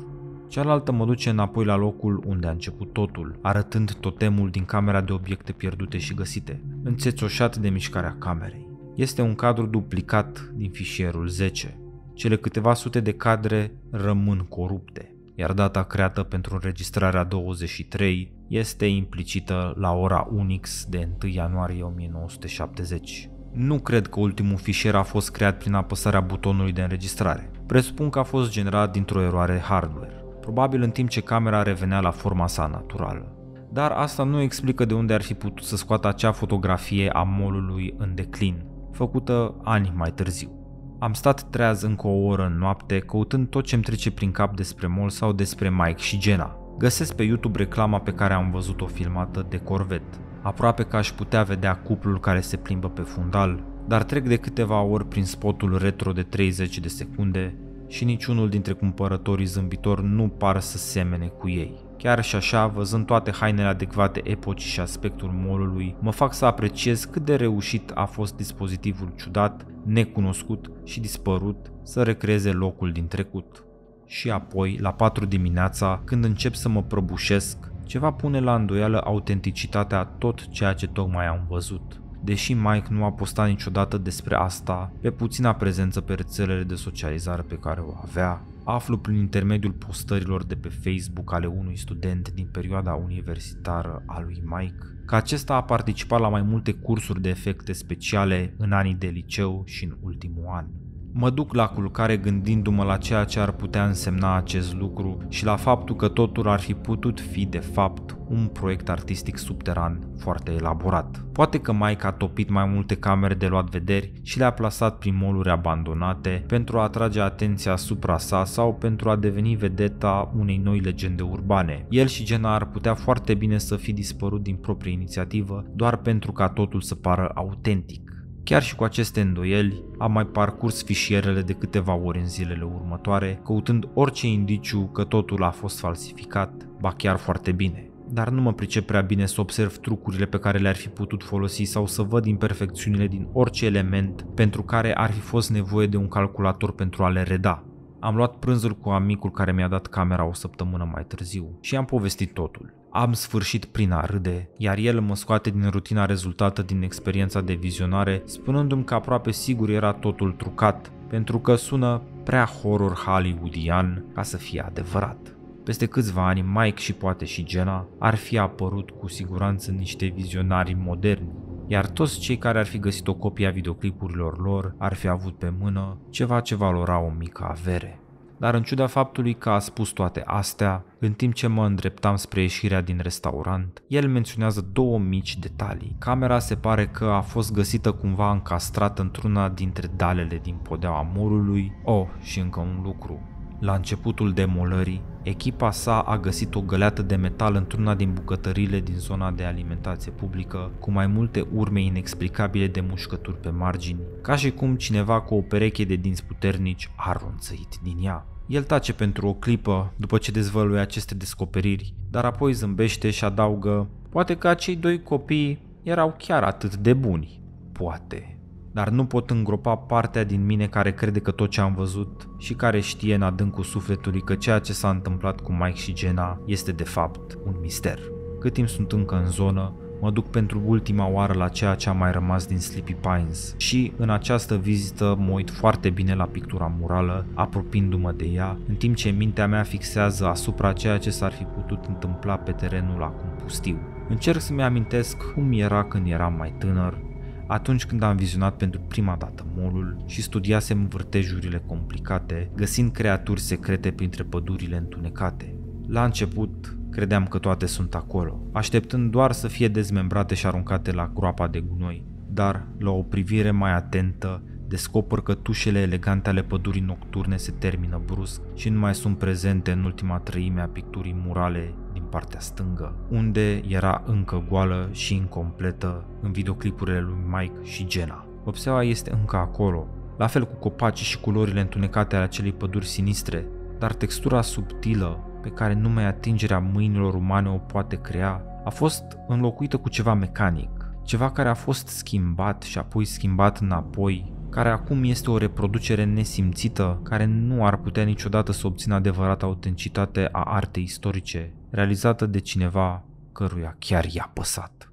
cealaltă mă duce înapoi la locul unde a început totul, arătând totemul din camera de obiecte pierdute și găsite, înțețoșat de mișcarea camerei. Este un cadru duplicat din fișierul 10. Cele câteva sute de cadre rămân corupte, iar data creată pentru înregistrarea 23 este implicită la ora Unix de 1 ianuarie 1970. Nu cred că ultimul fișier a fost creat prin apăsarea butonului de înregistrare. Presupun că a fost generat dintr-o eroare hardware probabil în timp ce camera revenea la forma sa naturală. Dar asta nu explică de unde ar fi putut să scoată acea fotografie a molului în declin, făcută ani mai târziu. Am stat treaz încă o oră în noapte, căutând tot ce-mi trece prin cap despre mol sau despre Mike și Jenna. Găsesc pe YouTube reclama pe care am văzut-o filmată de Corvette, aproape că aș putea vedea cuplul care se plimbă pe fundal, dar trec de câteva ori prin spotul retro de 30 de secunde și niciunul dintre cumpărătorii zâmbitori nu par să semene cu ei. Chiar și așa, văzând toate hainele adecvate epocii și aspectul molului, mă fac să apreciez cât de reușit a fost dispozitivul ciudat, necunoscut și dispărut să recreeze locul din trecut. Și apoi, la 4 dimineața, când încep să mă prăbușesc, ceva pune la îndoială autenticitatea tot ceea ce tocmai am văzut deși Mike nu a postat niciodată despre asta, pe puțina prezență pe rețelele de socializare pe care o avea, aflu prin intermediul postărilor de pe Facebook ale unui student din perioada universitară a lui Mike că acesta a participat la mai multe cursuri de efecte speciale în anii de liceu și în ultimul an. Mă duc la culcare gândindu-mă la ceea ce ar putea însemna acest lucru și la faptul că totul ar fi putut fi, de fapt, un proiect artistic subteran foarte elaborat. Poate că Mike a topit mai multe camere de luat vederi și le-a plasat prin moluri abandonate pentru a atrage atenția asupra sa sau pentru a deveni vedeta unei noi legende urbane. El și Jenna ar putea foarte bine să fi dispărut din proprie inițiativă doar pentru ca totul să pară autentic. Chiar și cu aceste îndoieli, am mai parcurs fișierele de câteva ori în zilele următoare, căutând orice indiciu că totul a fost falsificat, ba chiar foarte bine dar nu mă pricep prea bine să observ trucurile pe care le-ar fi putut folosi sau să văd imperfecțiunile din orice element pentru care ar fi fost nevoie de un calculator pentru a le reda. Am luat prânzul cu amicul care mi-a dat camera o săptămână mai târziu și am povestit totul. Am sfârșit prin a râde, iar el mă scoate din rutina rezultată din experiența de vizionare, spunându-mi că aproape sigur era totul trucat, pentru că sună prea horror hollywoodian ca să fie adevărat. Peste câțiva ani, Mike și poate și Jenna ar fi apărut cu siguranță niște vizionari moderni, iar toți cei care ar fi găsit o copie a videoclipurilor lor ar fi avut pe mână ceva ce valora o mică avere dar în ciuda faptului că a spus toate astea, în timp ce mă îndreptam spre ieșirea din restaurant, el menționează două mici detalii. Camera se pare că a fost găsită cumva încastrată într-una dintre dalele din podeaua morului. Oh, și încă un lucru. La începutul demolării, echipa sa a găsit o găleată de metal într-una din bucătările din zona de alimentație publică, cu mai multe urme inexplicabile de mușcături pe margini, ca și cum cineva cu o pereche de dinți puternici a ronțăit din ea. El tace pentru o clipă după ce dezvăluie aceste descoperiri, dar apoi zâmbește și adaugă Poate că acei doi copii erau chiar atât de buni. Poate dar nu pot îngropa partea din mine care crede că tot ce am văzut și care știe în adâncul sufletului că ceea ce s-a întâmplat cu Mike și Jenna este de fapt un mister. Cât timp sunt încă în zonă, mă duc pentru ultima oară la ceea ce a mai rămas din Sleepy Pines și în această vizită mă uit foarte bine la pictura murală, apropiindu-mă de ea, în timp ce mintea mea fixează asupra ceea ce s-ar fi putut întâmpla pe terenul acum pustiu. Încerc să-mi amintesc cum era când eram mai tânăr, atunci când am vizionat pentru prima dată molul și studiasem vârtejurile complicate, găsind creaturi secrete printre pădurile întunecate. La început, credeam că toate sunt acolo, așteptând doar să fie dezmembrate și aruncate la groapa de gunoi, dar, la o privire mai atentă, descoper că tușele elegante ale pădurii nocturne se termină brusc și nu mai sunt prezente în ultima treime a picturii murale partea stângă, unde era încă goală și incompletă în videoclipurile lui Mike și Jenna. Opseaua este încă acolo, la fel cu copacii și culorile întunecate ale acelei păduri sinistre, dar textura subtilă pe care numai atingerea mâinilor umane o poate crea a fost înlocuită cu ceva mecanic, ceva care a fost schimbat și apoi schimbat înapoi, care acum este o reproducere nesimțită care nu ar putea niciodată să obțină adevărata autenticitate a artei istorice, realizată de cineva căruia chiar i-a păsat.